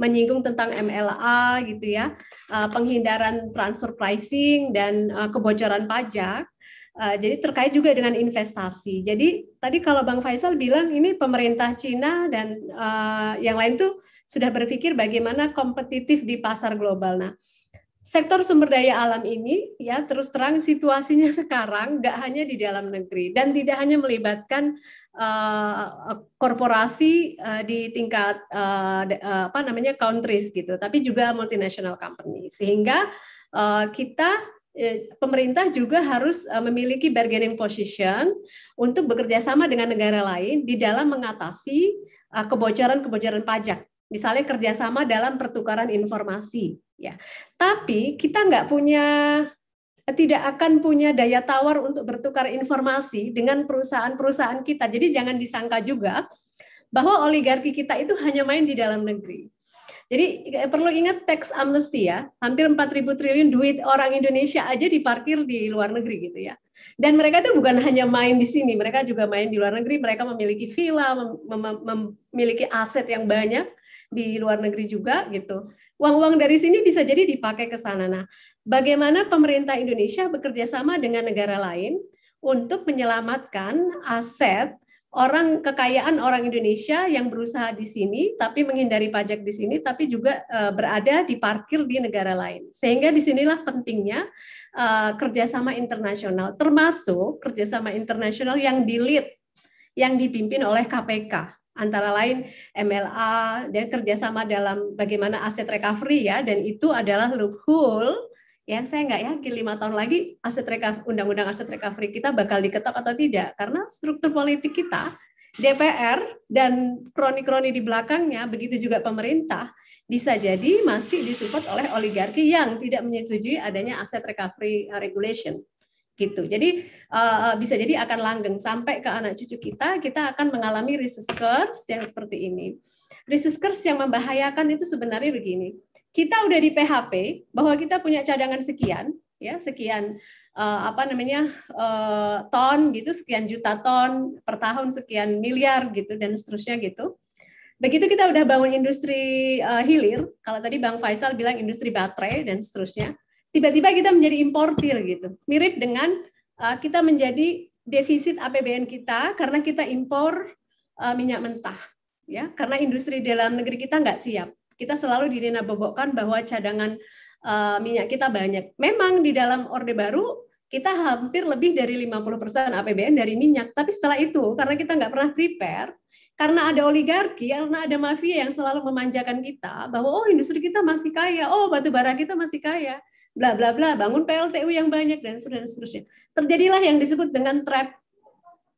menyinggung tentang MLA gitu ya, uh, penghindaran transfer pricing dan uh, kebocoran pajak. Uh, jadi terkait juga dengan investasi. Jadi tadi kalau Bang Faisal bilang ini pemerintah Cina dan uh, yang lain tuh sudah berpikir bagaimana kompetitif di pasar global. Nah sektor sumber daya alam ini ya terus terang situasinya sekarang nggak hanya di dalam negeri dan tidak hanya melibatkan uh, korporasi uh, di tingkat uh, uh, apa namanya countries gitu, tapi juga multinational company sehingga uh, kita pemerintah juga harus memiliki bargaining position untuk bekerja sama dengan negara lain di dalam mengatasi kebocoran-kebocoran pajak. Misalnya kerjasama dalam pertukaran informasi ya tapi kita nggak punya eh, tidak akan punya daya tawar untuk bertukar informasi dengan perusahaan-perusahaan kita. Jadi jangan disangka juga bahwa oligarki kita itu hanya main di dalam negeri. Jadi eh, perlu ingat tax amnesty ya, hampir 4.000 triliun duit orang Indonesia aja diparkir di luar negeri gitu ya. Dan mereka itu bukan hanya main di sini, mereka juga main di luar negeri, mereka memiliki villa, mem mem memiliki aset yang banyak di luar negeri juga gitu uang-uang dari sini bisa jadi dipakai ke sana. Nah, bagaimana pemerintah Indonesia bekerja sama dengan negara lain untuk menyelamatkan aset orang kekayaan orang Indonesia yang berusaha di sini tapi menghindari pajak di sini tapi juga uh, berada di parkir di negara lain sehingga disinilah pentingnya uh, kerjasama internasional termasuk kerjasama internasional yang dilit yang dipimpin oleh KPK antara lain MLA dan kerjasama dalam bagaimana aset recovery ya dan itu adalah loophole yang saya nggak yakin lima tahun lagi aset recovery undang-undang aset recovery kita bakal diketok atau tidak karena struktur politik kita DPR dan kroni-kroni di belakangnya begitu juga pemerintah bisa jadi masih disupport oleh oligarki yang tidak menyetujui adanya aset recovery eh, regulation gitu. Jadi uh, bisa jadi akan langgeng sampai ke anak cucu kita, kita akan mengalami recess curse yang seperti ini. Recess curse yang membahayakan itu sebenarnya begini. Kita udah di PHP bahwa kita punya cadangan sekian, ya sekian uh, apa namanya uh, ton gitu, sekian juta ton per tahun, sekian miliar gitu dan seterusnya gitu. Begitu kita udah bangun industri uh, hilir, kalau tadi Bang Faisal bilang industri baterai dan seterusnya, tiba-tiba kita menjadi importir gitu. Mirip dengan uh, kita menjadi defisit APBN kita karena kita impor uh, minyak mentah ya karena industri dalam negeri kita nggak siap kita selalu dinina bobokkan bahwa cadangan uh, minyak kita banyak memang di dalam orde baru kita hampir lebih dari 50% APBN dari minyak tapi setelah itu karena kita nggak pernah prepare karena ada oligarki, karena ada mafia yang selalu memanjakan kita bahwa oh industri kita masih kaya, oh batu bara kita masih kaya bla bla bla, bangun PLTU yang banyak dan seterusnya. Terjadilah yang disebut dengan trap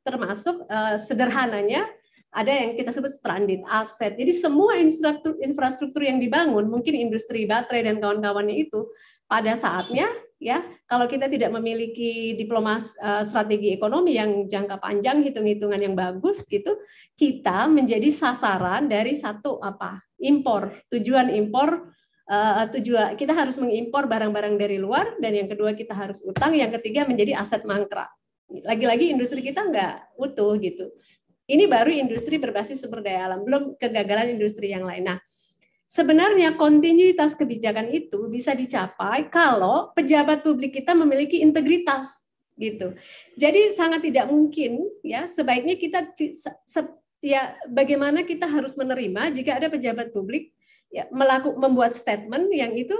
termasuk uh, sederhananya ada yang kita sebut stranded asset. Jadi semua infrastruktur, infrastruktur yang dibangun, mungkin industri baterai dan kawan-kawannya itu pada saatnya ya kalau kita tidak memiliki diplomas eh, strategi ekonomi yang jangka panjang hitung-hitungan yang bagus gitu kita menjadi sasaran dari satu apa impor tujuan impor uh, tujuan kita harus mengimpor barang-barang dari luar dan yang kedua kita harus utang yang ketiga menjadi aset mangkrak lagi-lagi industri kita nggak utuh gitu ini baru industri berbasis sumber daya alam belum kegagalan industri yang lain nah Sebenarnya kontinuitas kebijakan itu bisa dicapai kalau pejabat publik kita memiliki integritas gitu. Jadi sangat tidak mungkin ya sebaiknya kita se, ya bagaimana kita harus menerima jika ada pejabat publik Ya, melaku, membuat statement yang itu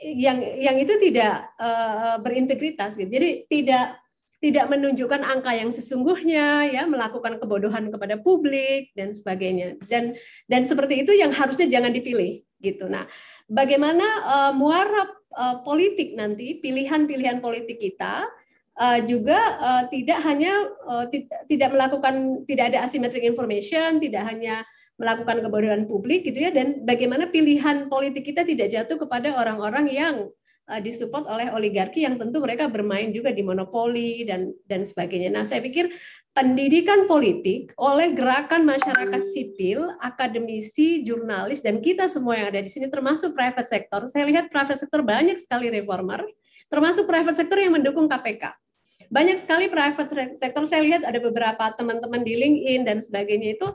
yang yang itu tidak uh, berintegritas gitu. Jadi tidak tidak menunjukkan angka yang sesungguhnya ya melakukan kebodohan kepada publik dan sebagainya dan dan seperti itu yang harusnya jangan dipilih gitu nah bagaimana uh, muara uh, politik nanti pilihan-pilihan politik kita uh, juga uh, tidak hanya uh, tidak melakukan tidak ada asymmetric information tidak hanya melakukan kebodohan publik gitu ya dan bagaimana pilihan politik kita tidak jatuh kepada orang-orang yang eh, disupport oleh oligarki yang tentu mereka bermain juga di monopoli dan dan sebagainya. Nah, saya pikir pendidikan politik oleh gerakan masyarakat sipil, akademisi, jurnalis dan kita semua yang ada di sini termasuk private sector. Saya lihat private sector banyak sekali reformer, termasuk private sector yang mendukung KPK banyak sekali private sector saya lihat ada beberapa teman-teman di LinkedIn dan sebagainya itu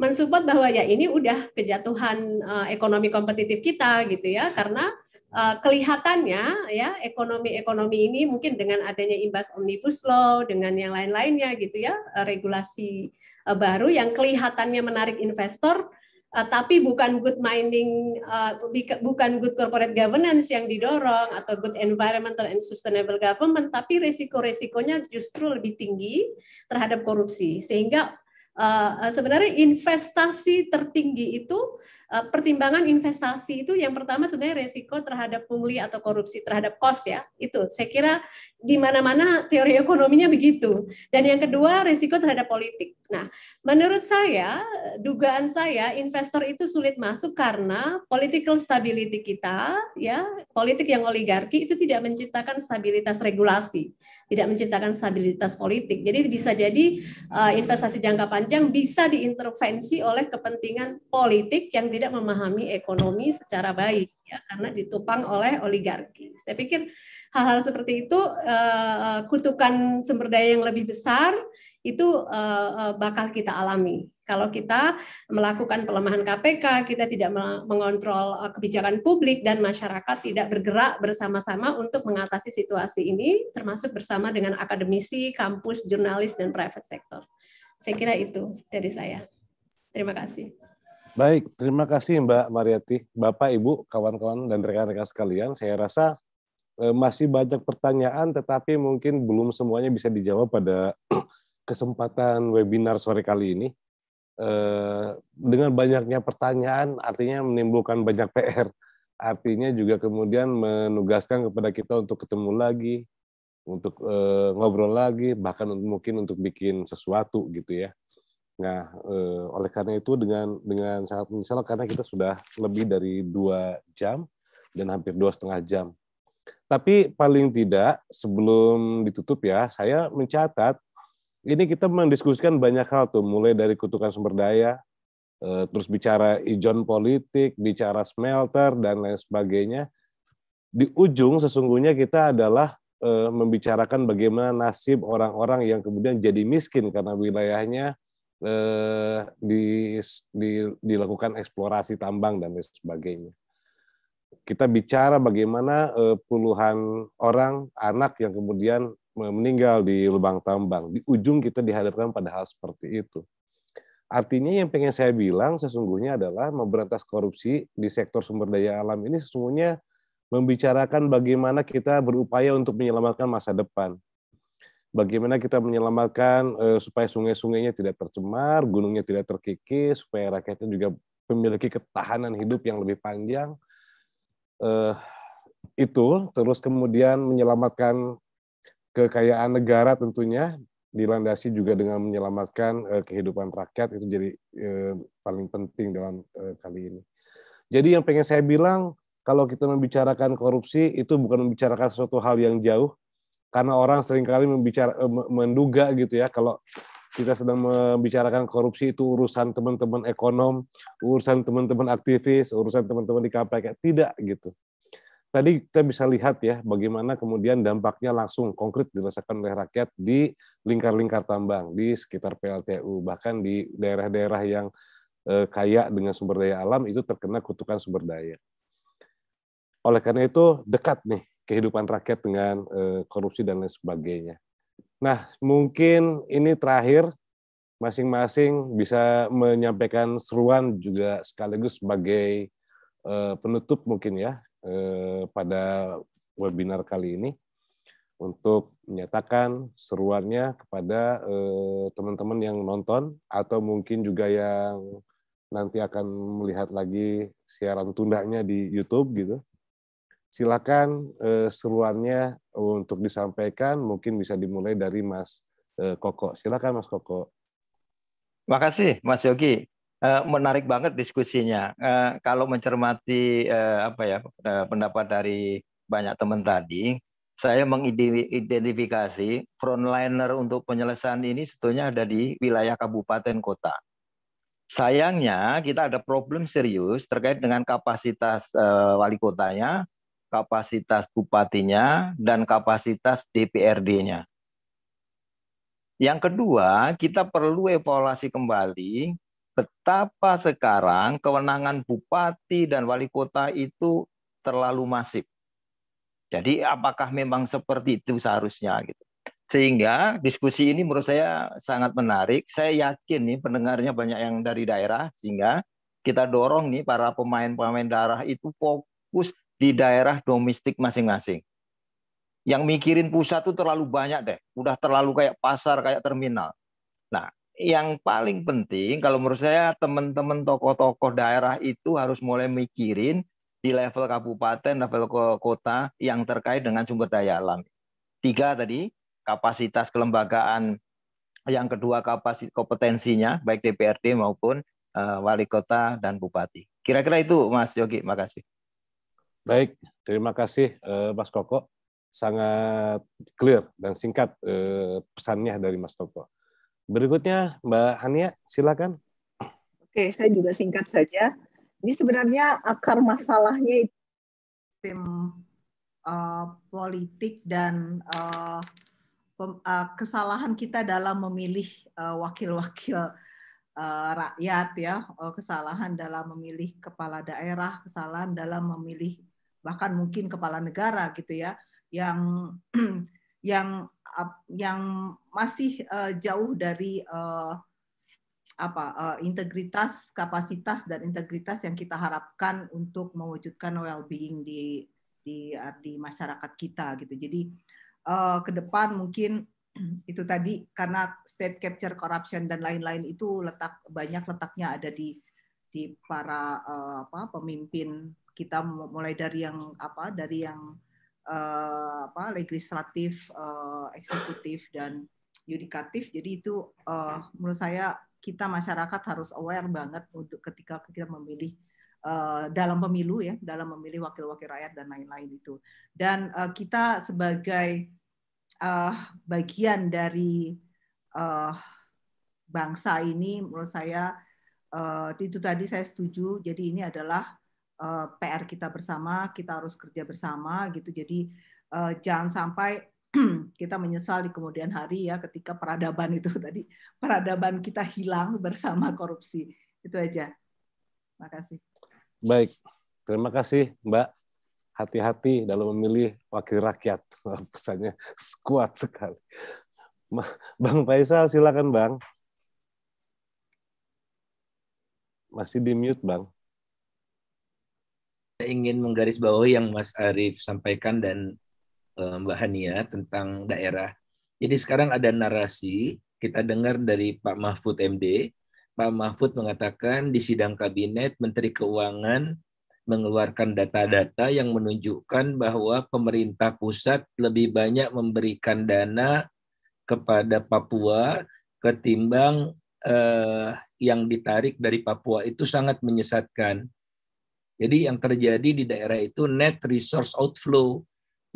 mensupport bahwa ya ini udah kejatuhan uh, ekonomi kompetitif kita gitu ya karena uh, kelihatannya ya ekonomi-ekonomi ini mungkin dengan adanya imbas omnibus law dengan yang lain-lainnya gitu ya eh, regulasi uh, baru yang kelihatannya menarik investor uh, tapi bukan good mining, uh, bukan good corporate governance yang didorong atau good environmental and sustainable government, tapi resiko-resikonya justru lebih tinggi terhadap korupsi. Sehingga Eh, eh, sebenarnya investasi tertinggi itu eh, pertimbangan investasi itu yang pertama sebenarnya resiko terhadap pungli atau korupsi terhadap kos ya itu saya kira di mana-mana teori ekonominya begitu dan yang kedua resiko terhadap politik nah menurut saya dugaan saya investor itu sulit masuk karena political stability kita ya politik yang oligarki itu tidak menciptakan stabilitas regulasi tidak menciptakan stabilitas politik. Jadi bisa jadi eh, investasi jangka panjang bisa diintervensi oleh kepentingan politik yang tidak memahami ekonomi secara baik ya karena ditopang oleh oligarki. Saya pikir hal-hal seperti itu eh, kutukan sumber daya yang lebih besar itu eh, bakal kita alami kalau kita melakukan pelemahan KPK, kita tidak mengontrol eh, kebijakan publik dan masyarakat tidak bergerak bersama-sama untuk mengatasi situasi ini, termasuk bersama dengan akademisi, kampus, jurnalis, dan private sector. Saya kira itu dari saya. Terima kasih. Baik, terima kasih Mbak Mariati. Bapak, Ibu, kawan-kawan, dan rekan-rekan sekalian, saya rasa eh, masih banyak pertanyaan, tetapi mungkin belum semuanya bisa dijawab pada kesempatan webinar sore kali ini. Eh, dengan banyaknya pertanyaan artinya menimbulkan banyak PR. Artinya juga kemudian menugaskan kepada kita untuk ketemu lagi, untuk uh, ngobrol lagi, bahkan mungkin untuk bikin sesuatu gitu ya. Nah, uh, oleh karena itu dengan dengan sangat menyesal karena kita sudah lebih dari dua jam dan hampir dua setengah jam. Tapi paling tidak sebelum ditutup ya, saya mencatat ini kita mendiskusikan banyak hal tuh, mulai dari kutukan sumber daya, eh, terus bicara ijon politik, bicara smelter dan lain sebagainya. Di ujung sesungguhnya kita adalah eh, membicarakan bagaimana nasib orang-orang yang kemudian jadi miskin karena wilayahnya eh, di, di, dilakukan eksplorasi tambang dan lain sebagainya. Kita bicara bagaimana puluhan orang anak yang kemudian meninggal di lubang tambang. Di ujung kita dihadapkan pada hal seperti itu. Artinya yang pengen saya bilang sesungguhnya adalah memberantas korupsi di sektor sumber daya alam ini sesungguhnya membicarakan bagaimana kita berupaya untuk menyelamatkan masa depan. Bagaimana kita menyelamatkan eh, supaya sungai-sungainya tidak tercemar, gunungnya tidak terkikis, supaya rakyatnya juga memiliki ketahanan hidup yang lebih panjang. Eh, itu terus kemudian menyelamatkan kekayaan negara tentunya dilandasi juga dengan menyelamatkan uh, kehidupan rakyat itu jadi uh, paling penting dalam uh, kali ini. Jadi yang pengen saya bilang kalau kita membicarakan korupsi itu bukan membicarakan suatu hal yang jauh karena orang seringkali membicara uh, menduga gitu ya kalau kita sedang membicarakan korupsi itu urusan teman-teman ekonom, urusan teman-teman aktivis, urusan teman-teman di KPK. Tidak gitu tadi kita bisa lihat ya bagaimana kemudian dampaknya langsung konkret dirasakan oleh rakyat di lingkar-lingkar tambang di sekitar PLTU bahkan di daerah-daerah yang eh, kaya dengan sumber daya alam itu terkena kutukan sumber daya. Oleh karena itu dekat nih kehidupan rakyat dengan eh, korupsi dan lain sebagainya. Nah, mungkin ini terakhir masing-masing bisa menyampaikan seruan juga sekaligus sebagai eh, penutup mungkin ya eh, pada webinar kali ini untuk menyatakan seruannya kepada eh, teman-teman eh, yang nonton atau mungkin juga yang nanti akan melihat lagi siaran tundanya di YouTube gitu. Silakan eh, seruannya untuk disampaikan mungkin bisa dimulai dari Mas eh, Koko. Silakan Mas Koko. Terima kasih Mas Yogi. Eh, menarik banget diskusinya. Eh, kalau mencermati eh, apa ya pendapat dari banyak teman tadi, saya mengidentifikasi frontliner untuk penyelesaian ini sebetulnya ada di wilayah kabupaten kota. Sayangnya kita ada problem serius terkait dengan kapasitas wali kotanya, kapasitas bupatinya, dan kapasitas DPRD-nya. Yang kedua, kita perlu evaluasi kembali betapa sekarang kewenangan bupati dan wali kota itu terlalu masif. Jadi apakah memang seperti itu seharusnya gitu. Sehingga diskusi ini menurut saya sangat menarik. Saya yakin nih pendengarnya banyak yang dari daerah sehingga kita dorong nih para pemain-pemain daerah itu fokus di daerah domestik masing-masing. Yang mikirin pusat itu terlalu banyak deh, udah terlalu kayak pasar, kayak terminal. Nah, yang paling penting kalau menurut saya teman-teman tokoh-tokoh daerah itu harus mulai mikirin di level kabupaten, level kota yang terkait dengan sumber daya alam. Tiga tadi, kapasitas kelembagaan, yang kedua kapasitas kompetensinya baik DPRD maupun uh, wali kota dan bupati. Kira-kira itu Mas Yogi, Terima kasih. Baik, terima kasih uh, Mas Koko. Sangat clear dan singkat uh, pesannya dari Mas Koko. Berikutnya Mbak Hania, silakan. Oke, saya juga singkat saja. Ini sebenarnya akar masalahnya tim uh, politik dan uh, pem, uh, kesalahan kita dalam memilih wakil-wakil uh, uh, rakyat ya, uh, kesalahan dalam memilih kepala daerah, kesalahan dalam memilih bahkan mungkin kepala negara gitu ya, yang yang yang masih uh, jauh dari uh, apa uh, integritas, kapasitas dan integritas yang kita harapkan untuk mewujudkan well-being di di di masyarakat kita gitu. Jadi uh, ke depan mungkin itu tadi karena state capture corruption dan lain-lain itu letak banyak letaknya ada di di para uh, apa pemimpin kita mulai dari yang apa dari yang Eh, apa legislatif, uh, eksekutif dan yudikatif. Jadi itu uh, menurut saya kita masyarakat harus aware banget untuk ketika kita memilih Uh, dalam pemilu ya, dalam memilih wakil-wakil rakyat dan lain-lain itu. Dan uh, kita sebagai uh, bagian dari uh, bangsa ini, menurut saya uh, itu tadi saya setuju. Jadi ini adalah uh, eh, PR kita bersama, kita harus kerja bersama gitu. Jadi uh, jangan sampai kita menyesal di kemudian hari ya ketika peradaban itu tadi peradaban kita hilang bersama korupsi. Itu aja. Terima kasih. Baik. Terima kasih, Mbak hati-hati dalam memilih wakil rakyat. Pesannya kuat sekali. Bang Faisal, silakan Bang. Masih di mute, Bang. Saya ingin menggarisbawahi yang Mas Arief sampaikan dan eh, Mbak Hania tentang daerah. Jadi sekarang ada narasi kita dengar dari Pak Mahfud MD. Pak Mahfud mengatakan di sidang kabinet Menteri Keuangan mengeluarkan data-data yang menunjukkan bahwa pemerintah pusat lebih banyak memberikan dana kepada Papua ketimbang eh, yang ditarik dari Papua itu sangat menyesatkan. Jadi yang terjadi di daerah itu net resource outflow.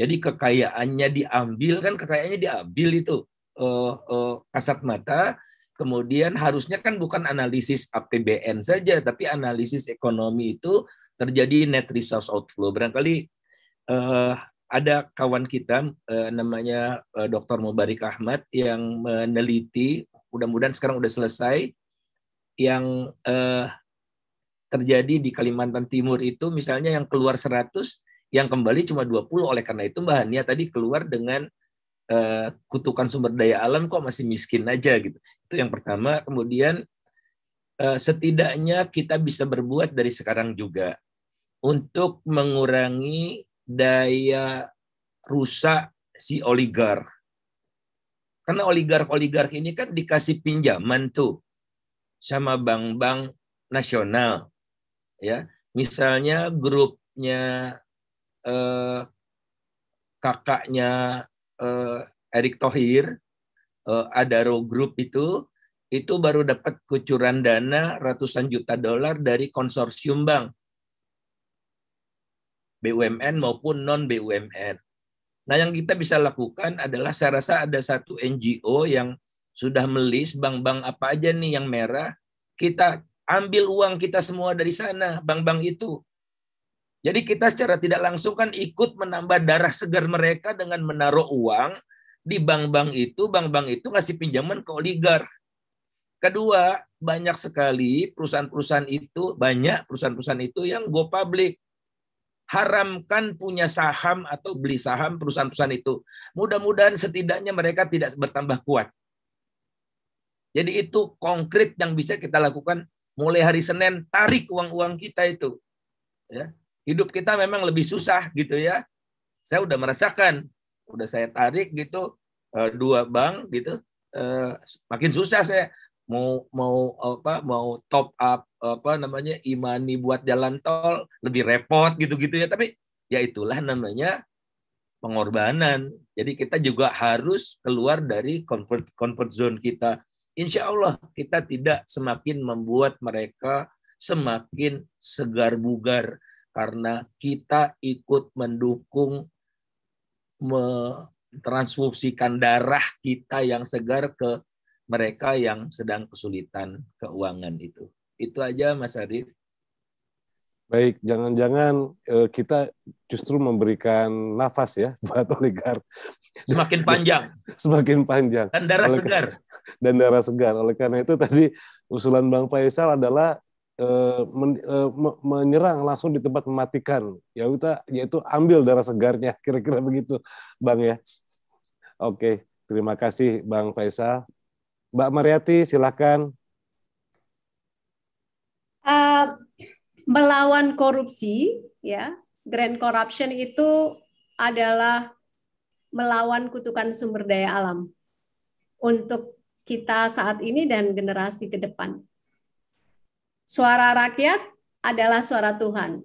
Jadi kekayaannya diambil kan kekayaannya diambil itu uh, uh, kasat mata. Kemudian harusnya kan bukan analisis APBN saja, tapi analisis ekonomi itu terjadi net resource outflow. Barangkali uh, ada kawan kita uh, namanya uh, Dr. Mubarik Ahmad yang meneliti, mudah-mudahan sekarang sudah selesai, yang uh, terjadi di Kalimantan Timur itu misalnya yang keluar 100, yang kembali cuma 20. Oleh karena itu Mbak Hania tadi keluar dengan uh, kutukan sumber daya alam kok masih miskin aja gitu. Itu yang pertama. Kemudian uh, setidaknya kita bisa berbuat dari sekarang juga untuk mengurangi daya rusak si oligark. Karena oligark-oligark ini kan dikasih pinjaman tuh sama bank-bank nasional ya misalnya grupnya eh, kakaknya eh, Erick Thohir eh, Adaro Group itu itu baru dapat kucuran dana ratusan juta dolar dari konsorsium bank BUMN maupun non BUMN. Nah, yang kita bisa lakukan adalah saya rasa ada satu NGO yang sudah melis bank-bank apa aja nih yang merah, kita ambil uang kita semua dari sana, bank-bank itu. Jadi kita secara tidak langsung kan ikut menambah darah segar mereka dengan menaruh uang di bank-bank itu, bank-bank itu ngasih pinjaman ke oligar. Kedua, banyak sekali perusahaan-perusahaan itu, banyak perusahaan-perusahaan itu yang go public. Haramkan punya saham atau beli saham perusahaan-perusahaan itu. Mudah-mudahan setidaknya mereka tidak bertambah kuat. Jadi itu konkret yang bisa kita lakukan mulai hari Senin tarik uang-uang kita itu. Ya. Hidup kita memang lebih susah gitu ya. Saya udah merasakan, udah saya tarik gitu eh, dua bank gitu, eh, makin susah saya mau mau apa mau top up apa namanya imani buat jalan tol lebih repot gitu-gitu ya tapi ya itulah namanya pengorbanan jadi kita juga harus keluar dari comfort comfort zone kita insya Allah kita tidak semakin membuat mereka semakin segar bugar karena kita ikut mendukung mentransfusikan darah kita yang segar ke mereka yang sedang kesulitan keuangan itu. Itu aja Mas Arif. Baik, jangan-jangan eh, kita justru memberikan nafas ya buat oligar. Semakin panjang. Semakin panjang. Dan darah oleh, segar. Dan darah segar. Oleh karena itu tadi usulan Bang Faisal adalah uh, men, uh, menyerang langsung di tempat mematikan. Ya kita yaitu ambil darah segarnya, kira-kira begitu, Bang ya. Oke, terima kasih Bang Faisal. Mbak Mariati, silakan. Uh, melawan korupsi, ya. Grand corruption itu adalah melawan kutukan sumber daya alam untuk kita saat ini dan generasi ke depan. Suara rakyat adalah suara Tuhan.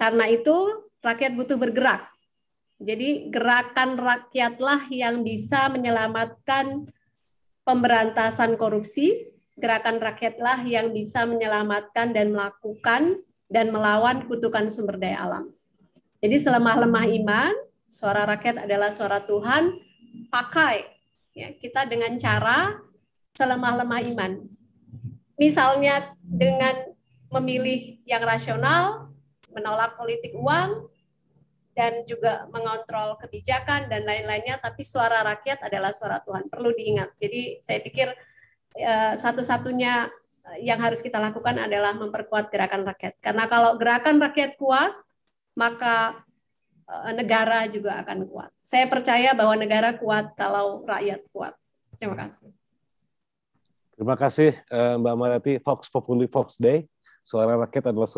Karena itu rakyat butuh bergerak. Jadi gerakan rakyatlah yang bisa menyelamatkan pemberantasan korupsi, gerakan rakyatlah yang bisa menyelamatkan dan melakukan dan melawan kutukan sumber daya alam. Jadi selemah-lemah iman, suara rakyat adalah suara Tuhan, pakai ya kita dengan cara selemah-lemah iman. Misalnya dengan memilih yang rasional, menolak politik uang, dan juga mengontrol kebijakan dan lain-lainnya, tapi suara rakyat adalah suara Tuhan. Perlu diingat. Jadi saya pikir eh, satu-satunya Eh, yang harus kita lakukan adalah memperkuat gerakan rakyat. Karena kalau gerakan rakyat kuat, maka eh, negara juga akan kuat. Saya percaya bahwa negara kuat kalau rakyat kuat. Terima kasih. Terima kasih eh, Mbak Marati Fox Populi Fox Day. Suara rakyat adalah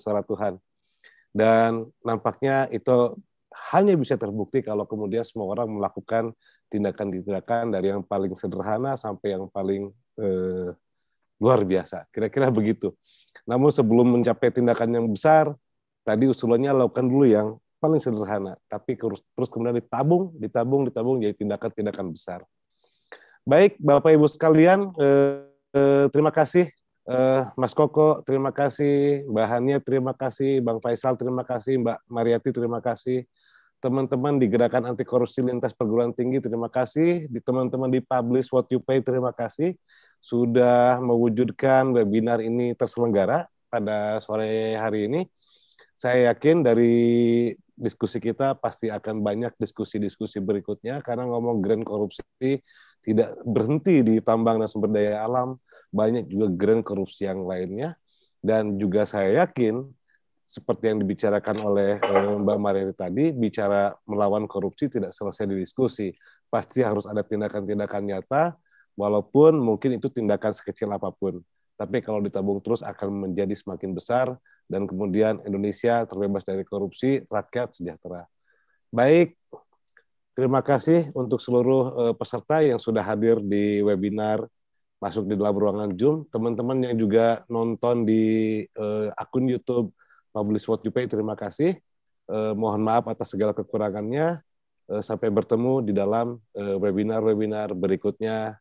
suara Tuhan. Dan nampaknya itu hanya bisa terbukti kalau kemudian semua orang melakukan tindakan-tindakan dari yang paling sederhana sampai yang paling eh, luar biasa. Kira-kira begitu. Namun sebelum mencapai tindakan yang besar, tadi usulannya lakukan dulu yang paling sederhana, tapi terus kemudian ditabung, ditabung, ditabung jadi tindakan-tindakan besar. Baik, Bapak Ibu sekalian, eh, eh, terima kasih eh, Mas Koko, terima kasih Mbak Hania, terima kasih Bang Faisal, terima kasih Mbak Mariati, terima kasih teman-teman di Gerakan Anti Korupsi Lintas Perguruan Tinggi, terima kasih di teman-teman di Publish What You Pay, terima kasih sudah mewujudkan webinar ini terselenggara pada sore hari ini. Saya yakin dari diskusi kita pasti akan banyak diskusi-diskusi berikutnya karena ngomong grand korupsi tidak berhenti di tambang dan sumber daya alam, banyak juga grand korupsi yang lainnya dan juga saya yakin seperti yang dibicarakan oleh eh, Mbak Mariri tadi, bicara melawan korupsi tidak selesai di diskusi. Pasti harus ada tindakan-tindakan nyata Walaupun mungkin itu tindakan sekecil apapun, tapi kalau ditabung terus akan menjadi semakin besar dan kemudian Indonesia terbebas dari korupsi, rakyat sejahtera. Baik, terima kasih untuk seluruh eh, peserta yang sudah hadir di webinar masuk di dalam ruangan Zoom. Teman-teman yang juga nonton di eh, akun YouTube Publish What You Pay, terima kasih. Eh, mohon maaf atas segala kekurangannya. sampai bertemu di dalam webinar-webinar berikutnya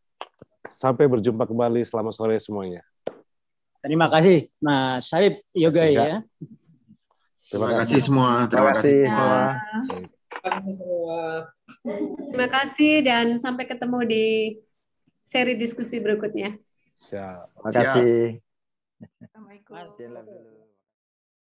Sampai berjumpa kembali. Selamat sore semuanya. Terima kasih Mas Sarip Yoga iya. ya. Terima kasih semua. Terima kasih. Terima kasih dan sampai ketemu di seri diskusi berikutnya. Terima kasih. Assalamualaikum.